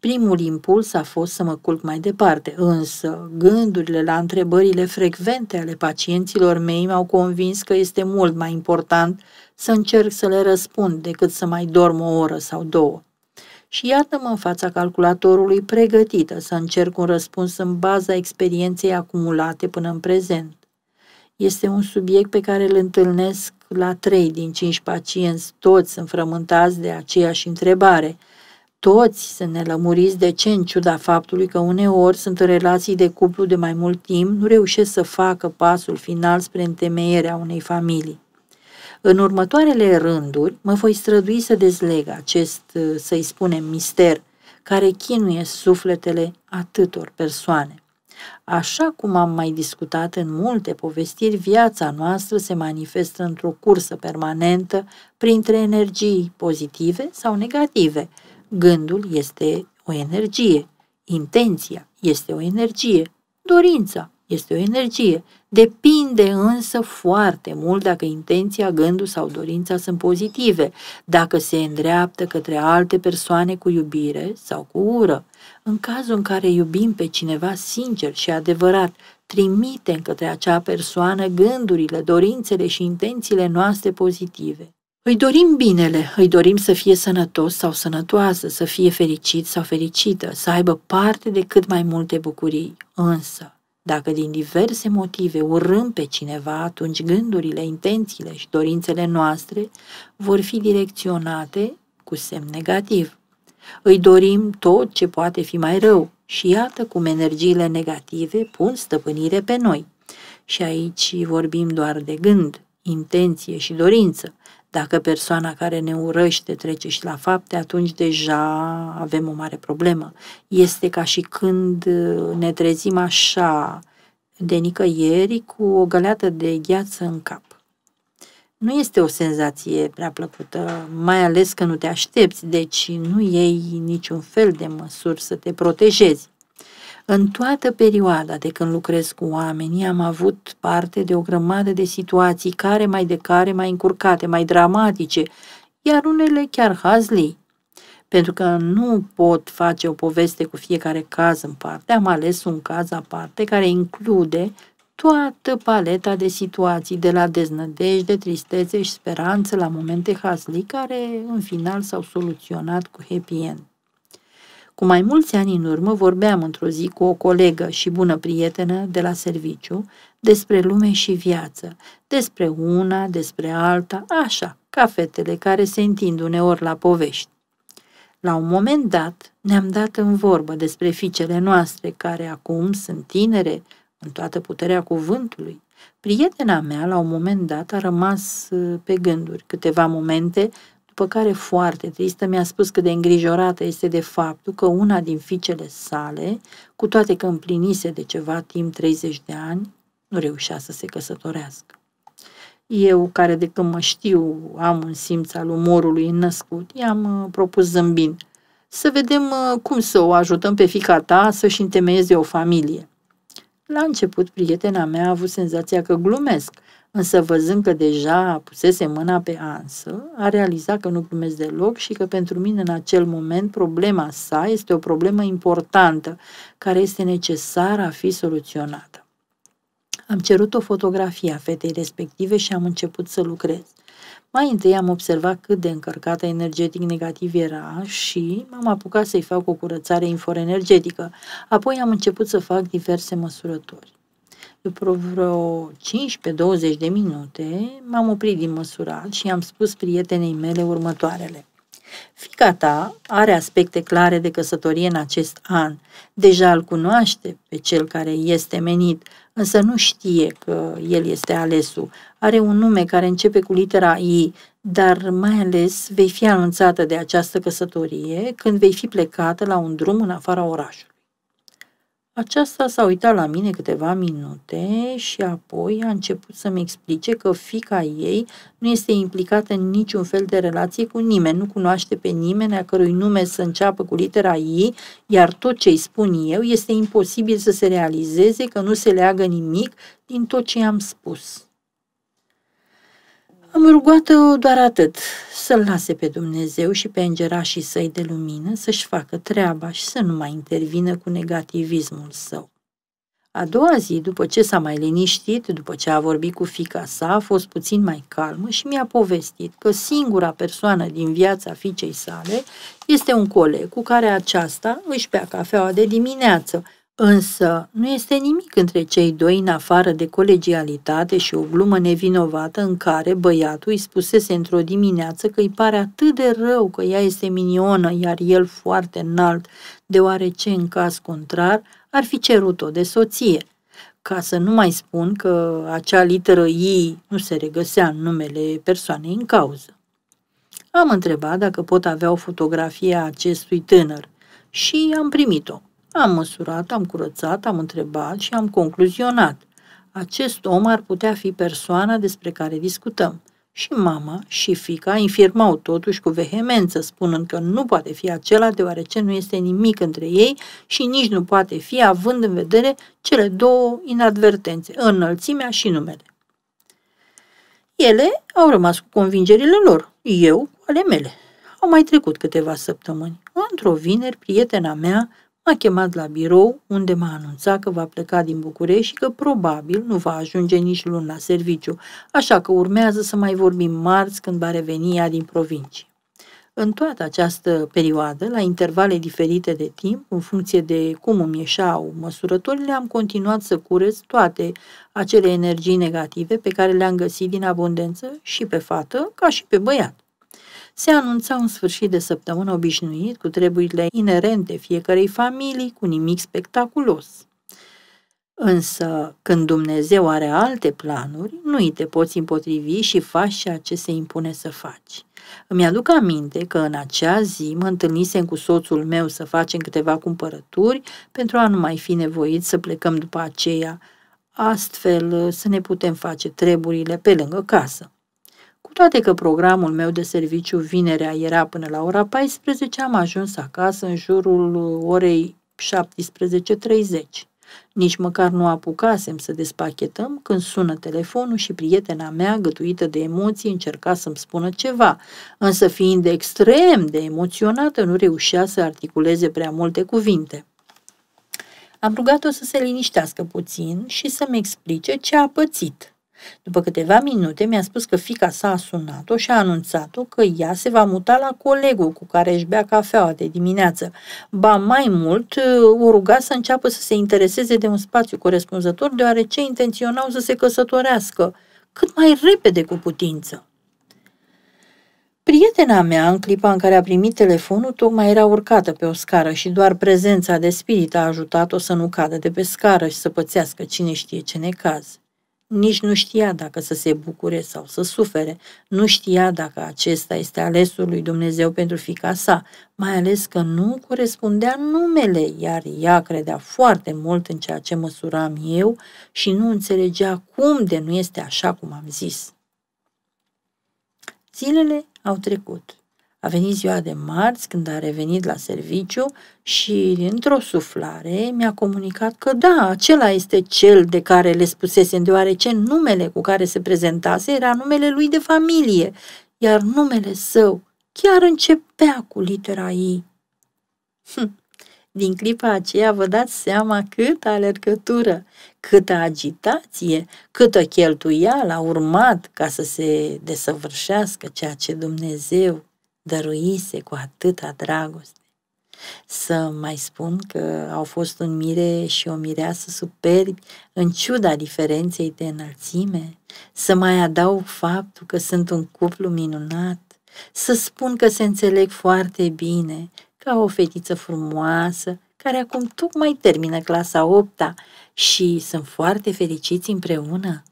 Primul impuls a fost să mă culc mai departe, însă gândurile la întrebările frecvente ale pacienților mei m-au convins că este mult mai important să încerc să le răspund decât să mai dorm o oră sau două. Și iată-mă în fața calculatorului pregătită să încerc un răspuns în baza experienței acumulate până în prezent. Este un subiect pe care îl întâlnesc la 3 din 5 pacienți, toți sunt frământați de aceeași întrebare. Toți sunt nelămuriți de ce, în ciuda faptului că uneori sunt în relații de cuplu de mai mult timp, nu reușesc să facă pasul final spre întemeierea unei familii. În următoarele rânduri mă voi strădui să dezleg acest, să-i spunem, mister, care chinuie sufletele atâtor persoane. Așa cum am mai discutat în multe povestiri, viața noastră se manifestă într-o cursă permanentă printre energii pozitive sau negative. Gândul este o energie, intenția este o energie, dorința este o energie. Depinde însă foarte mult dacă intenția, gândul sau dorința sunt pozitive, dacă se îndreaptă către alte persoane cu iubire sau cu ură. În cazul în care iubim pe cineva sincer și adevărat, trimitem către acea persoană gândurile, dorințele și intențiile noastre pozitive. Îi dorim binele, îi dorim să fie sănătos sau sănătoasă, să fie fericit sau fericită, să aibă parte de cât mai multe bucurii. Însă, dacă din diverse motive urâm pe cineva, atunci gândurile, intențiile și dorințele noastre vor fi direcționate cu semn negativ. Îi dorim tot ce poate fi mai rău și iată cum energiile negative pun stăpânire pe noi. Și aici vorbim doar de gând, intenție și dorință. Dacă persoana care ne urăște trece și la fapte, atunci deja avem o mare problemă. Este ca și când ne trezim așa de nicăieri cu o găleată de gheață în cap nu este o senzație prea plăcută, mai ales că nu te aștepți, deci nu iei niciun fel de măsuri să te protejezi. În toată perioada de când lucrez cu oamenii, am avut parte de o grămadă de situații care mai de care mai încurcate, mai dramatice, iar unele chiar hazlii. Pentru că nu pot face o poveste cu fiecare caz în parte, am ales un caz aparte care include toată paleta de situații, de la deznădejde, tristețe și speranță la momente hazli care în final s-au soluționat cu happy end. Cu mai mulți ani în urmă vorbeam într-o zi cu o colegă și bună prietenă de la serviciu despre lume și viață, despre una, despre alta, așa, ca fetele care se întind uneori la povești. La un moment dat ne-am dat în vorbă despre fiicele noastre, care acum sunt tinere, în toată puterea cuvântului. Prietena mea, la un moment dat, a rămas ă, pe gânduri câteva momente, după care foarte tristă mi-a spus că de îngrijorată este de faptul că una din fiicele sale, cu toate că împlinise de ceva timp 30 de ani, nu reușea să se căsătorească. Eu, care de când mă știu am un simț al umorului născut, i-am ă, propus zâmbind să vedem ă, cum să o ajutăm pe fica ta să-și întemeieze o familie. La început, prietena mea a avut senzația că glumesc, însă văzând că deja pusese mâna pe ansă, a realizat că nu glumesc deloc și că pentru mine în acel moment problema sa este o problemă importantă, care este necesară a fi soluționată. Am cerut o fotografie a fetei respective și am început să lucrez. Mai întâi am observat cât de încărcată energetic negativ era și m-am apucat să-i fac o curățare inforenergetică. Apoi am început să fac diverse măsurători. După vreo 15-20 de minute, m-am oprit din măsurat și am spus prietenei mele următoarele. Fica ta are aspecte clare de căsătorie în acest an. Deja îl cunoaște pe cel care este menit, însă nu știe că el este alesul. Are un nume care începe cu litera I, dar mai ales vei fi anunțată de această căsătorie când vei fi plecată la un drum în afara orașului. Aceasta s-a uitat la mine câteva minute și apoi a început să-mi explice că fica ei nu este implicată în niciun fel de relație cu nimeni, nu cunoaște pe nimeni a cărui nume să înceapă cu litera I, iar tot ce îi spun eu este imposibil să se realizeze că nu se leagă nimic din tot ce i-am spus. Am rugat-o doar atât, să-l lase pe Dumnezeu și pe îngerașii săi de lumină să-și facă treaba și să nu mai intervină cu negativismul său. A doua zi, după ce s-a mai liniștit, după ce a vorbit cu fica sa, a fost puțin mai calmă și mi-a povestit că singura persoană din viața fiicei sale este un coleg cu care aceasta își bea cafeaua de dimineață Însă nu este nimic între cei doi în afară de colegialitate și o glumă nevinovată în care băiatul îi spusese într-o dimineață că îi pare atât de rău că ea este minionă, iar el foarte înalt, deoarece în caz contrar ar fi cerut-o de soție. Ca să nu mai spun că acea literă I nu se regăsea în numele persoanei în cauză. Am întrebat dacă pot avea o fotografie a acestui tânăr și am primit-o. Am măsurat, am curățat, am întrebat și am concluzionat. Acest om ar putea fi persoana despre care discutăm. Și mama și fica infirmau totuși cu vehemență, spunând că nu poate fi acela deoarece nu este nimic între ei și nici nu poate fi având în vedere cele două inadvertențe, înălțimea și numele. Ele au rămas cu convingerile lor, eu ale mele. Au mai trecut câteva săptămâni. Într-o vineri, prietena mea m-a chemat la birou, unde m-a anunțat că va pleca din București și că probabil nu va ajunge nici luni la serviciu, așa că urmează să mai vorbim marți când va reveni ea din provincie. În toată această perioadă, la intervale diferite de timp, în funcție de cum îmi ieșau măsurătorile, am continuat să curăț toate acele energii negative pe care le-am găsit din abundență și pe fată ca și pe băiat se anunța un sfârșit de săptămână obișnuit cu treburile inerente fiecarei familii, cu nimic spectaculos. Însă, când Dumnezeu are alte planuri, nu îi te poți împotrivi și faci ceea ce se impune să faci. Îmi aduc aminte că în acea zi mă întâlnisem cu soțul meu să facem câteva cumpărături pentru a nu mai fi nevoit să plecăm după aceea, astfel să ne putem face treburile pe lângă casă toate că programul meu de serviciu vinerea era până la ora 14, am ajuns acasă în jurul orei 17.30. Nici măcar nu apucasem să despachetăm când sună telefonul și prietena mea, gătuită de emoții, încerca să-mi spună ceva, însă fiind extrem de emoționată, nu reușea să articuleze prea multe cuvinte. Am rugat-o să se liniștească puțin și să-mi explice ce a pățit – după câteva minute mi-a spus că fica sa a sunat-o și a anunțat-o că ea se va muta la colegul cu care își bea cafeaua de dimineață. Ba mai mult, uh, o ruga să înceapă să se intereseze de un spațiu corespunzător, deoarece intenționau să se căsătorească cât mai repede cu putință. Prietena mea, în clipa în care a primit telefonul, tocmai era urcată pe o scară și doar prezența de spirit a ajutat-o să nu cadă de pe scară și să pățească cine știe ce necaz nici nu știa dacă să se bucure sau să sufere, nu știa dacă acesta este alesul lui Dumnezeu pentru fica sa, mai ales că nu corespundea numele, iar ea credea foarte mult în ceea ce măsuram eu și nu înțelegea cum de nu este așa cum am zis. Zilele au trecut. A venit ziua de marți când a revenit la serviciu și, într-o suflare, mi-a comunicat că da, acela este cel de care le spusese, deoarece numele cu care se prezentase era numele lui de familie, iar numele său chiar începea cu litera I. Hm. Din clipa aceea vă dați seama câtă alergătură, câtă agitație, câtă cheltuială a urmat ca să se desăvârșească ceea ce Dumnezeu dăruise cu atâta dragoste. Să mai spun că au fost un mire și o mireasă superbi în ciuda diferenței de înălțime, să mai adaug faptul că sunt un cuplu minunat, să spun că se înțeleg foarte bine, ca o fetiță frumoasă, care acum tocmai termină clasa 8 -a și sunt foarte fericiți împreună.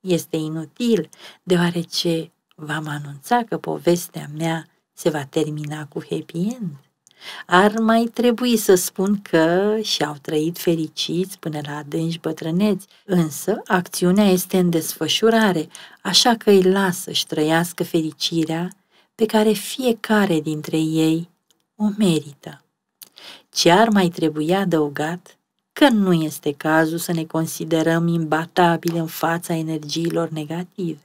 Este inutil, deoarece v-am anunțat că povestea mea se va termina cu happy end. Ar mai trebui să spun că și-au trăit fericiți până la adânci bătrâneți, însă acțiunea este în desfășurare, așa că îi las să-și trăiască fericirea pe care fiecare dintre ei o merită. Ce ar mai trebui adăugat că nu este cazul să ne considerăm imbatabili în fața energiilor negative.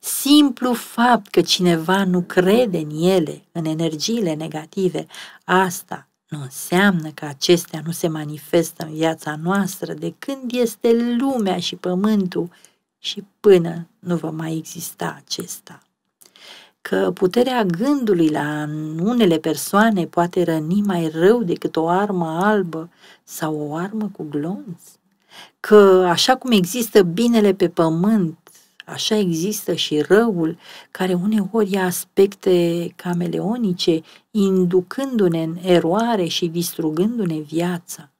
Simplu fapt că cineva nu crede în ele, în energiile negative, asta nu înseamnă că acestea nu se manifestă în viața noastră de când este lumea și pământul și până nu va mai exista acesta. Că puterea gândului la unele persoane poate răni mai rău decât o armă albă sau o armă cu glonț. Că așa cum există binele pe pământ, Așa există și răul, care uneori ia aspecte cameleonice, inducându-ne în eroare și distrugându-ne viața.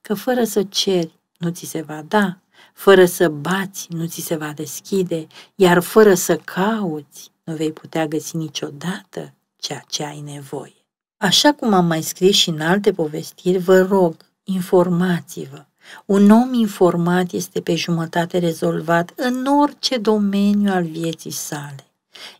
Că fără să ceri, nu ți se va da, fără să bați, nu ți se va deschide, iar fără să cauți, nu vei putea găsi niciodată ceea ce ai nevoie. Așa cum am mai scris și în alte povestiri, vă rog, informați-vă, un om informat este pe jumătate rezolvat în orice domeniu al vieții sale,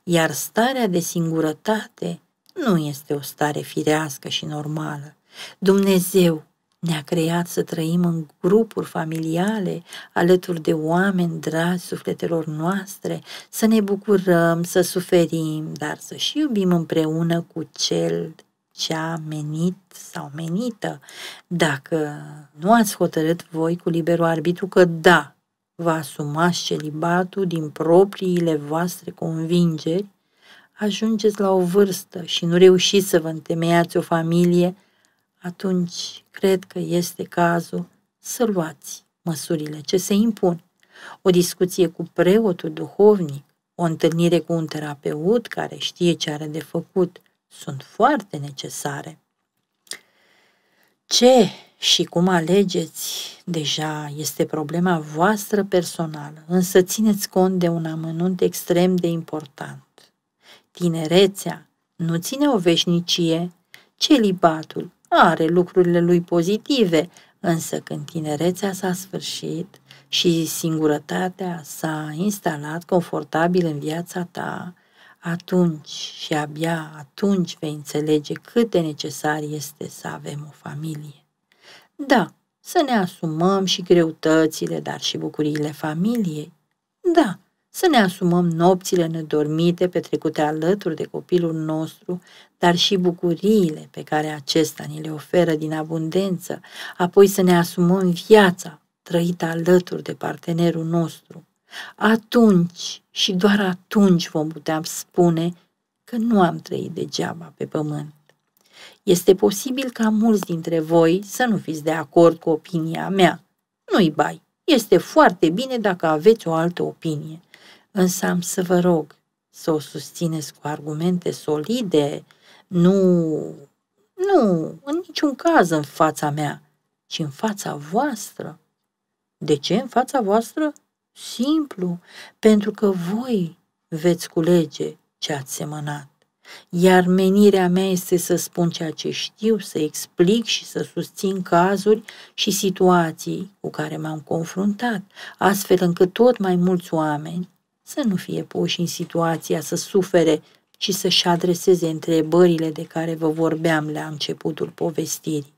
iar starea de singurătate nu este o stare firească și normală. Dumnezeu ne-a creat să trăim în grupuri familiale, alături de oameni dragi sufletelor noastre, să ne bucurăm, să suferim, dar să și iubim împreună cu Cel cea menit sau menită. Dacă nu ați hotărât voi cu liberul arbitru că da, vă asumați celibatul din propriile voastre convingeri, ajungeți la o vârstă și nu reușiți să vă întemeiați o familie, atunci cred că este cazul să luați măsurile ce se impun. O discuție cu preotul duhovnic, o întâlnire cu un terapeut care știe ce are de făcut, sunt foarte necesare. Ce și cum alegeți deja este problema voastră personală, însă țineți cont de un amănunt extrem de important. Tinerețea nu ține o veșnicie, celibatul are lucrurile lui pozitive, însă când tinerețea s-a sfârșit și singurătatea s-a instalat confortabil în viața ta, atunci și abia atunci vei înțelege cât de necesar este să avem o familie. Da, să ne asumăm și greutățile, dar și bucuriile familiei. Da, să ne asumăm nopțile nedormite petrecute alături de copilul nostru, dar și bucuriile pe care acesta ni le oferă din abundență, apoi să ne asumăm viața trăită alături de partenerul nostru. Atunci și doar atunci vom putea spune că nu am trăit degeaba pe pământ. Este posibil ca mulți dintre voi să nu fiți de acord cu opinia mea. Nu-i bai, este foarte bine dacă aveți o altă opinie, însă am să vă rog să o susțineți cu argumente solide, nu, nu, în niciun caz în fața mea, ci în fața voastră. De ce în fața voastră? simplu, pentru că voi veți culege ce ați semănat. Iar menirea mea este să spun ceea ce știu, să explic și să susțin cazuri și situații cu care m-am confruntat, astfel încât tot mai mulți oameni să nu fie puși în situația să sufere și să-și adreseze întrebările de care vă vorbeam la începutul povestirii.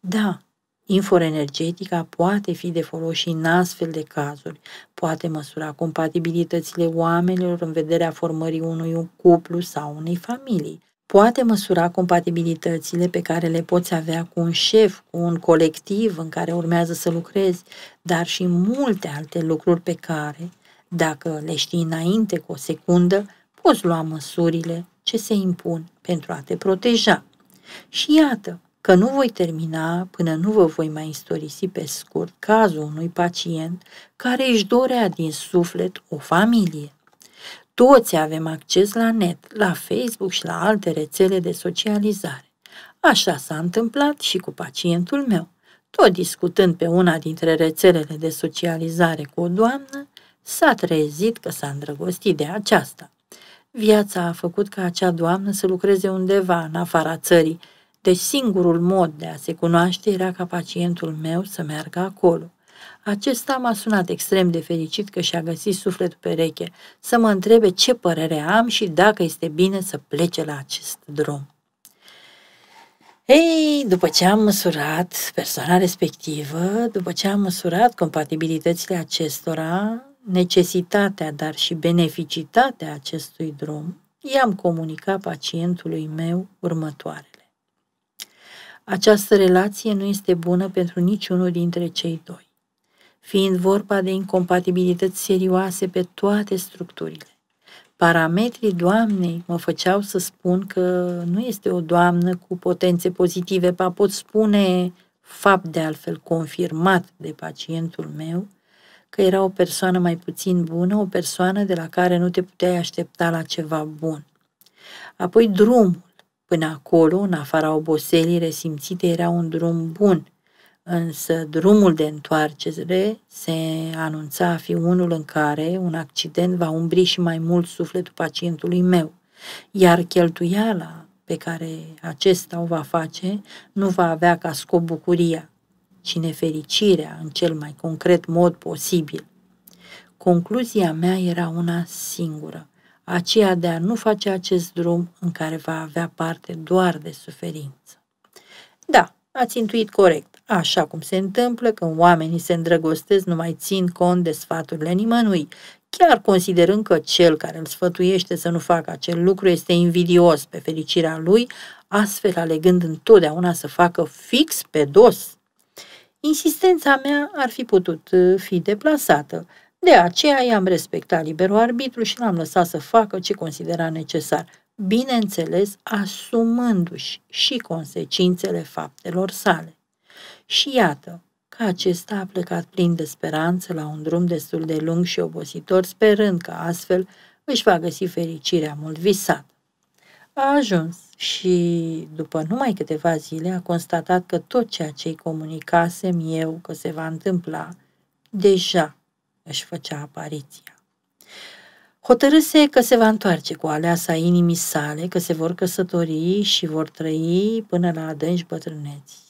Da, Inforenergetica poate fi de folos și în astfel de cazuri. Poate măsura compatibilitățile oamenilor în vederea formării unui cuplu sau unei familii. Poate măsura compatibilitățile pe care le poți avea cu un șef, cu un colectiv în care urmează să lucrezi, dar și multe alte lucruri pe care, dacă le știi înainte cu o secundă, poți lua măsurile ce se impun pentru a te proteja. Și iată, că nu voi termina până nu vă voi mai istorisi pe scurt cazul unui pacient care își dorea din suflet o familie. Toți avem acces la net, la Facebook și la alte rețele de socializare. Așa s-a întâmplat și cu pacientul meu. Tot discutând pe una dintre rețelele de socializare cu o doamnă, s-a trezit că s-a îndrăgostit de aceasta. Viața a făcut ca acea doamnă să lucreze undeva în afara țării deci singurul mod de a se cunoaște era ca pacientul meu să meargă acolo. Acesta m-a sunat extrem de fericit că și-a găsit sufletul pereche să mă întrebe ce părere am și dacă este bine să plece la acest drum. Ei, după ce am măsurat persoana respectivă, după ce am măsurat compatibilitățile acestora, necesitatea, dar și beneficitatea acestui drum, i-am comunicat pacientului meu următoarele. Această relație nu este bună pentru niciunul dintre cei doi, fiind vorba de incompatibilități serioase pe toate structurile. Parametrii doamnei mă făceau să spun că nu este o doamnă cu potențe pozitive, pa pot spune, fapt de altfel confirmat de pacientul meu, că era o persoană mai puțin bună, o persoană de la care nu te puteai aștepta la ceva bun. Apoi drumul Până acolo, în afara oboselii resimțite, era un drum bun, însă drumul de întoarcere se anunța a fi unul în care un accident va umbri și mai mult sufletul pacientului meu, iar cheltuiala pe care acesta o va face nu va avea ca scop bucuria, ci nefericirea în cel mai concret mod posibil. Concluzia mea era una singură aceea de a nu face acest drum în care va avea parte doar de suferință. Da, ați intuit corect, așa cum se întâmplă când oamenii se îndrăgostesc, nu mai țin cont de sfaturile nimănui, chiar considerând că cel care îl sfătuiește să nu facă acel lucru este invidios pe fericirea lui, astfel alegând întotdeauna să facă fix pe dos. Insistența mea ar fi putut uh, fi deplasată, de aceea i-am respectat liberul arbitru și l-am lăsat să facă ce considera necesar, bineînțeles asumându-și și consecințele faptelor sale. Și iată că acesta a plecat plin de speranță la un drum destul de lung și obositor, sperând că astfel își va găsi fericirea mult visată. A ajuns și, după numai câteva zile, a constatat că tot ceea ce i comunicasem eu că se va întâmpla, deja își făcea apariția. Hotărâse că se va întoarce cu aleasa inimii sale, că se vor căsători și vor trăi până la adânci bătrâneți.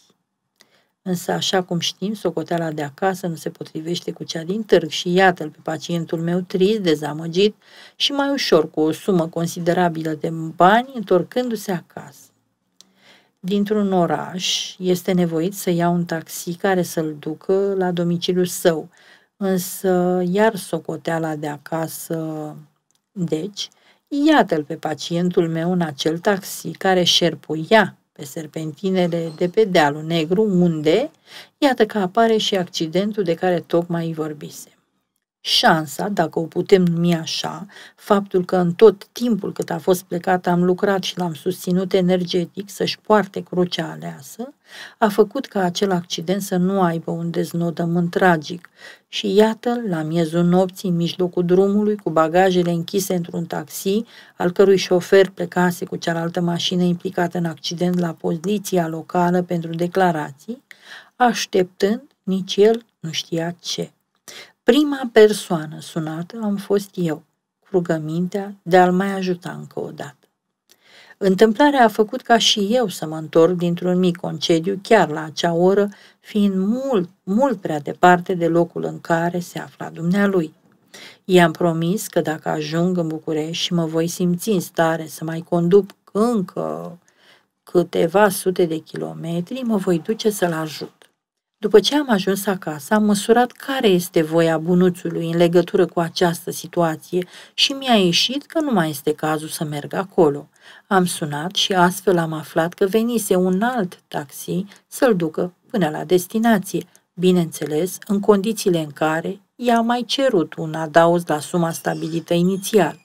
Însă, așa cum știm, socoteala de acasă nu se potrivește cu cea din târg și iată-l pe pacientul meu trist, dezamăgit și mai ușor cu o sumă considerabilă de bani întorcându-se acasă. Dintr-un oraș este nevoit să ia un taxi care să-l ducă la domiciliul său – Însă, iar socoteala de acasă, deci, iată-l pe pacientul meu în acel taxi care șerpuia pe serpentinele de pe dealul negru, unde, iată că apare și accidentul de care tocmai vorbise șansa, dacă o putem numi așa, faptul că în tot timpul cât a fost plecat am lucrat și l-am susținut energetic să-și poarte crucea aleasă, a făcut ca acel accident să nu aibă un deznodământ tragic și iată-l la miezul nopții, în mijlocul drumului, cu bagajele închise într-un taxi, al cărui șofer plecase cu cealaltă mașină implicată în accident la poliția locală pentru declarații, așteptând, nici el nu știa ce. Prima persoană sunată am fost eu, cu rugămintea de a-l mai ajuta încă o dată. Întâmplarea a făcut ca și eu să mă întorc dintr-un mic concediu chiar la acea oră, fiind mult, mult prea departe de locul în care se afla dumnealui. I-am promis că dacă ajung în București și mă voi simți în stare să mai conduc încă câteva sute de kilometri, mă voi duce să-l ajut. După ce am ajuns acasă, am măsurat care este voia bunuțului în legătură cu această situație și mi-a ieșit că nu mai este cazul să merg acolo. Am sunat și astfel am aflat că venise un alt taxi să-l ducă până la destinație, bineînțeles în condițiile în care i-a mai cerut un adaos la suma stabilită inițial.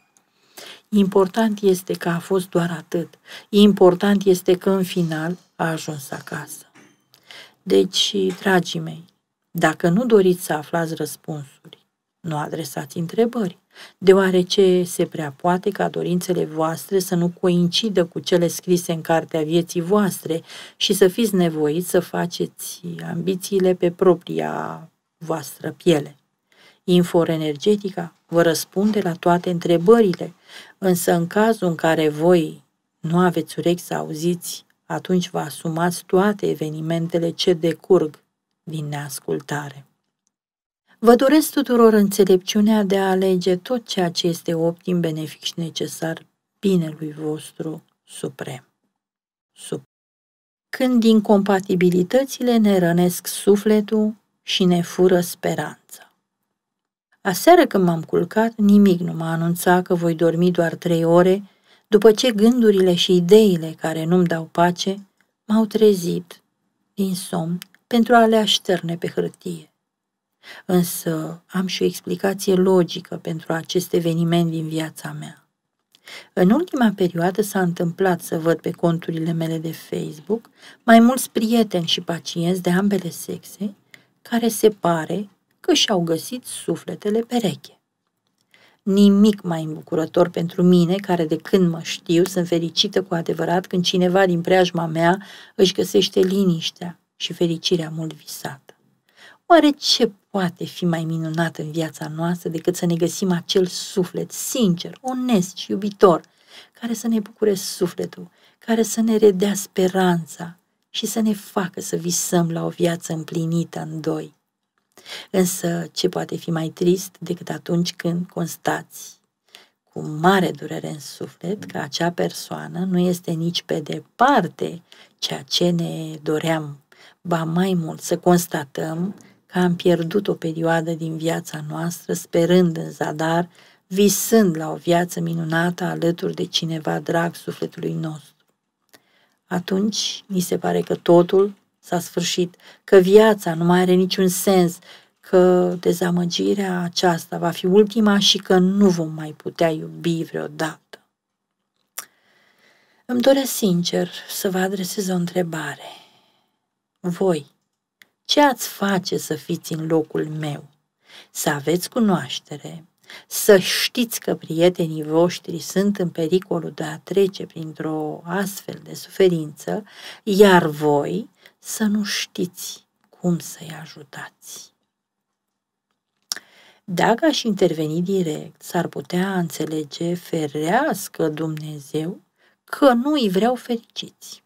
Important este că a fost doar atât. Important este că în final a ajuns acasă. Deci, dragii mei, dacă nu doriți să aflați răspunsuri, nu adresați întrebări, deoarece se prea poate ca dorințele voastre să nu coincidă cu cele scrise în cartea vieții voastre și să fiți nevoiți să faceți ambițiile pe propria voastră piele. Infor energetica vă răspunde la toate întrebările, însă în cazul în care voi nu aveți urechi să auziți atunci vă asumați toate evenimentele ce decurg din neascultare. Vă doresc tuturor înțelepciunea de a alege tot ceea ce este optim, benefic și necesar binelui vostru suprem. Sup. Când din compatibilitățile ne rănesc sufletul și ne fură speranța. Aseară când m-am culcat, nimic nu m-a anunțat că voi dormi doar trei ore după ce gândurile și ideile care nu-mi dau pace m-au trezit din somn pentru a le așterne pe hârtie. Însă am și o explicație logică pentru acest eveniment din viața mea. În ultima perioadă s-a întâmplat să văd pe conturile mele de Facebook mai mulți prieteni și pacienți de ambele sexe care se pare că și-au găsit sufletele pereche nimic mai îmbucurător pentru mine, care de când mă știu, sunt fericită cu adevărat când cineva din preajma mea își găsește liniștea și fericirea mult visată. Oare ce poate fi mai minunat în viața noastră decât să ne găsim acel suflet sincer, onest și iubitor, care să ne bucure sufletul, care să ne redea speranța și să ne facă să visăm la o viață împlinită în doi. Însă, ce poate fi mai trist decât atunci când constați cu mare durere în suflet că acea persoană nu este nici pe departe ceea ce ne doream, ba mai mult să constatăm că am pierdut o perioadă din viața noastră sperând în zadar, visând la o viață minunată alături de cineva drag sufletului nostru. Atunci ni se pare că totul s-a sfârșit, că viața nu mai are niciun sens, că dezamăgirea aceasta va fi ultima și că nu vom mai putea iubi vreodată. Îmi doresc sincer să vă adresez o întrebare. Voi, ce ați face să fiți în locul meu? Să aveți cunoaștere, să știți că prietenii voștri sunt în pericolul de a trece printr-o astfel de suferință, iar voi să nu știți cum să-i ajutați. Dacă aș interveni direct, s-ar putea înțelege ferească Dumnezeu că nu îi vreau fericiți.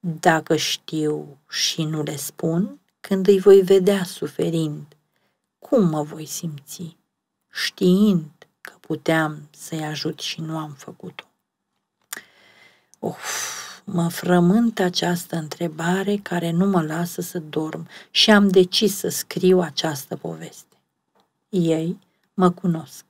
Dacă știu și nu le spun, când îi voi vedea suferind, cum mă voi simți, știind că puteam să-i ajut și nu am făcut-o. Uf, Mă frământă această întrebare care nu mă lasă să dorm și am decis să scriu această poveste. Ei mă cunosc,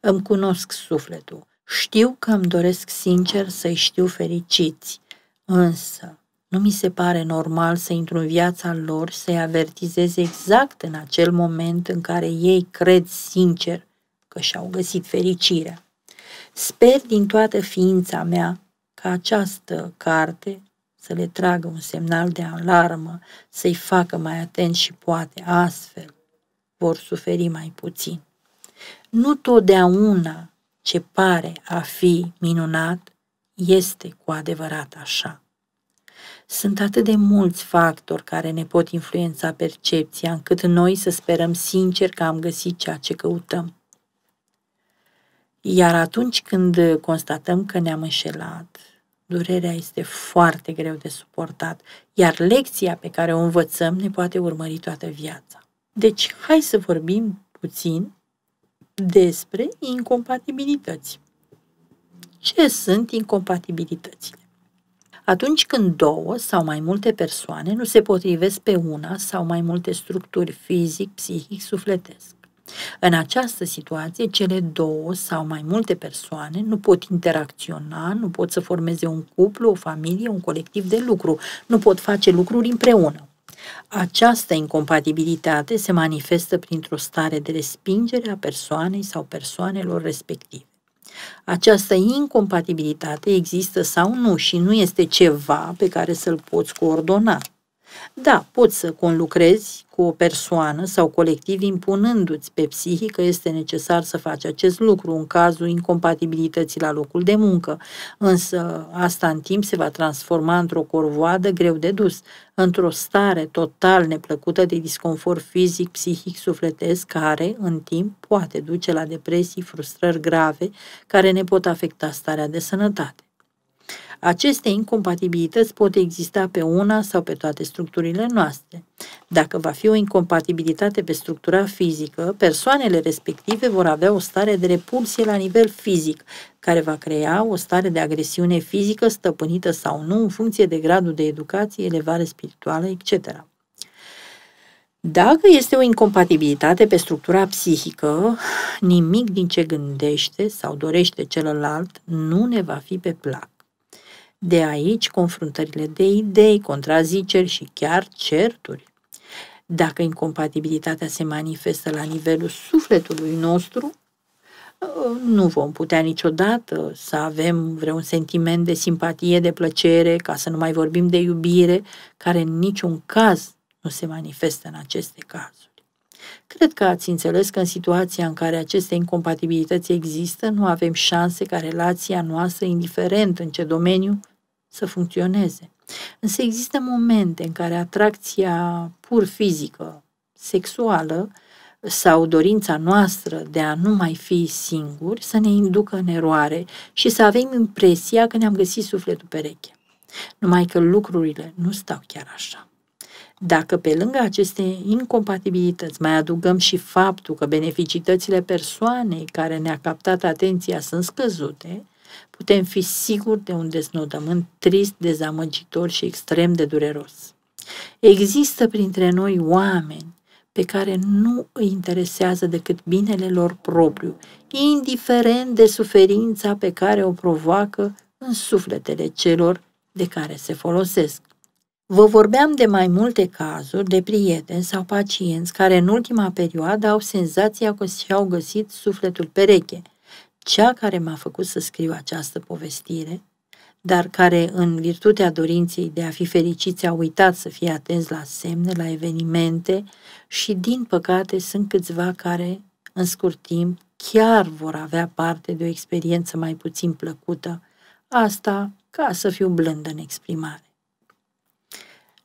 îmi cunosc sufletul, știu că îmi doresc sincer să-i știu fericiți, însă nu mi se pare normal să intru în viața lor, să-i avertizez exact în acel moment în care ei cred sincer că și-au găsit fericirea. Sper din toată ființa mea ca această carte să le tragă un semnal de alarmă, să-i facă mai atenți și poate astfel vor suferi mai puțin. Nu totdeauna ce pare a fi minunat este cu adevărat așa. Sunt atât de mulți factori care ne pot influența percepția, încât noi să sperăm sincer că am găsit ceea ce căutăm. Iar atunci când constatăm că ne-am înșelat, Durerea este foarte greu de suportat, iar lecția pe care o învățăm ne poate urmări toată viața. Deci, hai să vorbim puțin despre incompatibilități. Ce sunt incompatibilitățile? Atunci când două sau mai multe persoane nu se potrivesc pe una sau mai multe structuri fizic, psihic, sufletesc. În această situație, cele două sau mai multe persoane nu pot interacționa, nu pot să formeze un cuplu, o familie, un colectiv de lucru, nu pot face lucruri împreună. Această incompatibilitate se manifestă printr-o stare de respingere a persoanei sau persoanelor respective. Această incompatibilitate există sau nu și nu este ceva pe care să-l poți coordona. Da, poți să conlucrezi cu o persoană sau colectiv impunându-ți pe psihic că este necesar să faci acest lucru în cazul incompatibilității la locul de muncă, însă asta în timp se va transforma într-o corvoadă greu de dus, într-o stare total neplăcută de disconfort fizic, psihic, sufletesc, care, în timp, poate duce la depresii, frustrări grave, care ne pot afecta starea de sănătate. Aceste incompatibilități pot exista pe una sau pe toate structurile noastre. Dacă va fi o incompatibilitate pe structura fizică, persoanele respective vor avea o stare de repulsie la nivel fizic, care va crea o stare de agresiune fizică stăpânită sau nu în funcție de gradul de educație, elevare spirituală, etc. Dacă este o incompatibilitate pe structura psihică, nimic din ce gândește sau dorește celălalt nu ne va fi pe plac. De aici confruntările de idei, contraziceri și chiar certuri. Dacă incompatibilitatea se manifestă la nivelul sufletului nostru, uh, nu vom putea niciodată să avem vreun sentiment de simpatie, de plăcere, ca să nu mai vorbim de iubire, care în niciun caz nu se manifestă în aceste cazuri. Cred că ați înțeles că în situația în care aceste incompatibilități există, nu avem șanse ca relația noastră, indiferent în ce domeniu, să funcționeze. Însă există momente în care atracția pur fizică, sexuală sau dorința noastră de a nu mai fi singuri să ne inducă în eroare și să avem impresia că ne-am găsit sufletul pereche. Numai că lucrurile nu stau chiar așa. Dacă pe lângă aceste incompatibilități mai adugăm și faptul că beneficitățile persoanei care ne-a captat atenția sunt scăzute, putem fi siguri de un deznodământ trist, dezamăgitor și extrem de dureros. Există printre noi oameni pe care nu îi interesează decât binele lor propriu, indiferent de suferința pe care o provoacă în sufletele celor de care se folosesc. Vă vorbeam de mai multe cazuri de prieteni sau pacienți care în ultima perioadă au senzația că și-au găsit sufletul pereche – cea care m-a făcut să scriu această povestire, dar care, în virtutea dorinței de a fi fericiți, a uitat să fie atenți la semne, la evenimente și, din păcate, sunt câțiva care, în scurt timp, chiar vor avea parte de o experiență mai puțin plăcută, asta ca să fiu blândă în exprimare.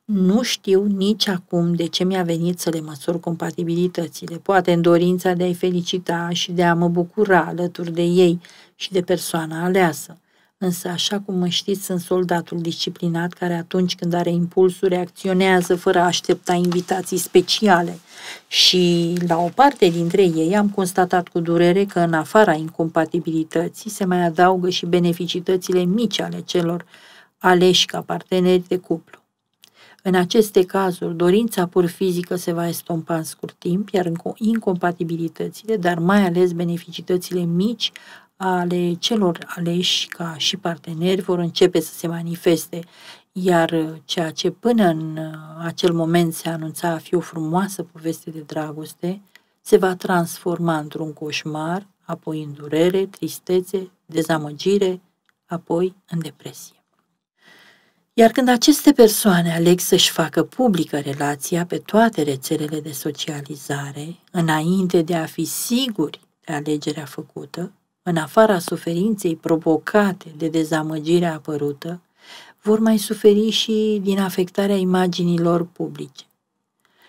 Nu știu nici acum de ce mi-a venit să le măsor compatibilitățile, poate în dorința de a-i felicita și de a mă bucura alături de ei și de persoana aleasă. Însă, așa cum mă știți, sunt soldatul disciplinat care atunci când are impulsul reacționează fără a aștepta invitații speciale. Și la o parte dintre ei am constatat cu durere că în afara incompatibilității se mai adaugă și beneficitățile mici ale celor aleși ca parteneri de cuplu. În aceste cazuri, dorința pur fizică se va estompa în scurt timp, iar incompatibilitățile, dar mai ales beneficitățile mici ale celor aleși ca și parteneri vor începe să se manifeste, iar uh, ceea ce până în uh, acel moment se anunța a fi o frumoasă poveste de dragoste, se va transforma într-un coșmar, apoi în durere, tristețe, dezamăgire, apoi în depresie. Iar când aceste persoane aleg să-și facă publică relația pe toate rețelele de socializare, înainte de a fi siguri de alegerea făcută, în afara suferinței provocate de dezamăgirea apărută, vor mai suferi și din afectarea imaginilor publice.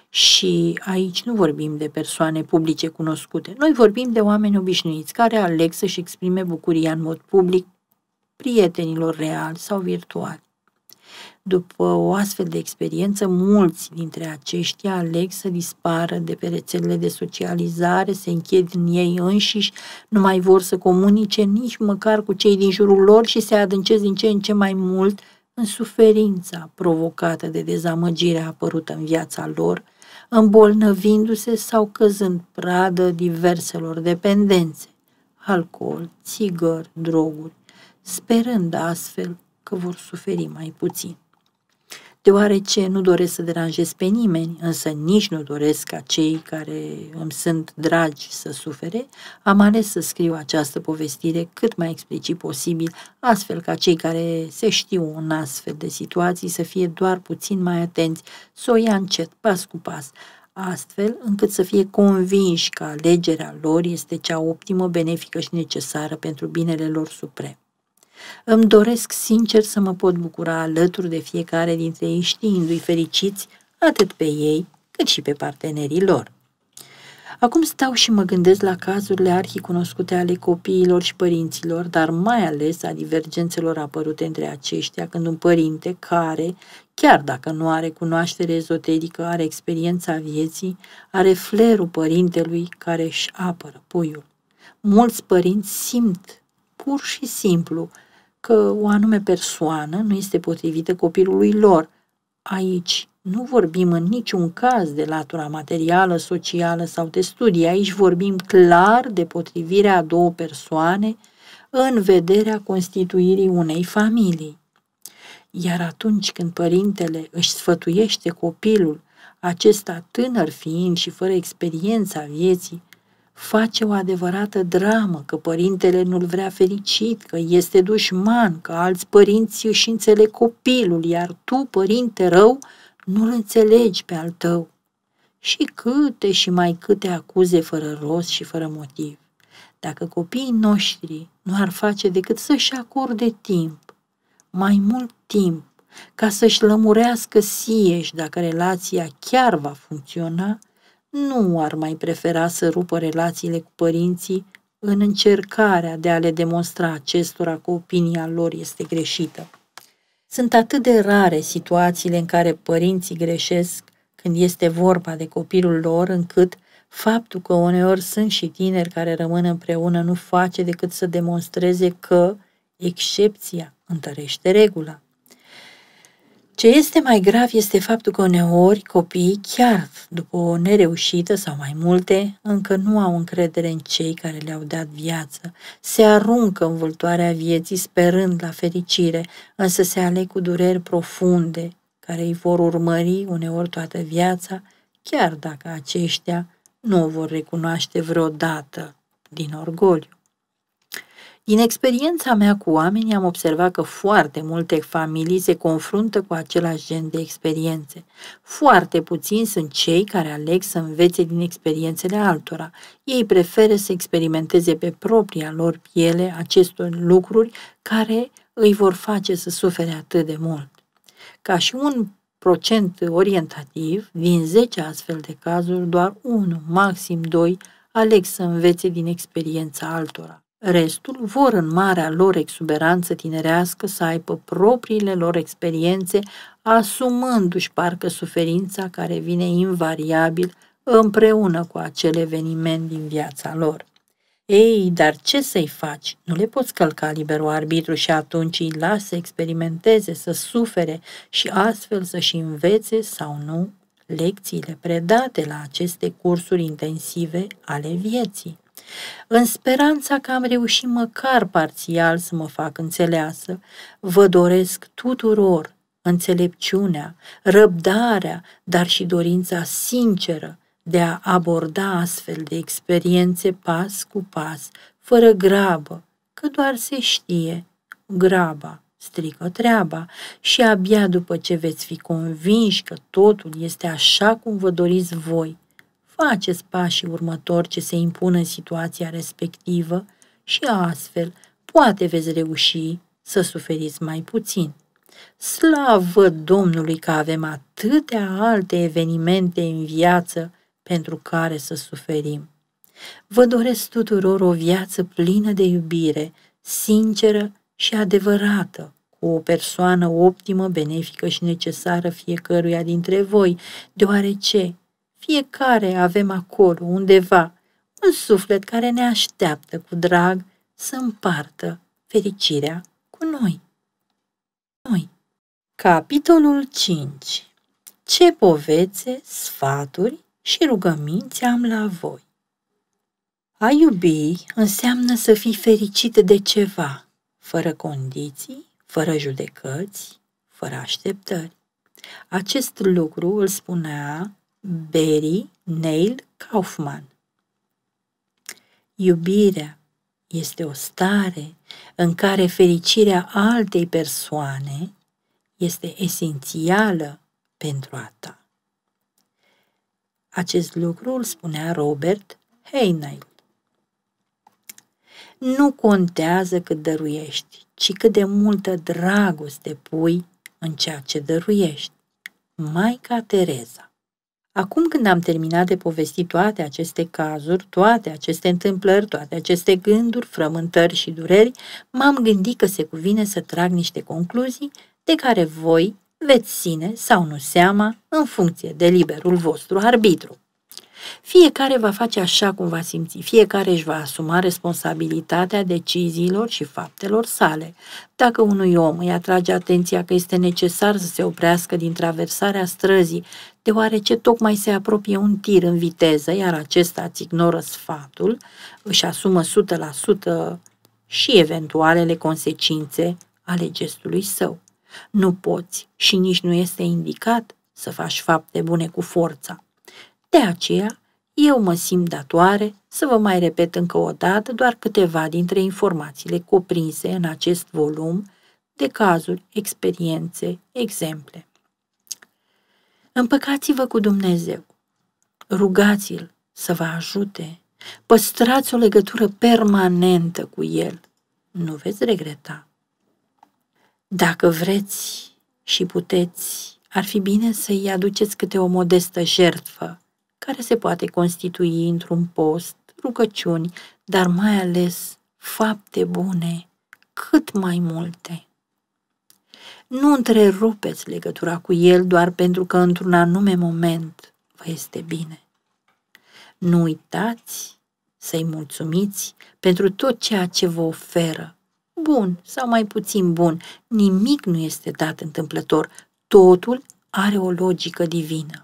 Și aici nu vorbim de persoane publice cunoscute. Noi vorbim de oameni obișnuiți care aleg să-și exprime bucuria în mod public prietenilor reali sau virtuali. După o astfel de experiență, mulți dintre aceștia aleg să dispară de pe rețelele de socializare, se închid în ei înșiși, nu mai vor să comunice nici măcar cu cei din jurul lor și se adâncesc din ce în ce mai mult în suferința provocată de dezamăgirea apărută în viața lor, îmbolnăvindu-se sau căzând pradă diverselor dependențe, alcool, țigări, droguri, sperând astfel că vor suferi mai puțin deoarece nu doresc să deranjez pe nimeni, însă nici nu doresc ca cei care îmi sunt dragi să sufere, am ales să scriu această povestire cât mai explicit posibil, astfel ca cei care se știu în astfel de situații să fie doar puțin mai atenți, să o ia încet, pas cu pas, astfel încât să fie convinși că alegerea lor este cea optimă, benefică și necesară pentru binele lor suprem. Îmi doresc sincer să mă pot bucura alături de fiecare dintre ei știindu-i fericiți atât pe ei cât și pe partenerii lor. Acum stau și mă gândesc la cazurile arhicunoscute ale copiilor și părinților, dar mai ales a divergențelor apărute între aceștia când un părinte care, chiar dacă nu are cunoaștere ezoterică, are experiența vieții, are flerul părintelui care își apără puiul. Mulți părinți simt pur și simplu că o anume persoană nu este potrivită copilului lor. Aici nu vorbim în niciun caz de latura materială, socială sau de studii. Aici vorbim clar de potrivirea a două persoane în vederea constituirii unei familii. Iar atunci când părintele își sfătuiește copilul, acesta tânăr fiind și fără experiența vieții, face o adevărată dramă, că părintele nu-l vrea fericit, că este dușman, că alți părinți își înțeleg copilul, iar tu, părinte rău, nu-l înțelegi pe al tău. Și câte și mai câte acuze fără rost și fără motiv. Dacă copiii noștri nu ar face decât să-și acorde timp, mai mult timp, ca să-și lămurească sieși dacă relația chiar va funcționa, nu ar mai prefera să rupă relațiile cu părinții în încercarea de a le demonstra acestora că opinia lor este greșită. Sunt atât de rare situațiile în care părinții greșesc când este vorba de copilul lor, încât faptul că uneori sunt și tineri care rămân împreună nu face decât să demonstreze că excepția întărește regula. Ce este mai grav este faptul că uneori copiii, chiar după o nereușită sau mai multe, încă nu au încredere în cei care le-au dat viață. Se aruncă în vâltoarea vieții sperând la fericire, însă se aleg cu dureri profunde care îi vor urmări uneori toată viața, chiar dacă aceștia nu o vor recunoaște vreodată din orgoliu. Din experiența mea cu oameni am observat că foarte multe familii se confruntă cu același gen de experiențe. Foarte puțini sunt cei care aleg să învețe din experiențele altora. Ei preferă să experimenteze pe propria lor piele acestor lucruri care îi vor face să sufere atât de mult. Ca și un procent orientativ, din 10 astfel de cazuri, doar 1, maxim 2, aleg să învețe din experiența altora. Restul vor în marea lor exuberanță tinerească să aibă propriile lor experiențe, asumându-și parcă suferința care vine invariabil împreună cu acel eveniment din viața lor. Ei, dar ce să-i faci? Nu le poți călca liberul arbitru și atunci îi lași să experimenteze, să sufere și astfel să-și învețe sau nu lecțiile predate la aceste cursuri intensive ale vieții. În speranța că am reușit măcar parțial să mă fac înțeleasă, vă doresc tuturor înțelepciunea, răbdarea, dar și dorința sinceră de a aborda astfel de experiențe pas cu pas, fără grabă, că doar se știe, graba strică treaba și abia după ce veți fi convinși că totul este așa cum vă doriți voi, faceți pașii următori ce se impun în situația respectivă și astfel poate veți reuși să suferiți mai puțin. Slavă Domnului că avem atâtea alte evenimente în viață pentru care să suferim. Vă doresc tuturor o viață plină de iubire, sinceră și adevărată, cu o persoană optimă, benefică și necesară fiecăruia dintre voi, deoarece fiecare avem acolo, undeva, un suflet care ne așteaptă cu drag să împartă fericirea cu noi. Noi. Capitolul 5. Ce povețe, sfaturi și rugăminți am la voi? A iubi înseamnă să fii fericit de ceva, fără condiții, fără judecăți, fără așteptări. Acest lucru îl spunea Berry Neil Kaufman Iubirea este o stare în care fericirea altei persoane este esențială pentru a ta. Acest lucru îl spunea Robert Heinlein. Nu contează cât dăruiești, ci cât de multă dragoste pui în ceea ce dăruiești. Maica Tereza Acum când am terminat de povesti toate aceste cazuri, toate aceste întâmplări, toate aceste gânduri, frământări și dureri, m-am gândit că se cuvine să trag niște concluzii de care voi veți ține sau nu seama în funcție de liberul vostru arbitru. Fiecare va face așa cum va simți, fiecare își va asuma responsabilitatea deciziilor și faptelor sale. Dacă unui om îi atrage atenția că este necesar să se oprească din traversarea străzii, deoarece tocmai se apropie un tir în viteză, iar acesta îți ignoră sfatul, își asumă 100% și eventualele consecințe ale gestului său. Nu poți și nici nu este indicat să faci fapte bune cu forța. De aceea, eu mă simt datoare să vă mai repet încă o dată doar câteva dintre informațiile cuprinse în acest volum de cazuri, experiențe, exemple. Împăcați-vă cu Dumnezeu, rugați-L să vă ajute, păstrați o legătură permanentă cu El, nu veți regreta. Dacă vreți și puteți, ar fi bine să-i aduceți câte o modestă jertfă care se poate constitui într-un post, rugăciuni, dar mai ales fapte bune, cât mai multe. Nu întrerupeți legătura cu El doar pentru că într-un anume moment vă este bine. Nu uitați să-i mulțumiți pentru tot ceea ce vă oferă, bun sau mai puțin bun. Nimic nu este dat întâmplător, totul are o logică divină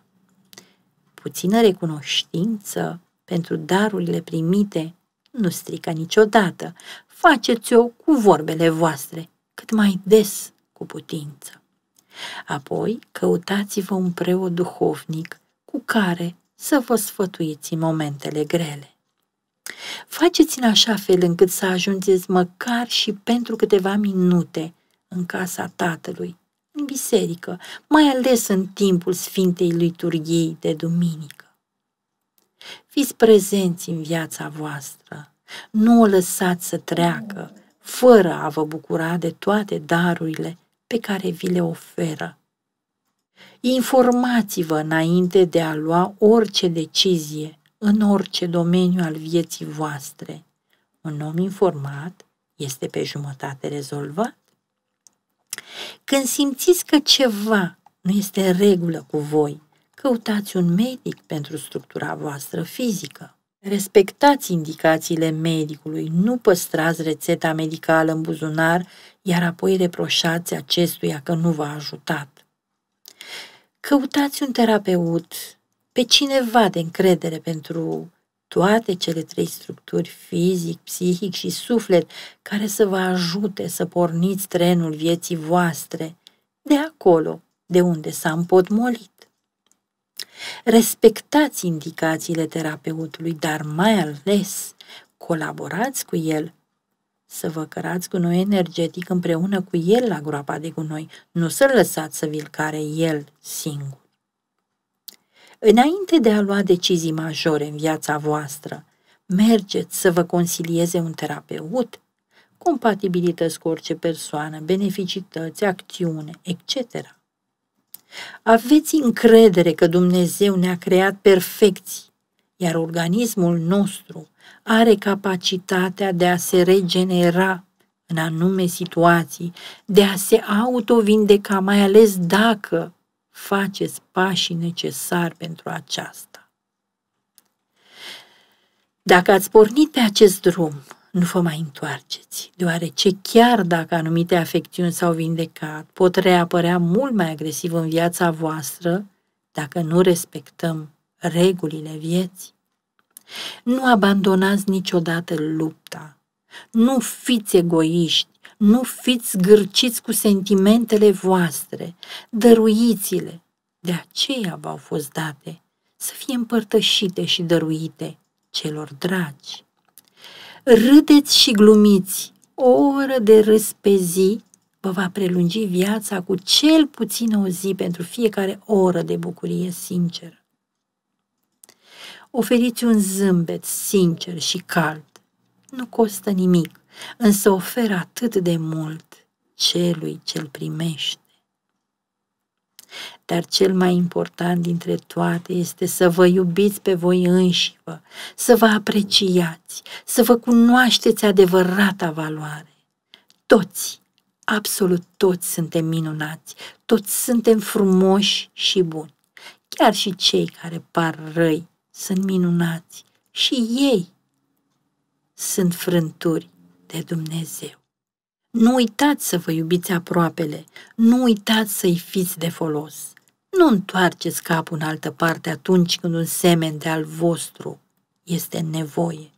puțină recunoștință pentru darurile primite nu strică niciodată. Faceți-o cu vorbele voastre, cât mai des cu putință. Apoi căutați-vă un preot duhovnic cu care să vă sfătuiți în momentele grele. Faceți în așa fel încât să ajungeți măcar și pentru câteva minute în casa tatălui în biserică, mai ales în timpul Sfintei Liturghiei de duminică. Fiți prezenți în viața voastră, nu o lăsați să treacă, fără a vă bucura de toate darurile pe care vi le oferă. Informați-vă înainte de a lua orice decizie în orice domeniu al vieții voastre. Un om informat este pe jumătate rezolvat. Când simțiți că ceva nu este în regulă cu voi, căutați un medic pentru structura voastră fizică. Respectați indicațiile medicului, nu păstrați rețeta medicală în buzunar, iar apoi reproșați acestuia că nu v-a ajutat. Căutați un terapeut, pe cineva de încredere pentru toate cele trei structuri, fizic, psihic și suflet, care să vă ajute să porniți trenul vieții voastre, de acolo, de unde s-a împotmolit. Respectați indicațiile terapeutului, dar mai ales colaborați cu el să vă cărați gunoi energetic împreună cu el la groapa de gunoi, nu să-l lăsați să vi-l care el singur. Înainte de a lua decizii majore în viața voastră, mergeți să vă consilieze un terapeut, compatibilități cu orice persoană, beneficități, acțiune, etc. Aveți încredere că Dumnezeu ne-a creat perfecții, iar organismul nostru are capacitatea de a se regenera în anume situații, de a se autovindeca, mai ales dacă faceți pașii necesari pentru aceasta. Dacă ați pornit pe acest drum, nu vă mai întoarceți, deoarece chiar dacă anumite afecțiuni s-au vindecat, pot reapărea mult mai agresiv în viața voastră dacă nu respectăm regulile vieții. Nu abandonați niciodată lupta. Nu fiți egoiști nu fiți gârciți cu sentimentele voastre, dăruiți-le. De aceea v-au fost date să fie împărtășite și dăruite celor dragi. Râdeți și glumiți, o oră de râs pe zi vă va prelungi viața cu cel puțin o zi pentru fiecare oră de bucurie sinceră. Oferiți un zâmbet sincer și cald. Nu costă nimic însă oferă atât de mult celui ce-l primește. Dar cel mai important dintre toate este să vă iubiți pe voi înșivă, să vă apreciați, să vă cunoașteți adevărata valoare. Toți, absolut toți suntem minunați, toți suntem frumoși și buni. Chiar și cei care par răi sunt minunați și ei sunt frânturi de Dumnezeu. Nu uitați să vă iubiți aproapele, nu uitați să-i fiți de folos. Nu întoarceți capul în altă parte atunci când un semen de al vostru este în nevoie.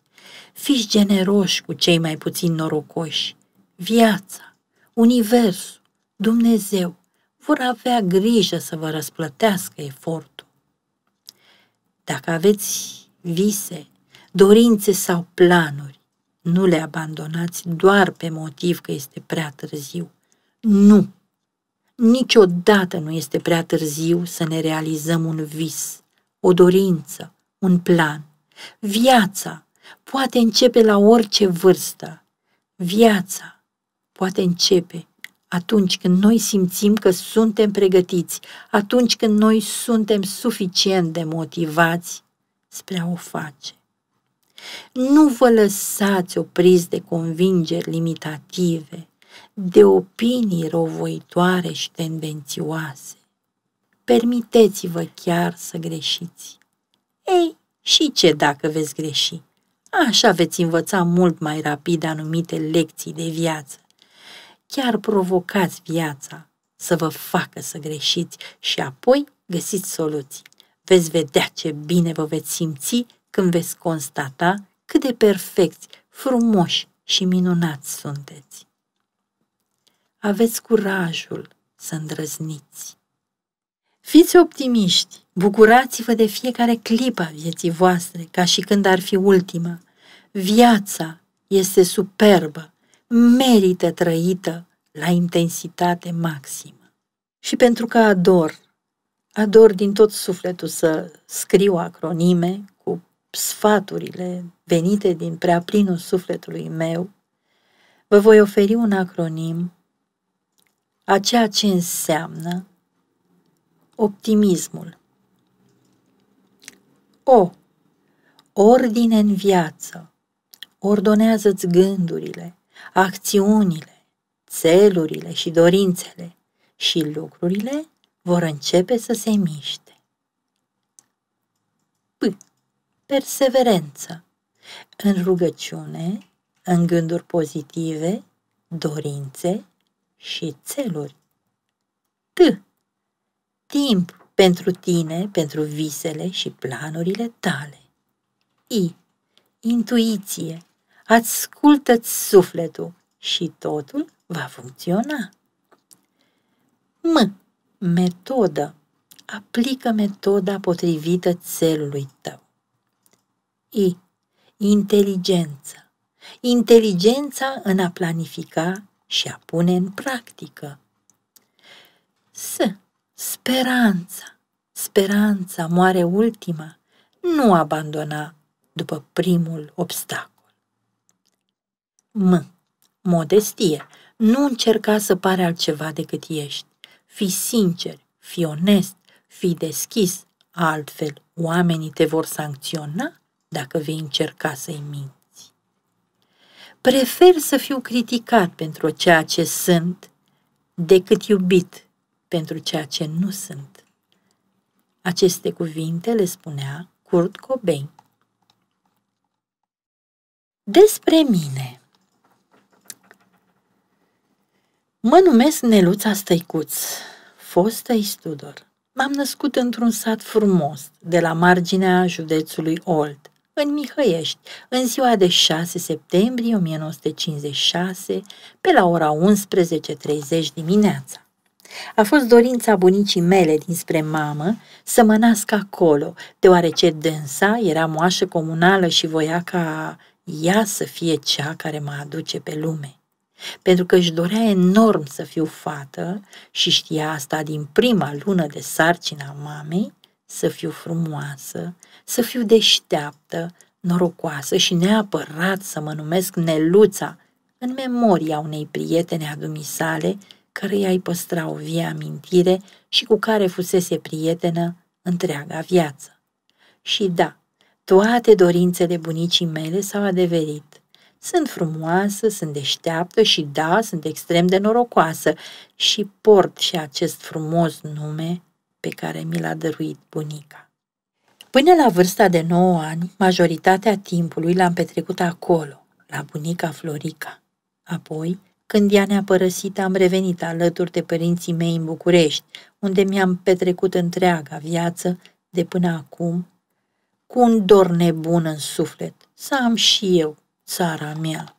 Fiți generoși cu cei mai puțin norocoși. Viața, Universul, Dumnezeu vor avea grijă să vă răsplătească efortul. Dacă aveți vise, dorințe sau planuri, nu le abandonați doar pe motiv că este prea târziu. Nu! Niciodată nu este prea târziu să ne realizăm un vis, o dorință, un plan. Viața poate începe la orice vârstă. Viața poate începe atunci când noi simțim că suntem pregătiți, atunci când noi suntem suficient de motivați spre a o face. Nu vă lăsați opriți de convingeri limitative, de opinii rovoitoare și tendențioase. Permiteți-vă chiar să greșiți. Ei, și ce dacă veți greși? Așa veți învăța mult mai rapid anumite lecții de viață. Chiar provocați viața să vă facă să greșiți și apoi găsiți soluții. Veți vedea ce bine vă veți simți când veți constata cât de perfecți, frumoși și minunați sunteți. Aveți curajul să îndrăzniți. Fiți optimiști, bucurați-vă de fiecare clipă a vieții voastre, ca și când ar fi ultima. Viața este superbă, merită trăită la intensitate maximă. Și pentru că ador, ador din tot sufletul să scriu acronime, sfaturile venite din prea plinul sufletului meu, vă voi oferi un acronim a ceea ce înseamnă optimismul. O. Ordine în viață. Ordonează-ți gândurile, acțiunile, țelurile și dorințele și lucrurile vor începe să se miște. perseverență, în rugăciune, în gânduri pozitive, dorințe și țeluri. T. Timp pentru tine, pentru visele și planurile tale. I. Intuiție. Ascultă-ți sufletul și totul va funcționa. M. Metodă. Aplică metoda potrivită țelului tău. I. Inteligență. Inteligența în a planifica și a pune în practică. S. Speranța. Speranța moare ultima. Nu abandona după primul obstacol. M. Modestie. Nu încerca să pare altceva decât ești. Fii sincer, fii onest, fii deschis, altfel oamenii te vor sancționa dacă vei încerca să-i minți. Prefer să fiu criticat pentru ceea ce sunt decât iubit pentru ceea ce nu sunt. Aceste cuvinte le spunea Kurt Cobain. Despre mine Mă numesc Neluța Stăicuț, fostă Istudor. M-am născut într-un sat frumos, de la marginea județului Olt, în Mihăiești, în ziua de 6 septembrie 1956, pe la ora 11.30 dimineața. A fost dorința bunicii mele dinspre mamă să mă nasc acolo, deoarece dânsa era moașă comunală și voia ca ea să fie cea care mă aduce pe lume. Pentru că își dorea enorm să fiu fată și știa asta din prima lună de sarcina mamei, să fiu frumoasă, să fiu deșteaptă, norocoasă și neapărat să mă numesc Neluța, în memoria unei prietene a dumisale, care i-ai păstra o vie amintire și cu care fusese prietenă întreaga viață. Și da, toate dorințele bunicii mele s-au adeverit. Sunt frumoasă, sunt deșteaptă și da, sunt extrem de norocoasă și port și acest frumos nume pe care mi l-a dăruit bunica. Până la vârsta de 9 ani, majoritatea timpului l-am petrecut acolo, la bunica Florica. Apoi, când ea ne-a părăsit, am revenit alături de părinții mei în București, unde mi-am petrecut întreaga viață de până acum, cu un dor nebun în suflet, să am și eu țara mea.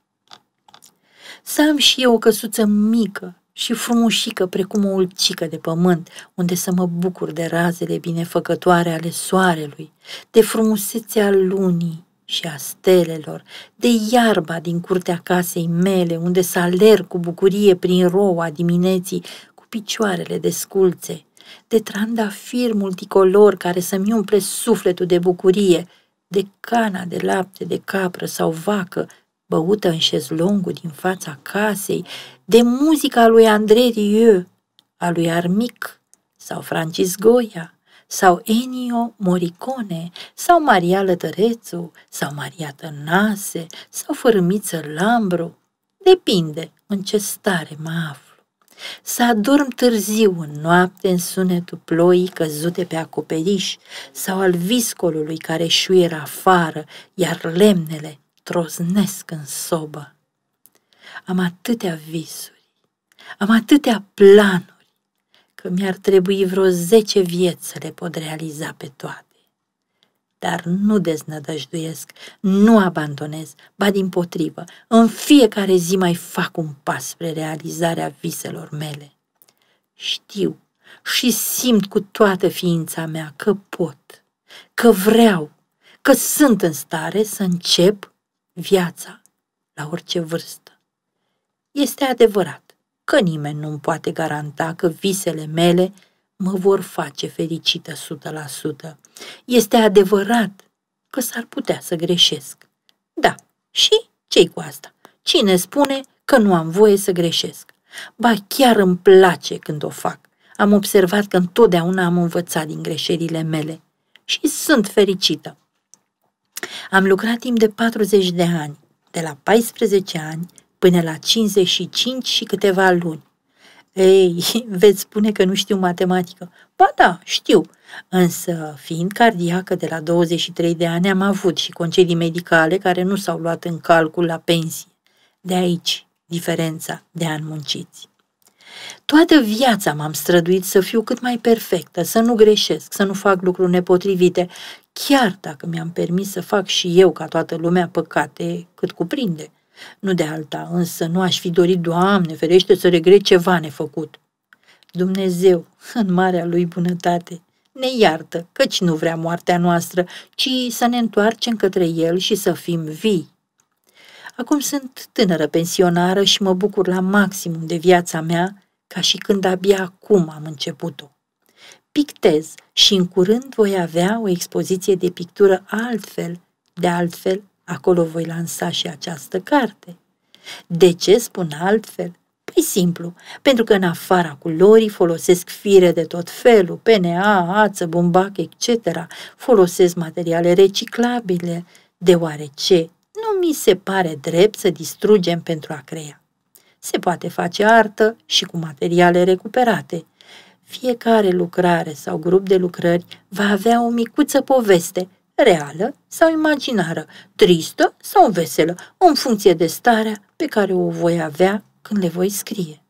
Să am și eu o căsuță mică, și frumușică precum o ulcică de pământ, unde să mă bucur de razele binefăcătoare ale soarelui, de frumusețea lunii și a stelelor, de iarba din curtea casei mele, unde să alerg cu bucurie prin roa dimineții, cu picioarele desculțe, de trandafir multicolor care să-mi umple sufletul de bucurie, de cana de lapte de capră sau vacă băută în șezlongul din fața casei, de muzica lui Andrei Rieu, a lui Armic sau Francis Goia, sau Ennio Morricone, sau Maria Lătărețu, sau Maria Tănase, sau Fărâmiță Lambru. Depinde în ce stare mă aflu. Să adorm târziu în noapte în sunetul ploii căzute pe acoperiș sau al viscolului care șuiera afară, iar lemnele troznesc în sobă. Am atâtea visuri, am atâtea planuri, că mi-ar trebui vreo zece vieți să le pot realiza pe toate. Dar nu deznădăjduiesc, nu abandonez, ba din potrivă, în fiecare zi mai fac un pas spre realizarea viselor mele. Știu și simt cu toată ființa mea că pot, că vreau, că sunt în stare să încep viața la orice vârstă. Este adevărat că nimeni nu-mi poate garanta că visele mele mă vor face fericită 100%. Este adevărat că s-ar putea să greșesc. Da, și ce cu asta? Cine spune că nu am voie să greșesc? Ba chiar îmi place când o fac. Am observat că întotdeauna am învățat din greșelile mele și sunt fericită. Am lucrat timp de 40 de ani, de la 14 ani până la 55 și câteva luni. Ei, veți spune că nu știu matematică. Ba da, știu, însă fiind cardiacă de la 23 de ani am avut și concedii medicale care nu s-au luat în calcul la pensie. De aici diferența de ani munciți. Toată viața m-am străduit să fiu cât mai perfectă, să nu greșesc, să nu fac lucruri nepotrivite, chiar dacă mi-am permis să fac și eu ca toată lumea păcate cât cuprinde. Nu de alta, însă nu aș fi dorit, Doamne, ferește să regret ceva nefăcut. Dumnezeu, în marea lui bunătate, ne iartă, căci nu vrea moartea noastră, ci să ne întoarcem către El și să fim vii. Acum sunt tânără pensionară și mă bucur la maximum de viața mea, ca și când abia acum am început-o. Pictez și în curând voi avea o expoziție de pictură altfel, de altfel, acolo voi lansa și această carte. De ce spun altfel? Păi simplu, pentru că în afara culorii folosesc fire de tot felul, PNA, ață, bumbac, etc. Folosesc materiale reciclabile, deoarece nu mi se pare drept să distrugem pentru a crea. Se poate face artă și cu materiale recuperate. Fiecare lucrare sau grup de lucrări va avea o micuță poveste, reală sau imaginară, tristă sau veselă, în funcție de starea pe care o voi avea când le voi scrie.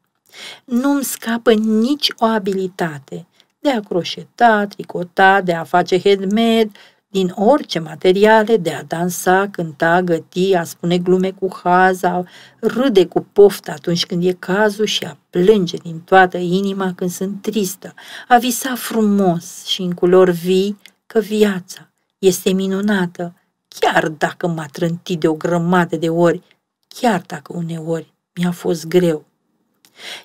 Nu-mi scapă nici o abilitate de a croșeta, tricota, de a face handmade, din orice materiale de a dansa, cânta, găti, a spune glume cu haza, râde cu poftă atunci când e cazul și a plânge din toată inima când sunt tristă, a visa frumos și în culori vii că viața este minunată, chiar dacă m-a trântit de o grămadă de ori, chiar dacă uneori mi-a fost greu.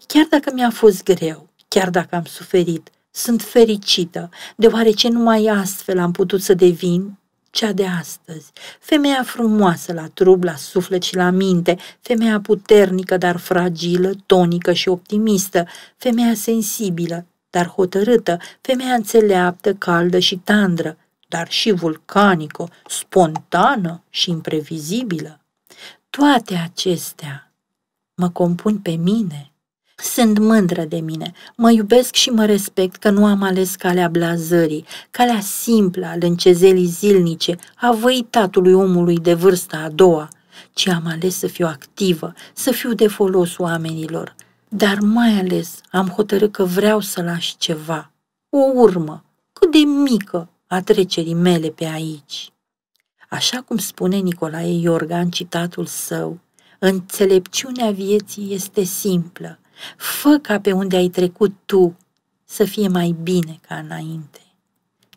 Chiar dacă mi-a fost greu, chiar dacă am suferit, sunt fericită, deoarece numai astfel am putut să devin cea de astăzi, femeia frumoasă la trup, la suflet și la minte, femeia puternică, dar fragilă, tonică și optimistă, femeia sensibilă, dar hotărâtă, femeia înțeleaptă, caldă și tandră, dar și vulcanică, spontană și imprevizibilă. Toate acestea mă compun pe mine – sunt mândră de mine, mă iubesc și mă respect că nu am ales calea blazării, calea simplă al încezelii zilnice, a văitatului omului de vârsta a doua, ci am ales să fiu activă, să fiu de folos oamenilor. Dar mai ales am hotărât că vreau să las ceva, o urmă, cât de mică, a trecerii mele pe aici. Așa cum spune Nicolae Iorga în citatul său, înțelepciunea vieții este simplă, Fă ca pe unde ai trecut tu să fie mai bine ca înainte.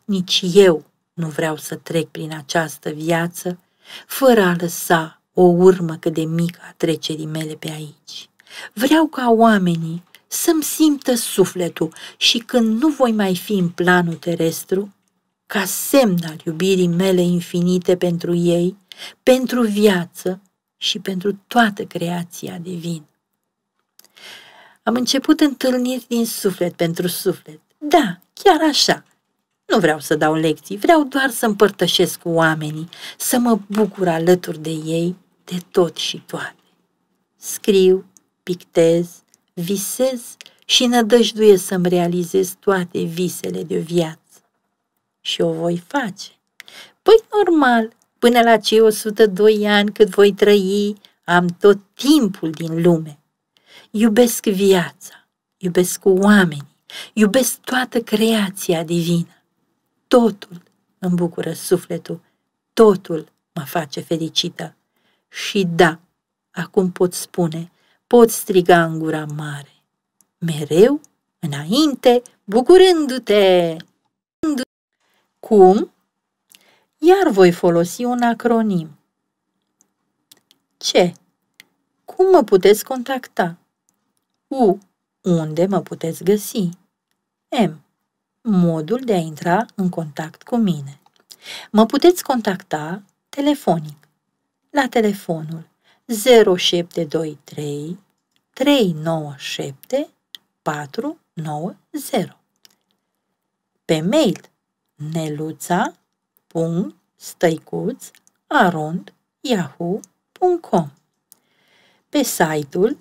Nici eu nu vreau să trec prin această viață fără a lăsa o urmă cât de mică a trecerii mele pe aici. Vreau ca oamenii să-mi simtă sufletul și când nu voi mai fi în planul terestru, ca semn al iubirii mele infinite pentru ei, pentru viață și pentru toată creația divină. Am început întâlniri din suflet pentru suflet. Da, chiar așa. Nu vreau să dau lecții, vreau doar să împărtășesc cu oamenii, să mă bucur alături de ei de tot și toate. Scriu, pictez, visez și nădăjduie să-mi realizez toate visele de viață. Și o voi face. Păi normal, până la cei 102 ani cât voi trăi, am tot timpul din lume iubesc viața, iubesc oamenii, iubesc toată creația divină. Totul îmi bucură sufletul, totul mă face fericită. Și da, acum pot spune, pot striga în gura mare. Mereu, înainte, bucurându-te! Cum? Iar voi folosi un acronim. Ce? Cum mă puteți contacta? U. Unde mă puteți găsi? M. Modul de a intra în contact cu mine. Mă puteți contacta telefonic la telefonul 0723 397 490. Pe mail neluța.stăicuț.arond.yahoo.com arond Pe site-ul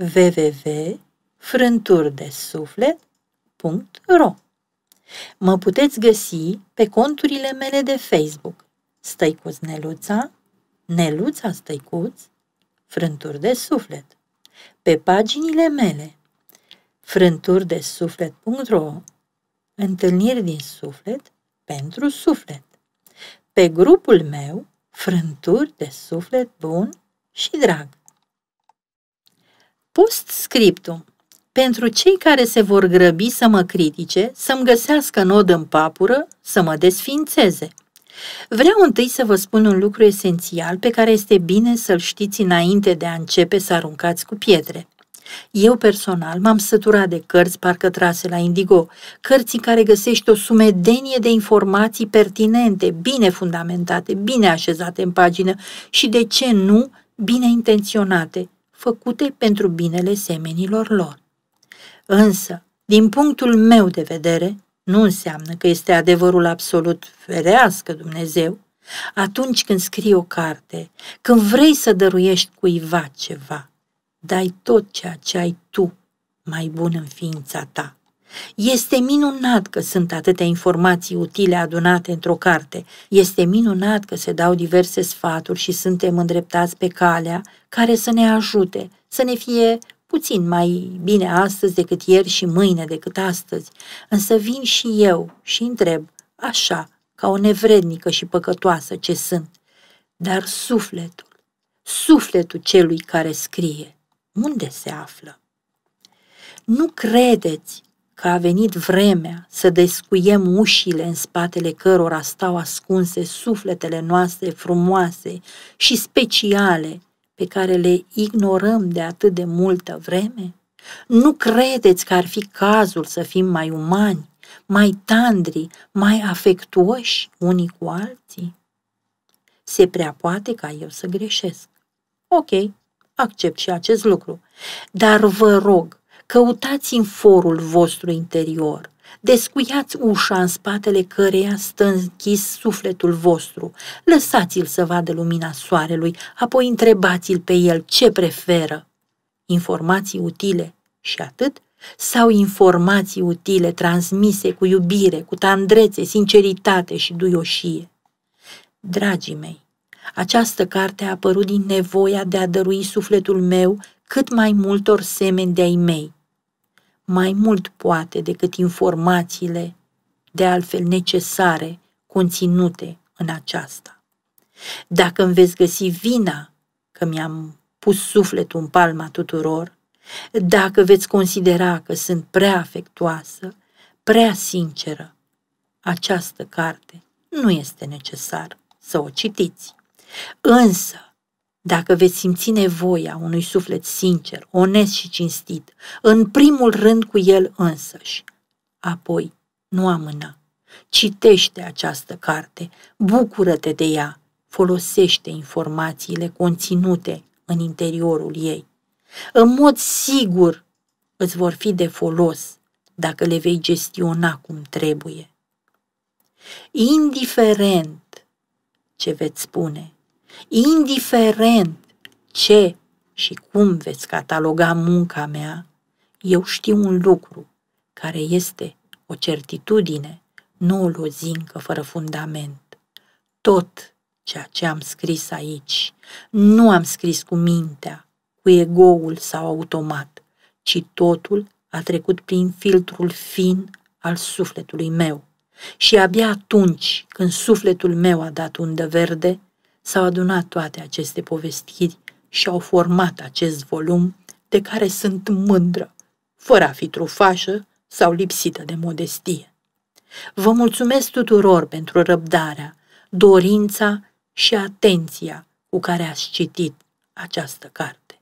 www.frânturdesuflet.ro Mă puteți găsi pe conturile mele de Facebook Stăicuț Neluța, Neluța Stăicuț, Frânturi de Suflet. Pe paginile mele frânturdesuflet.ro Întâlniri din suflet pentru suflet. Pe grupul meu Frânturi de suflet bun și drag. Post scriptum. Pentru cei care se vor grăbi să mă critique, să-mi găsească nod în papură, să mă desfințeze. Vreau întâi să vă spun un lucru esențial pe care este bine să-l știți înainte de a începe să aruncați cu pietre. Eu personal m-am săturat de cărți parcă trase la Indigo, cărți în care găsești o sumedenie de informații pertinente, bine fundamentate, bine așezate în pagină și, de ce nu, bine intenționate, făcute pentru binele semenilor lor. Însă, din punctul meu de vedere, nu înseamnă că este adevărul absolut ferească Dumnezeu, atunci când scrii o carte, când vrei să dăruiești cuiva ceva, dai tot ceea ce ai tu mai bun în ființa ta. Este minunat că sunt atâtea informații utile adunate într-o carte. Este minunat că se dau diverse sfaturi și suntem îndreptați pe calea care să ne ajute, să ne fie puțin mai bine astăzi decât ieri și mâine decât astăzi. Însă vin și eu și întreb, așa, ca o nevrednică și păcătoasă ce sunt. Dar sufletul, sufletul celui care scrie, unde se află? Nu credeți că a venit vremea să descuiem ușile în spatele cărora stau ascunse sufletele noastre frumoase și speciale pe care le ignorăm de atât de multă vreme? Nu credeți că ar fi cazul să fim mai umani, mai tandri, mai afectuoși unii cu alții? Se prea poate ca eu să greșesc. Ok, accept și acest lucru, dar vă rog Căutați în forul vostru interior. Descuiați ușa în spatele căreia stă închis sufletul vostru. Lăsați-l să vadă lumina soarelui, apoi întrebați-l pe el ce preferă. Informații utile și atât, sau informații utile transmise cu iubire, cu tandrețe, sinceritate și duioșie. Dragii mei, această carte a apărut din nevoia de a dărui sufletul meu cât mai multor semeni de-ai mei, mai mult poate decât informațiile de altfel necesare conținute în aceasta. Dacă îmi veți găsi vina că mi-am pus sufletul în palma tuturor, dacă veți considera că sunt prea afectoasă, prea sinceră, această carte nu este necesar să o citiți. Însă, dacă veți simți nevoia unui suflet sincer, onest și cinstit, în primul rând cu el însăși, apoi nu amâna. Citește această carte, bucură-te de ea, folosește informațiile conținute în interiorul ei. În mod sigur îți vor fi de folos dacă le vei gestiona cum trebuie. Indiferent ce veți spune, Indiferent ce și cum veți cataloga munca mea, eu știu un lucru care este o certitudine, nu o lozincă fără fundament. Tot ceea ce am scris aici, nu am scris cu mintea, cu egoul sau automat, ci totul a trecut prin filtrul fin al sufletului meu. Și abia atunci când sufletul meu a dat undă verde, s-au adunat toate aceste povestiri și au format acest volum de care sunt mândră, fără a fi trufașă sau lipsită de modestie. Vă mulțumesc tuturor pentru răbdarea, dorința și atenția cu care ați citit această carte.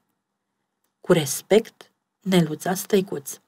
Cu respect, Neluța Stăicuță